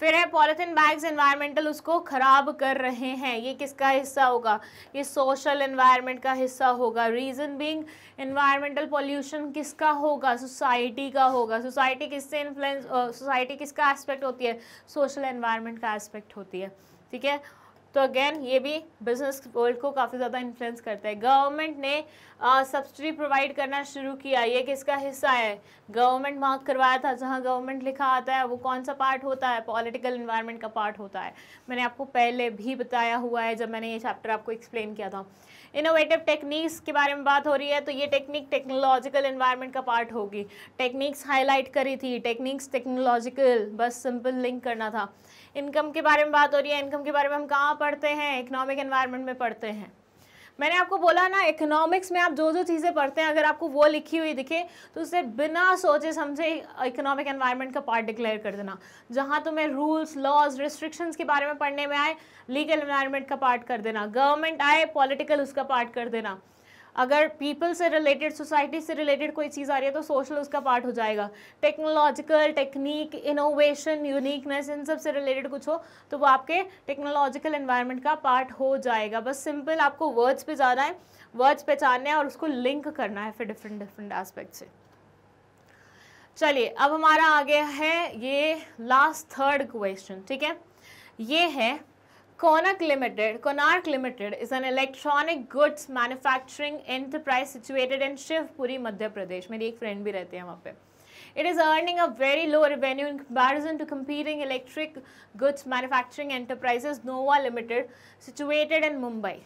फिर है पॉलिथिन बैग्स एनवायरमेंटल उसको ख़राब कर रहे हैं ये किसका हिस्सा होगा ये सोशल एनवायरमेंट का हिस्सा होगा रीज़न बीइंग एनवायरमेंटल पॉल्यूशन किसका होगा सोसाइटी का होगा सोसाइटी किससे इन्फ्लुएंस सोसाइटी किसका एस्पेक्ट होती है सोशल एनवायरमेंट का एस्पेक्ट होती है ठीक है तो अगेन ये भी बिजनेस वर्ल्ड को काफ़ी ज़्यादा इन्फ्लुएंस करता है गवर्नमेंट ने सब्सिडी प्रोवाइड करना शुरू किया ये किसका हिस्सा है गवर्नमेंट मार्क करवाया था जहाँ गवर्नमेंट लिखा आता है वो कौन सा पार्ट होता है पॉलिटिकल इन्वायरमेंट का पार्ट होता है मैंने आपको पहले भी बताया हुआ है जब मैंने ये चैप्टर आपको एक्सप्लेन किया था इनोवेटिव टेक्निक्स के बारे में बात हो रही है तो ये टेक्निक टेक्नोलॉजिकल इन्वायरमेंट का पार्ट होगी टेक्निक्स हाईलाइट करी थी टेक्निक्स टेक्नोलॉजिकल बस सिंपल लिंक करना था इनकम के बारे में बात हो रही है इनकम के बारे में हम कहाँ पढ़ते हैं इकोनॉमिक एनवायरनमेंट में पढ़ते हैं मैंने आपको बोला ना इकोनॉमिक्स में आप जो जो चीज़ें पढ़ते हैं अगर आपको वो लिखी हुई दिखे तो उसे बिना सोचे समझे इकोनॉमिक एनवायरनमेंट का पार्ट डिक्लेयर कर देना जहाँ तुम्हें रूल्स लॉज रिस्ट्रिक्शंस के बारे में पढ़ने में आए लीगल एनवायरनमेंट का पार्ट कर देना गवर्नमेंट आए पॉलिटिकल उसका पार्ट कर देना अगर पीपल से रिलेटेड सोसाइटी से रिलेटेड कोई चीज़ आ रही है तो सोशल उसका पार्ट हो जाएगा टेक्नोलॉजिकल टेक्निक इनोवेशन यूनिकनेस इन सब से रिलेटेड कुछ हो तो वो आपके टेक्नोलॉजिकल एनवायरनमेंट का पार्ट हो जाएगा बस सिंपल आपको वर्ड्स पे जाना है वर्ड्स पहचानने और उसको लिंक करना है फिर डिफरेंट डिफरेंट एस्पेक्ट से चलिए अब हमारा आ गया है ये लास्ट थर्ड क्वेश्चन ठीक है ये है Konark Limited, Konark Limited is an electronic goods manufacturing enterprise situated in Shivpuri, Madhya Pradesh. मेरी एक friend भी रहती है वहाँ पे. It is earning a very low revenue in comparison to competing electric goods manufacturing enterprises Nova Limited situated in Mumbai.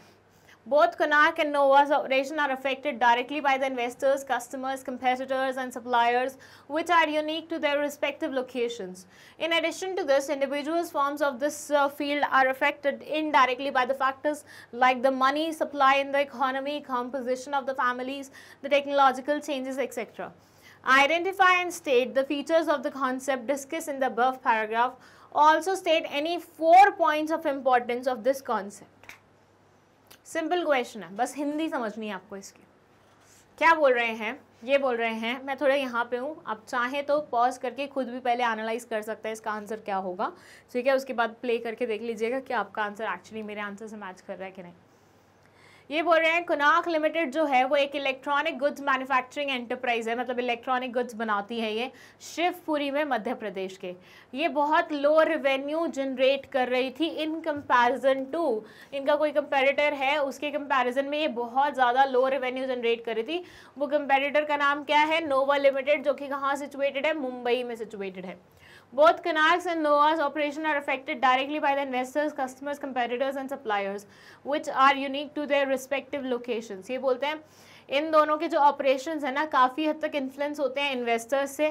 Both Konark and Nova's operation are affected directly by the investors, customers, competitors and suppliers which are unique to their respective locations. In addition to this, individuals forms of this uh, field are affected indirectly by the factors like the money supply in the economy, composition of the families, the technological changes etc. Identify and state the features of the concept discussed in the above paragraph. Also state any four points of importance of this concept. Simple question है बस हिंदी समझनी है आपको इसकी क्या बोल रहे हैं ये बोल रहे हैं मैं थोड़ा यहाँ पे हूँ आप चाहें तो पॉज करके खुद भी पहले एनालाइज कर सकते हैं इसका आंसर क्या होगा ठीक है उसके बाद प्ले करके देख लीजिएगा कि आपका आंसर एक्चुअली मेरे आंसर से मैच कर रहा है कि नहीं ये बोल रहे हैं कुनाक लिमिटेड जो है वो एक इलेक्ट्रॉनिक गुड्स मैन्युफैक्चरिंग एंटरप्राइज है मतलब इलेक्ट्रॉनिक गुड्स बनाती है ये शिवपुरी में मध्य प्रदेश के ये बहुत लो रेवेन्यू जनरेट कर रही थी इन कंपैरिजन टू इनका कोई कंपेरेटर है उसके कंपैरिजन में ये बहुत ज़्यादा लो रेवेन्यू जनरेट कर रही थी वो कंपेरेटर का नाम क्या है नोवा लिमिटेड जो कि कहाँ सिचुएटेड है मुंबई में सिचुएटेड है Both Canarc's and Noah's operation are affected directly by the investors, customers, competitors and suppliers, which are unique to their respective locations. ye bolte hain इन दोनों के जो ऑपरेशन है ना काफ़ी हद तक इन्फ्लुएंस होते हैं इन्वेस्टर्स से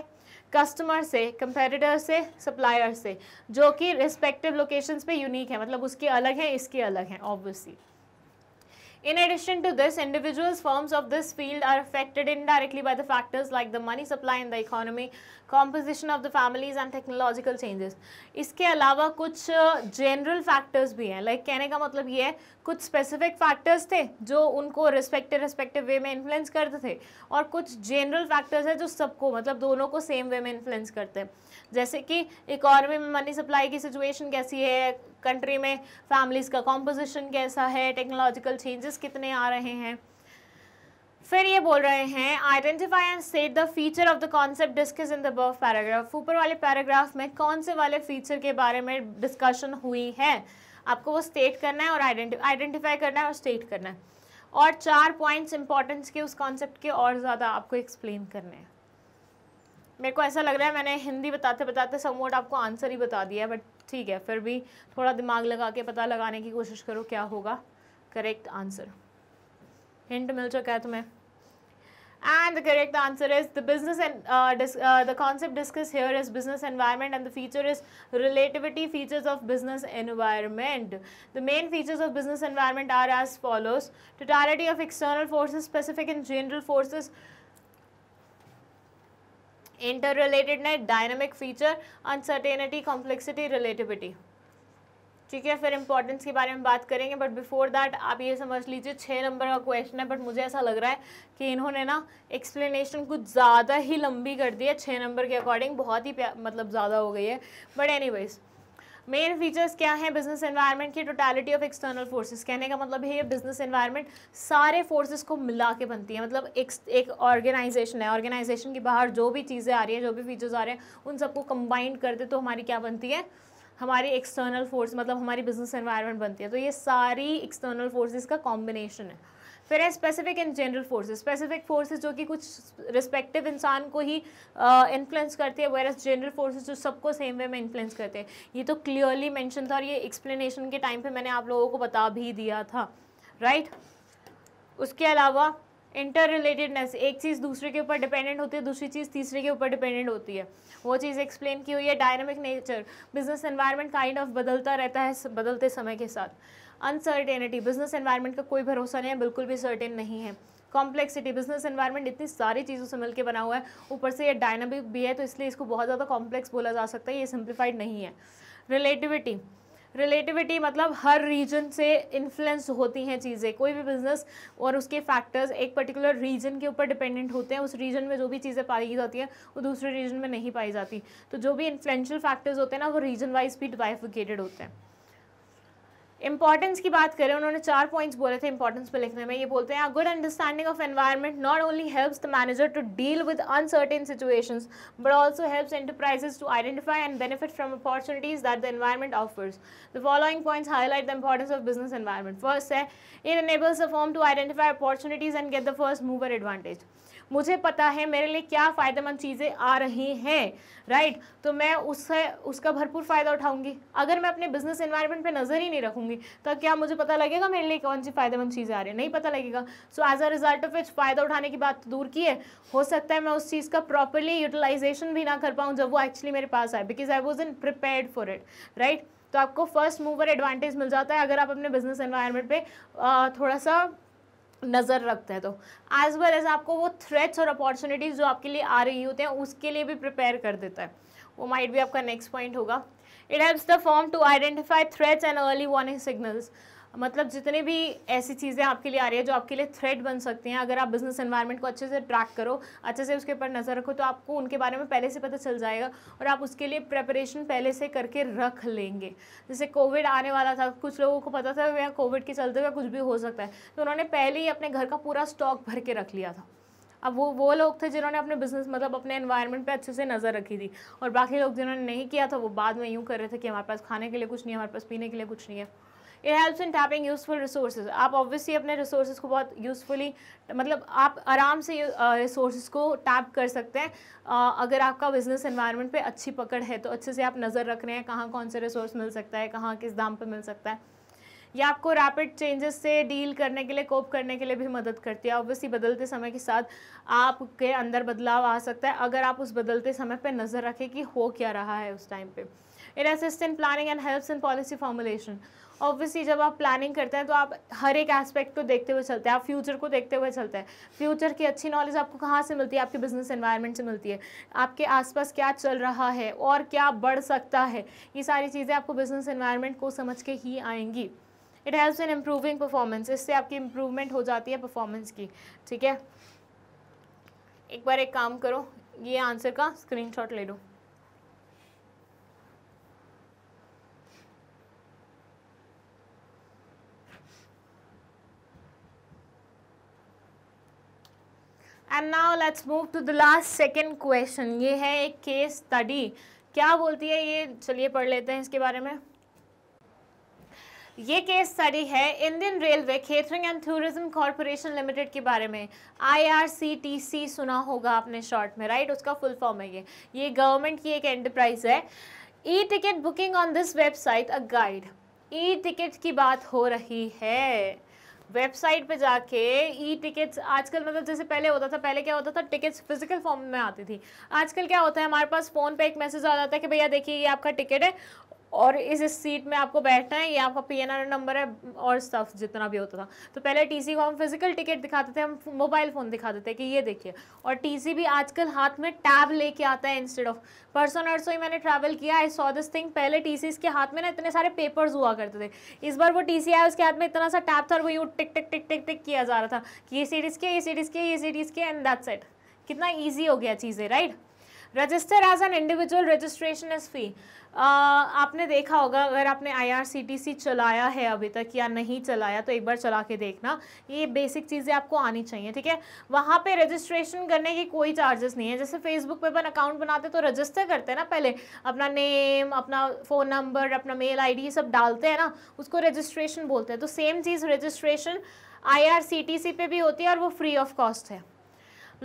कस्टमर से कंपेटिटर से सप्लायर से जो कि रिस्पेक्टिव लोकेशंस पे यूनिक है मतलब उसके अलग हैं इसके अलग हैं obviously In addition to this, individuals firms of this field are affected indirectly by the factors like the money supply in the economy, composition of the families and technological changes. इसके अलावा कुछ general factors भी हैं like कहने का मतलब ये है कुछ specific factors थे जो उनको respective respective way में influence करते थे और कुछ general factors हैं जो सबको मतलब दोनों को same way में influence करते हैं जैसे कि इकॉनमी में मनी सप्लाई की सिचुएशन कैसी है कंट्री में फैमिलीज़ का कॉम्पोजिशन कैसा है टेक्नोलॉजिकल चेंजेस कितने आ रहे हैं फिर ये बोल रहे हैं identify and set the feature of the concept discuss in the बर्फ पैराग्राफ ऊपर वाले पैराग्राफ में कौन से वाले फीचर के बारे में डिस्कशन हुई है आपको वो स्टेट करना है और आइडेंटिफाई करना है और स्टेट करना है और चार पॉइंट्स इंपॉर्टेंस के उस कॉन्सेप्ट के और ज़्यादा आपको एक्सप्लेन करने हैं मेरे को ऐसा लग रहा है मैंने हिंदी बताते बताते समोट आपको आंसर ही बता दिया बट ठीक है फिर भी थोड़ा दिमाग लगा के पता लगाने की कोशिश करो क्या होगा करेक्ट आंसर हिंट मिल चुका है तुम्हें and the correct answer is the business and the concept discuss here is business environment and the feature is relativity features of business environment the main features of business environment are as follows totality of external forces specific and general forces interrelatedness dynamic feature uncertainty complexity relativity ठीक है फिर importance के बारे में बात करेंगे but before that आप ये समझ लीजिए छः नंबर का क्वेश्चन है बट मुझे ऐसा लग रहा है कि इन्होंने ना एक्सप्लेनेशन कुछ ज़्यादा ही लंबी कर दी है छः नंबर के अकॉर्डिंग बहुत ही मतलब ज़्यादा हो गई है बट एनीवेज़ मेन फीचर्स क्या हैं बिजनेस एनवायरनमेंट की टोटलिटी ऑफ एक्सटर्नल फोर्सेस कहने का मतलब है ये बिजनेस एनवायरनमेंट सारे फोर्सेस को मिला के बनती है मतलब एक एक ऑर्गेनाइजेशन है ऑर्गेनाइजेशन के बाहर जो भी चीज़ें आ रही है जो भी फीचर्स आ रहे हैं उन सबको कंबाइंड करते तो हमारी क्या बनती है हमारी एक्सटर्नल फोर्स मतलब हमारी बिजनेस एनवायरनमेंट बनती है तो ये सारी एक्सटर्नल फोर्सेस का कॉम्बिनेशन है फिर है specific and general forces specific forces जो कि कुछ रिस्पेक्टिव इंसान को ही इन्फ्लुएंस करते हैं वेर एस जनरल फोर्सेज जो सबको सेम वे में इन्फ्लुएंस करते हैं ये तो क्लियरली मैंशन था और ये एक्सप्लेनेशन के टाइम पर मैंने आप लोगों को बता भी दिया था राइट right? उसके अलावा इंटर रिलेटेडनेस एक चीज़ दूसरे के ऊपर डिपेंडेंट होती है दूसरी चीज़ तीसरे के ऊपर डिपेंडेंट होती है वो चीज़ एक्सप्लेन की हुई है dynamic nature business environment kind of बदलता रहता है बदलते समय के साथ अनसर्टेनिटी बिजनेस एनवायरनमेंट का कोई भरोसा नहीं है बिल्कुल भी सर्टेन नहीं है कॉम्प्लेक्सिटी बिजनेस एनवायरनमेंट इतनी सारी चीज़ों से मिलकर बना हुआ है ऊपर से ये डायनामिक भी है तो इसलिए इसको बहुत ज़्यादा कॉम्प्लेक्स बोला जा सकता है ये सिंप्लीफाइड नहीं है रिलेटिविटी रिलेटिविटी मतलब हर रीजन से इन्फ्लुएंस होती हैं चीज़ें कोई भी बिजनेस और उसके फैक्टर्स एक पर्टिकुलर रीजन के ऊपर डिपेंडेंट होते हैं उस रीजन में जो भी चीज़ें पाई जाती हैं वो दूसरे रीजन में नहीं पाई जाती तो जो भी इन्फ्लुएंशियल फैक्टर्स होते हैं ना वो रीजन वाइज भी डाइफिकेटेड होते हैं इंपॉर्टेंस की बात करें उन्होंने चार पॉइंट्स बोले थे इंपॉर्टेंस पे लिखने में ये बोलते हैं good understanding of environment not only helps the manager to deal with uncertain situations but also helps enterprises to identify and benefit from opportunities that the environment offers the following points highlight the importance of business environment first है it enables a firm to identify opportunities and get the first mover advantage मुझे पता है मेरे लिए क्या फ़ायदेमंद चीज़ें आ रही हैं राइट तो मैं उससे उसका भरपूर फ़ायदा उठाऊंगी अगर मैं अपने बिजनेस इन्वायरमेंट पे नज़र ही नहीं रखूंगी तो क्या मुझे पता लगेगा मेरे लिए कौन सी फ़ायदेमंद चीज़ें आ रही है नहीं पता लगेगा so as a result of each फ़ायदा उठाने की बात तो दूर की है हो सकता है मैं उस चीज़ का प्रॉपरली यूटिलाइजेशन भी ना कर पाऊँ जब वो एक्चुअली मेरे पास आए because I was in prepare for it right तो आपको फर्स्ट मूवर एडवांटेज मिल जाता है अगर आप अपने बिजनेस एनवायरनमेंट पे थोड़ा सा नज़र रखते हैं तो एज वेल एज आपको वो थ्रेट्स और अपॉर्चुनिटीज़ जो आपके लिए आ रही होते हैं उसके लिए भी प्रिपेयर कर देता है वो माइट भी आपका नेक्स्ट पॉइंट होगा it helps the firm to identify threats and early warning signals मतलब जितने भी ऐसी चीज़ें आपके लिए आ रही है जो आपके लिए थ्रेड बन सकती हैं अगर आप बिज़नेस इन्वायरमेंट को अच्छे से ट्रैक करो अच्छे से उसके ऊपर नज़र रखो तो आपको उनके बारे में पहले से पता चल जाएगा और आप उसके लिए प्रेपरेशन पहले से करके रख लेंगे जैसे कोविड आने वाला था कुछ लोगों को पता था या कोविड के चलते हुए कुछ भी हो सकता है तो उन्होंने पहले ही अपने घर का पूरा स्टॉक भर के रख लिया था अब वो वो लोग थे जिन्होंने अपने बिजनेस मतलब अपने एनवायरनमेंट पे अच्छे से नज़र रखी थी और बाकी लोग जिन्होंने नहीं किया था वो बाद में यूँ कर रहे थे कि हमारे पास खाने के लिए कुछ नहीं है हमारे पास पीने के लिए कुछ नहीं है it helps in tapping useful resource आप ऑब्वियसली अपने रिसोर्स को बहुत यूजफुली मतलब आप आराम से रिसोर्स को टैप कर सकते हैं अगर आपका बिजनेस इन्वायरमेंट पे अच्छी पकड़ है तो अच्छे से आप नज़र रख रहे हैं कहाँ कौन से रिसोर्स मिल सकता है कहाँ किस दाम पर मिल सकता है या आपको रैपिड चेंजेस से डील करने के लिए कोप करने के लिए भी मदद करती है ऑब्वियसली बदलते समय के साथ आपके अंदर बदलाव आ सकता है अगर आप उस बदलते समय पर नज़र रखें कि हो क्या रहा है उस टाइम पे in assistant planning and helps in policy formulation obviously जब आप प्लानिंग करते हैं तो आप हर एक एस्पेक्ट को देखते हुए चलते हैं आप फ्यूचर को देखते हुए चलते हैं फ्यूचर की अच्छी नॉलेज आपको कहाँ से मिलती है आपके बिजनेस एन्वायरमेंट से मिलती है आपके आसपास क्या चल रहा है और क्या बढ़ सकता है ये सारी चीज़ें आपको बिजनेस इन्वायरमेंट को समझ के ही आएंगी it has an improving performance इससे आपकी इम्प्रूवमेंट हो जाती है परफॉर्मेंस की ठीक है एक बार एक काम करो ये आंसर का स्क्रीनशॉट ले लो and now let's move to the last second question ये है एक केस स्टडी क्या बोलती है ये चलिए पढ़ लेते हैं इसके बारे में ये केस स्टडी है Indian railway catering and tourism corporation limited के बारे में आईआरसीटीसी सुना होगा आपने शॉर्ट में राइट उसका फुल फॉर्म है ये ये गवर्नमेंट की एक एंटरप्राइज है e ticket booking on this website a guide e ticket की बात हो रही है वेबसाइट पे जाके ई टिकट्स आजकल मतलब जैसे पहले होता था पहले क्या होता था टिकट्स फिजिकल फॉर्म में आती थी आजकल क्या होता है हमारे पास फ़ोन पे एक मैसेज आ जाता है कि भैया देखिए ये आपका टिकट है और इस सीट में आपको बैठना है ये आपका आर नंबर है और स्टफ जितना भी होता था तो पहले टीसी को हम फिजिकल टिकट दिखाते थे हम मोबाइल फ़ोन दिखाते थे कि ये देखिए और टीसी भी आजकल हाथ में टैब लेके आता है इंस्टेड ऑफ परसों अर्सो ही मैंने ट्रैवल किया आई सॉ दिस थिंग पहले टी के हाथ में ना इतने सारे पेपर्स हुआ करते थे इस बार वो टी आया उसके हाथ में इतना सा टैब था और वो यूँ टिक टिक टिक टिक टिक किया जा रहा था कि ये सीरीज़ के ये सीरीज़ के ये सीरीज़ के एंड दैट सेट कितना ईजी हो गया चीज़ें right register as an individual registration is fee आपने देखा होगा अगर आपने आईआरसीटीसी चलाया है अभी तक या नहीं चलाया तो एक बार चला के देखना ये बेसिक चीज़ें आपको आनी चाहिए ठीक है वहाँ पे रजिस्ट्रेशन करने के कोई चार्जेस नहीं है जैसे फेसबुक पे अपन अकाउंट बनाते तो रजिस्टर करते हैं ना पहले अपना नेम अपना फ़ोन नंबर अपना मेल आई सब डालते हैं ना उसको रजिस्ट्रेशन बोलते हैं तो सेम चीज़ रजिस्ट्रेशन आई पे भी होती है और वो फ्री ऑफ कॉस्ट है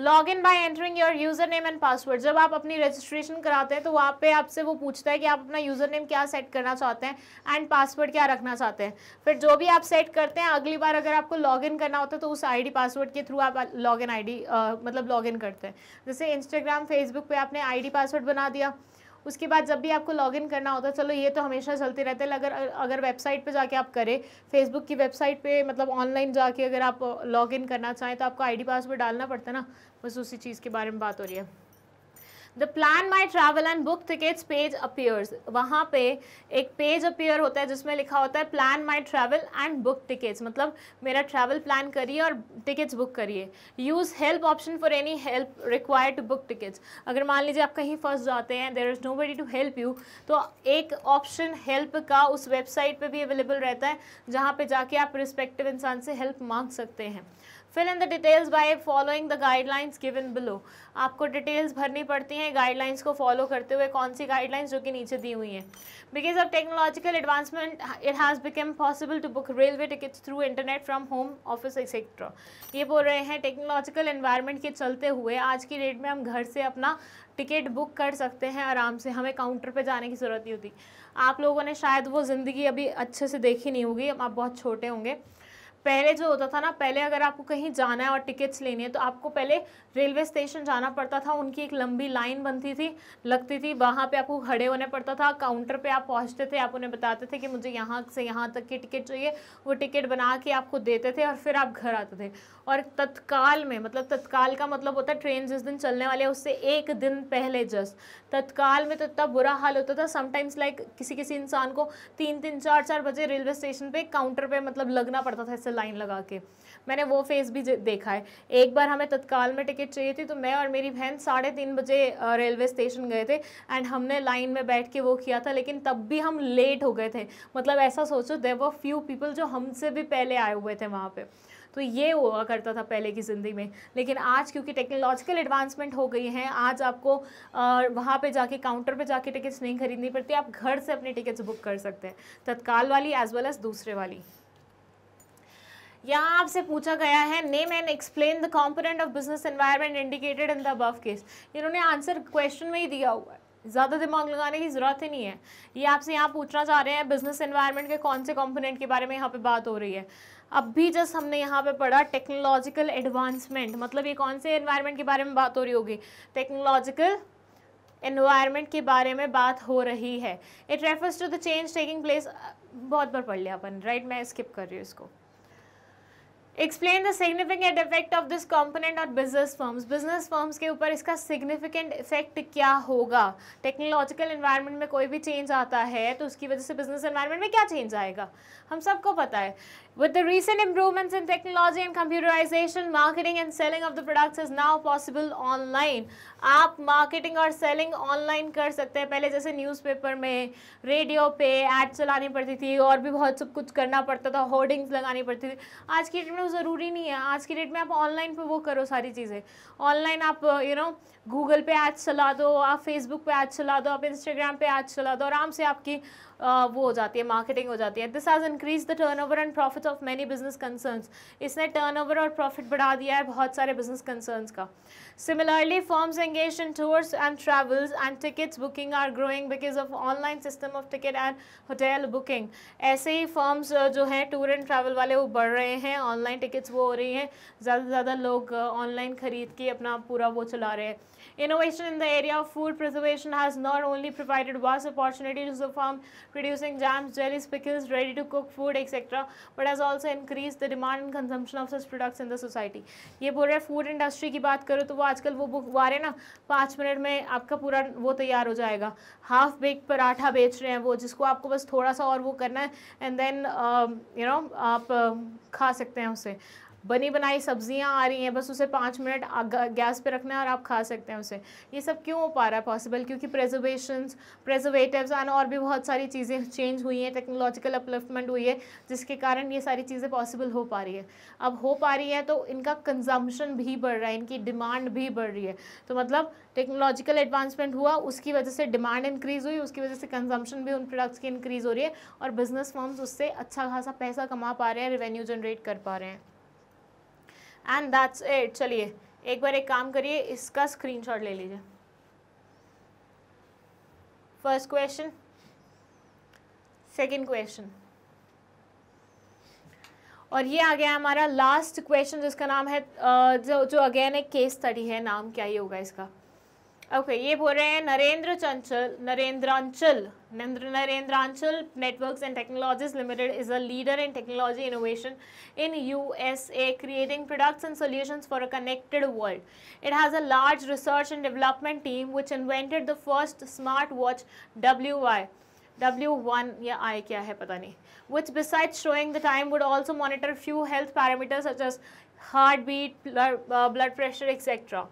log in by entering your user name and password जब आप अपनी रजिस्ट्रेशन कराते हैं तो वहाँ पे आपसे वो पूछता है कि आप अपना यूज़र नेम क्या सेट करना चाहते हैं एंड पासवर्ड क्या रखना चाहते हैं फिर जो भी आप सेट करते हैं अगली बार अगर आपको लॉग इन करना होता है तो उस आई पासवर्ड के थ्रू आप लॉग इन आई मतलब लॉग इन करते हैं जैसे इंस्टाग्राम फेसबुक पर आपने आई पासवर्ड बना दिया उसके बाद जब भी आपको लॉगिन करना होता है चलो ये तो हमेशा चलते रहते हैं अगर अगर वेबसाइट पे जाके आप करें फेसबुक की वेबसाइट पे मतलब ऑनलाइन जाके अगर आप लॉगिन करना चाहें तो आपको आईडी पासवर्ड डालना पड़ता है ना बस उसी चीज़ के बारे में बात हो रही है the plan my travel and book tickets page appears वहाँ पे एक पेज अपीयर होता है जिसमें लिखा होता है plan my travel and book tickets मतलब मेरा ट्रैवल प्लान करिए और टिकट्स बुक करिए use help option for any help required to book tickets अगर मान लीजिए आप कहीं फंस जाते हैं there is nobody to help you तो एक ऑप्शन हेल्प का उस वेबसाइट पर भी अवेलेबल रहता है जहाँ पर जाके आप रिस्पेक्टिव इंसान से हेल्प मांग सकते हैं fill in the details by following the guidelines given below आपको डिटेल्स भरनी पड़ती हैं गाइडलाइंस को फॉलो करते हुए कौन सी गाइडलाइंस जो कि नीचे दी हुई हैं because of technological advancement it has become possible to book railway tickets through internet from home office etcetera ये बोल रहे हैं टेक्नोलॉजिकल इन्वायरमेंट के चलते हुए आज की डेट में हम घर से अपना टिकट बुक कर सकते हैं आराम से हमें काउंटर पर जाने की ज़रूरत नहीं होती आप लोगों ने शायद वो ज़िंदगी अभी अच्छे से देखी नहीं होगी आप बहुत छोटे होंगे पहले जो होता था ना पहले अगर आपको कहीं जाना है और टिकट्स लेनी है तो आपको पहले रेलवे स्टेशन जाना पड़ता था उनकी एक लंबी लाइन बनती थी लगती थी वहाँ पे आपको खड़े होने पड़ता था काउंटर पे आप पहुँचते थे आप उन्हें बताते थे कि मुझे यहाँ से यहाँ तक की टिकट चाहिए वो टिकट बना के आपको देते थे और फिर आप घर आते थे और तत्काल में मतलब तत्काल का मतलब होता है ट्रेन जिस दिन चलने वाले उससे एक दिन पहले जस्ट तत्काल में तो इतना बुरा हाल होता था समटाइम्स लाइक किसी किसी इंसान को तीन तीन चार चार बजे रेलवे स्टेशन पे काउंटर पे मतलब लगना पड़ता था ऐसे लाइन लगा के मैंने वो फेज़ भी देखा है एक बार हमें तत्काल में टिकट चाहिए थी तो मैं और मेरी बहन साढ़े तीन बजे रेलवे स्टेशन गए थे एंड हमने लाइन में बैठ के वो किया था लेकिन तब भी हम लेट हो गए थे मतलब ऐसा सोचो देर वो फ्यू पीपल जो हमसे भी पहले आए हुए थे वहाँ पर तो ये हुआ करता था पहले की ज़िंदगी में लेकिन आज क्योंकि टेक्नोलॉजिकल एडवांसमेंट हो गई हैं आज आपको वहाँ पे जाके काउंटर पे जाके टिकट्स नहीं खरीदनी पड़ती आप घर से अपनी टिकट्स बुक कर सकते हैं तत्काल वाली एज वेल एज़ दूसरे वाली यहाँ आपसे पूछा गया है name and explain the component of business environment indicated in the above case इन्होंने आंसर क्वेश्चन में ही दिया हुआ है ज़्यादा दिमाग लगाने की ज़रूरत ही नहीं है ये आपसे यहाँ पूछना चाह रहे हैं बिजनेस एनवायरमेंट के कौन से कंपोनेंट के बारे में यहाँ पे बात हो रही है अब भी जस्ट हमने यहाँ पे पढ़ा टेक्नोलॉजिकल एडवांसमेंट मतलब ये कौन से एनवायरमेंट के बारे में बात हो रही होगी टेक्नोलॉजिकल एनवायरमेंट के बारे में बात हो रही है it refers to the change taking place बहुत बार पढ़ लिया अपन राइट मैं स्किप कर रही हूँ इसको explain the significant effect of this component on business firms business firms के ऊपर इसका सिग्निफिकेंट इफेक्ट क्या होगा टेक्नोलॉजिकल इन्वायरमेंट में कोई भी चेंज आता है तो उसकी वजह से बिजनेस इन्वायरमेंट में क्या चेंज आएगा हम सबको पता है With the recent improvements in technology and computerization, marketing and selling of the products is now possible online. आप marketing और selling online कर सकते हैं पहले जैसे newspaper में रेडियो पे एड चलानी पड़ती थी और भी बहुत सब कुछ करना पड़ता था होर्डिंग्स लगानी पड़ती थी आज की डेट में वो ज़रूरी नहीं है आज की डेट में आप ऑनलाइन पे वो करो सारी चीज़ें ऑनलाइन आप you you know know, Google पे ऐड चला दो आप फेसबुक पे ऐड चला दो आप इंस्टाग्राम पे ऐड चला दो आराम से आपकी वो हो जाती है मार्केटिंग हो जाती है this has increase the turnover and profit of many business concern इसने टर्न ओवर और प्रॉफिट बढ़ा दिया है बहुत सारे बिजनेस कंसर्न का similarly firms engage in tours and travels and tickets booking are growing because of online system of ticket and hotel booking ऐसे ही फॉर्म्स जो हैं टूर एंड ट्रैवल वाले वो बढ़ रहे हैं ऑनलाइन टिकट्स वो हो रही हैं ज़्यादा से ज़्यादा लोग ऑनलाइन ख़रीद के अपना पूरा वो चला रहे हैं Innovation in the area of food preservation has not only provided vast opportunities to the farm producing jams, jellies, pickles, ready-to-cook food, etc., but has also increased the demand and consumption of such products in the society. ये बोल रहे हैं food industry की बात करो तो वो आजकल वो बुक वारे ना पाँच मिनट में आपका पूरा वो तैयार हो जाएगा हाफ बेक पराठा बेच रहे हैं वो जिसको आपको बस थोड़ा सा और वो करना है एंड देन यू नो आप uh, kha sakte hain usse बनी बनाई सब्जियां आ रही हैं बस उसे पाँच मिनट गैस पे रखना है और आप खा सकते हैं उसे ये सब क्यों हो पा रहा है पॉसिबल क्योंकि प्रेजर्वेशन प्रेजर्वेटिव एंड और भी बहुत सारी चीज़ें चेंज हुई हैं टेक्नोलॉजिकल अपलिफ्टमेंट हुई है जिसके कारण ये सारी चीज़ें पॉसिबल हो पा रही है अब हो पा रही है तो इनका कंजम्पशन भी बढ़ रहा है इनकी डिमांड भी बढ़ रही है तो मतलब टेक्नोलॉजिकल एडवांसमेंट हुआ उसकी वजह से डिमांड इंक्रीज़ हुई उसकी वजह से कंजम्पशन भी उन प्रोडक्ट्स की इंक्रीज़ हो रही है और बिज़नेस फॉर्म्स उससे अच्छा खासा पैसा कमा पा रहे हैं रेवेन्यू जनरेट कर पा रहे हैं एंड दैट्स इट चलिए एक बार एक काम करिए इसका स्क्रीनशॉट ले लीजिए फर्स्ट क्वेश्चन सेकंड क्वेश्चन और ये आ गया हमारा लास्ट क्वेश्चन जिसका नाम है जो जो अगेन एक केस स्टडी है नाम क्या ही होगा इसका ओके ये बोल रहे हैं Narendra Chanchal Narendranchal Narendranchal networks and technologies limited is a leader in technology innovation in USA creating products and solutions for a connected world it has a large research and development team which invented the first smart watch W I W one या I क्या है पता नहीं which beside showing the time would also monitor few health parameters such as heartbeat blood pressure etcetera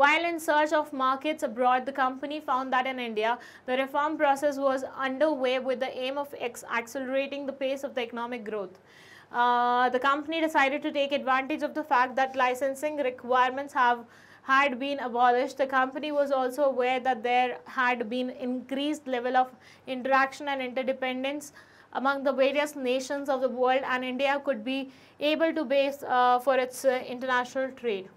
While in search of markets abroad, the company found that in India, the reform process was underway with the aim of accelerating the pace of the economic growth. Uh, the company decided to take advantage of the fact that licensing requirements have had been abolished. The company was also aware that there had been increased level of interaction and interdependence among the various nations of the world and India could be able to base uh, for its uh, international trade.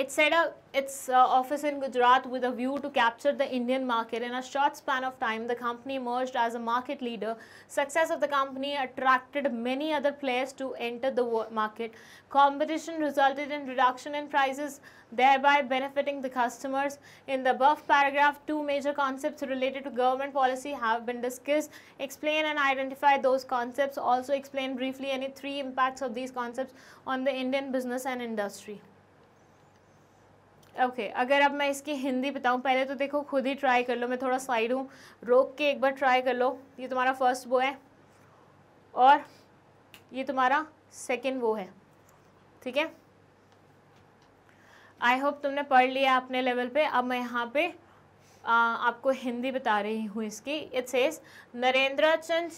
It set up its uh, office in Gujarat with a view to capture the Indian market. In a short span of time, the company emerged as a market leader. Success of the company attracted many other players to enter the market. Competition resulted in reduction in prices, thereby benefiting the customers. In the above paragraph, two major concepts related to government policy have been discussed. Explain and identify those concepts. Also explain briefly any three impacts of these concepts on the Indian business and industry. Okay okay, अगर अब मैं इसकी हिंदी बताऊँ पहले तो देखो खुद ही try कर लो मैं थोड़ा साइड हूँ रोक के एक बार ट्राई कर लो ये तुम्हारा फर्स्ट वो है और ये तुम्हारा सेकेंड वो है ठीक है आई होप तुमने पढ़ लिया अपने लेवल पे अब मैं यहाँ पे आपको हिंदी बता रही हूँ इसकी it's says Narendrachal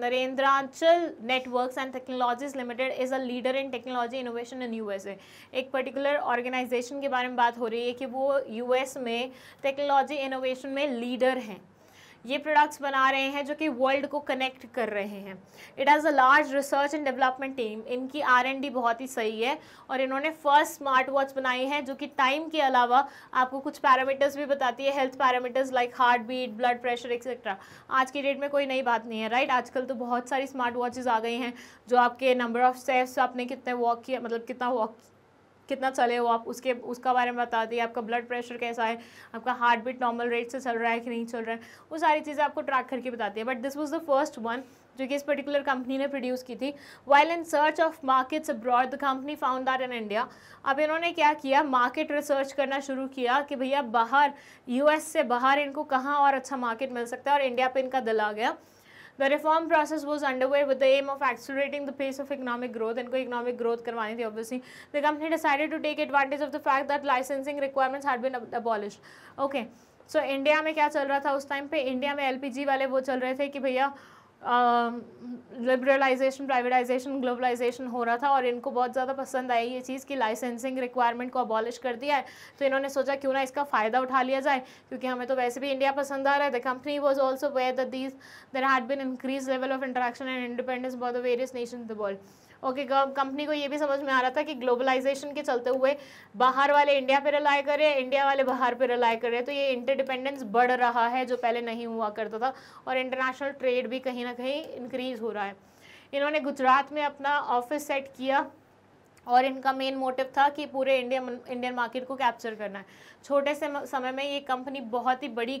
Narendranchal networks and technologies limited is a leader in technology innovation in USA एक पर्टिकुलर ऑर्गेनाइजेशन के बारे में बात हो रही है कि वो यूएस में टेक्नोलॉजी इनोवेशन में लीडर हैं ये प्रोडक्ट्स बना रहे हैं जो कि वर्ल्ड को कनेक्ट कर रहे हैं it has a large research and development team इनकी आर एंड डी बहुत ही सही है और इन्होंने फर्स्ट स्मार्ट वॉच बनाई है जो कि टाइम के अलावा आपको कुछ पैरामीटर्स भी बताती है health parameters like heartbeat blood pressure etcetera आज की डेट में कोई नई बात नहीं है राइट आजकल तो बहुत सारी स्मार्ट वॉचेज आ गई हैं जो आपके नंबर ऑफ स्टेप्स आपने कितने वॉक किया मतलब कितना वॉक कितना चले हो आप उसके उसका बारे में बता दिए आपका ब्लड प्रेशर कैसा है आपका हार्ट बीट नॉर्मल रेट से चल रहा है कि नहीं चल रहा है वो सारी चीज़ें आपको ट्रैक करके बताती है but this was the first one जो कि इस पर्टिकुलर कंपनी ने प्रोड्यूस की थी while in search of markets abroad the company found that in India अब इन्होंने क्या किया मार्केट रिसर्च करना शुरू किया कि भैया बाहर यूएस से बाहर इनको कहाँ और अच्छा मार्केट मिल सकता है और इंडिया पे इनका दिल आ गया the reform process was underway with the aim of accelerating the pace of economic growth इनको इकोनॉमिक ग्रोथ करवानी थी obviously the company decided to take advantage of the fact that licensing requirements had been abolished okay so India में क्या चल रहा था उस time पे इंडिया में एलपीजी वाले वो चल रहे थे कि भैया लिबरलाइजेशन प्राइवेटाइजेशन ग्लोबलाइजेशन हो रहा था और इनको बहुत ज़्यादा पसंद आई ये चीज़ कि लाइसेंसिंग रिक्वायरमेंट को अबॉलिश कर दिया है तो इन्होंने सोचा क्यों ना इसका फ़ायदा उठा लिया जाए क्योंकि हमें तो वैसे भी इंडिया पसंद आ रहा है the company was also aware these there had been increase level of interaction and independence बॉर the various nation the world okay company को ये भी समझ में आ रहा था कि ग्लोबलाइजेशन के चलते हुए बाहर वाले इंडिया पर रिलाई कर रहे हैं इंडिया वाले बाहर पर रिलाई कर रहे हैं तो ये इंटरडिपेंडेंस बढ़ रहा है जो पहले नहीं हुआ करता था और इंटरनेशनल ट्रेड भी कहीं ना कहीं इंक्रीज हो रहा है इन्होंने गुजरात में अपना ऑफिस सेट किया और इनका मेन मोटिव था कि पूरे इंडिया इंडियन मार्केट को कैप्चर करना है छोटे से समय में ये कंपनी बहुत ही बड़ी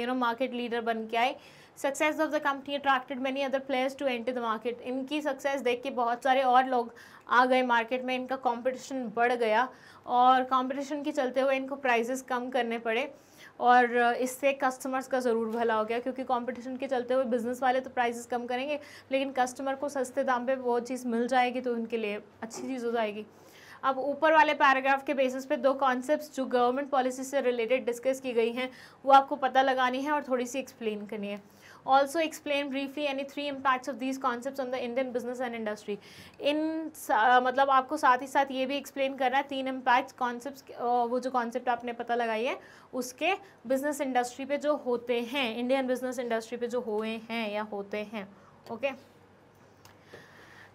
यू नो मार्केट लीडर बन के आई success of the company attracted many other players to enter the market इनकी सक्सेस देख के बहुत सारे और लोग आ गए मार्केट में इनका कंपटीशन बढ़ गया और कंपटीशन के चलते हुए इनको प्राइजेस कम करने पड़े और इससे कस्टमर्स का ज़रूर भला हो गया क्योंकि कंपटीशन के चलते हुए बिज़नेस वाले तो प्राइसेस कम करेंगे लेकिन कस्टमर को सस्ते दाम पे वो चीज़ मिल जाएगी तो उनके लिए अच्छी चीज़ हो जाएगी अब ऊपर वाले पैराग्राफ के बेसिस पे दो कॉन्सेप्ट्स जो गवर्नमेंट पॉलिसी से रिलेटेड डिस्कस की गई हैं वो आपको पता लगानी है और थोड़ी सी एक्सप्लेन करनी है also explain briefly any three impacts of these concepts on the Indian business and industry. In uh, मतलब आपको साथ ही साथ ये भी एक्सप्लेन करना है तीन इम्पैक्ट कॉन्सेप्ट uh, वो जो कॉन्सेप्ट आपने पता लगाई है उसके बिजनेस इंडस्ट्री पे जो होते हैं इंडियन बिजनेस इंडस्ट्री पे जो हुए हैं या होते हैं ओके okay?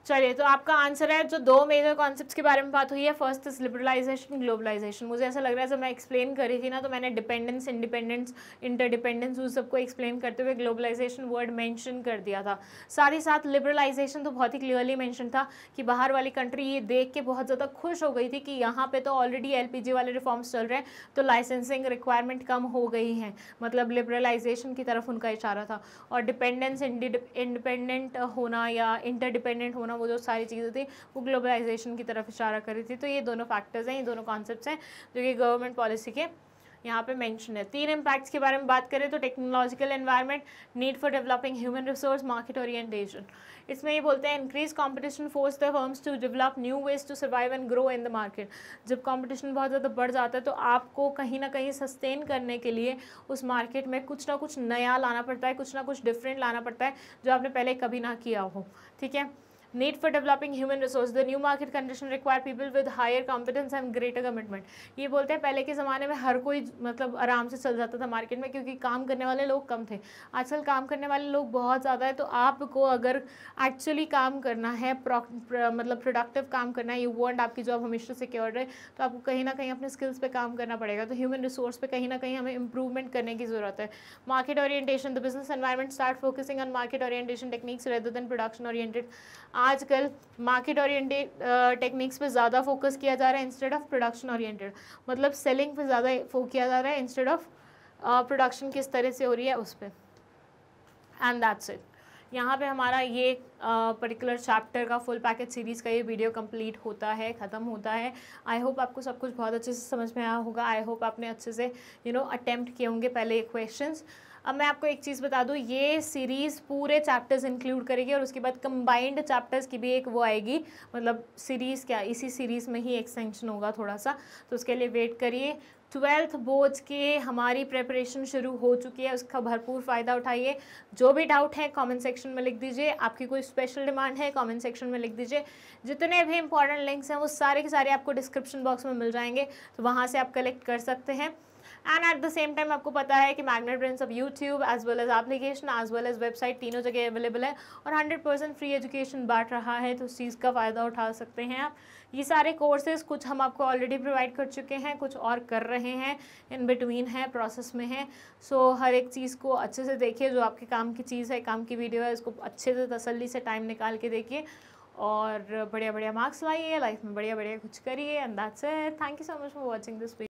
चलिए तो आपका आंसर है जो दो मेजर कॉन्सेप्ट्स के बारे में बात हुई है फर्स्ट इज लिबरलाइजेशन ग्लोबलाइजेशन मुझे ऐसा लग रहा है जब मैं एक्सप्लेन कर रही थी ना तो मैंने डिपेंडेंस इंडिपेंडेंस इंटरडिपेंडेंस उस सबको एक्सप्लेन करते हुए ग्लोबलाइजेशन वर्ड मेंशन कर दिया था साथ ही साथ लिबरलाइजेशन तो बहुत ही क्लियरली मैंशन था कि बाहर वाली कंट्री ये देख के बहुत ज़्यादा खुश हो गई थी कि यहाँ पर तो ऑलरेडी एल वाले रिफॉर्म्स चल रहे हैं तो लाइसेंसिंग रिक्वायरमेंट कम हो गई है मतलब लिबरलाइजेशन की तरफ उनका इशारा था और डिपेंडेंस इंडिपेंडेंट होना या इंटरडिपेंडेंट होना ना वो जो सारी चीज़ें थी वो ग्लोबलाइजेशन की तरफ इशारा कर रही थी तो ये दोनों फैक्टर्स हैं ये दोनों कॉन्सेप्ट हैं जो कि गवर्नमेंट पॉलिसी के यहाँ पे मेंशन है तीन इम्पैक्ट्स के बारे में बात करें तो technological environment need for developing human resource market orientation इसमें ये बोलते हैं increase competition force the firms to develop new ways to survive and grow in the market जब कंपटीशन बहुत ज़्यादा बढ़ जाता है तो आपको कहीं ना कहीं सस्टेन करने के लिए उस मार्केट में कुछ ना कुछ नया लाना पड़ता है कुछ ना कुछ डिफरेंट लाना पड़ता है जो आपने पहले कभी ना किया हो ठीक है need for developing human resource the new market condition require people with higher competence and greater commitment ये बोलते हैं पहले के ज़माने में हर कोई मतलब आराम से चल जाता था मार्केट में क्योंकि काम करने वाले लोग कम थे आजकल काम करने वाले लोग बहुत ज़्यादा है तो आपको अगर एक्चुअली काम करना है प्र, प्र, मतलब प्रोडक्टिव काम करना है यू वॉन्ट आपकी जॉब हमेशा सिक्योर रहे तो आपको कहीं ना कहीं अपने स्किल्स पर काम करना पड़ेगा तो ह्यूमन रिसोर्स पर कहीं ना कहीं हमें इंप्रूवमेंट करने की ज़रूरत है market orientation the business environment start focusing on market orientation techniques rather than production oriented आजकल मार्केट ओरिएंटेड टेक्निक्स पे ज़्यादा फोकस किया जा रहा है इंस्टेड ऑफ प्रोडक्शन ओरिएंटेड मतलब सेलिंग पे ज़्यादा फोकस किया जा रहा है इंस्टेड ऑफ प्रोडक्शन किस तरह से हो रही है उस पर एंड दैट्स इट यहाँ पे हमारा ये पर्टिकुलर uh, चैप्टर का फुल पैकेज सीरीज़ का ये वीडियो कंप्लीट होता है ख़त्म होता है आई होप आपको सब कुछ बहुत अच्छे से समझ में आया होगा आई होप आपने अच्छे से यू नो अटेम्प्ट किए होंगे पहले ये क्वेश्चंस अब मैं आपको एक चीज़ बता दूँ ये सीरीज़ पूरे चैप्टर्स इंक्लूड करेगी और उसके बाद कंबाइंड चैप्टर्स की भी एक वो आएगी मतलब सीरीज़ क्या इसी सीरीज़ में ही एक्सटेंशन होगा थोड़ा सा तो उसके लिए वेट करिए ट्वेल्थ बोर्ड के हमारी प्रेपरेशन शुरू हो चुकी है उसका भरपूर फ़ायदा उठाइए जो भी डाउट है कमेंट सेक्शन में लिख दीजिए आपकी कोई स्पेशल डिमांड है कमेंट सेक्शन में लिख दीजिए जितने भी इंपॉर्टेंट लिंक्स हैं वो सारे के सारे आपको डिस्क्रिप्शन बॉक्स में मिल जाएंगे तो वहाँ से आप कलेक्ट कर सकते हैं and at the same time आपको पता है कि Magnet Brains of YouTube as well as application as well as website तीनों जगह अवेलेबल है और हंड्रेड परसेंट फ्री एजुकेशन बांट रहा है तो उस चीज़ का फ़ायदा उठा सकते हैं आप ये सारे कोर्सेज़ कुछ हम आपको ऑलरेडी प्रोवाइड कर चुके हैं कुछ और कर रहे हैं इन बिटवीन है प्रोसेस में है सो so, हर एक चीज़ को अच्छे से देखिए जो आपके काम की चीज़ है काम की वीडियो है उसको अच्छे से तसली से टाइम निकाल के देखिए और बढ़िया बढ़िया मार्क्स लाइए लाइफ में बढ़िया बढ़िया कुछ करिए अंदाज़ से thank you so much for watching this video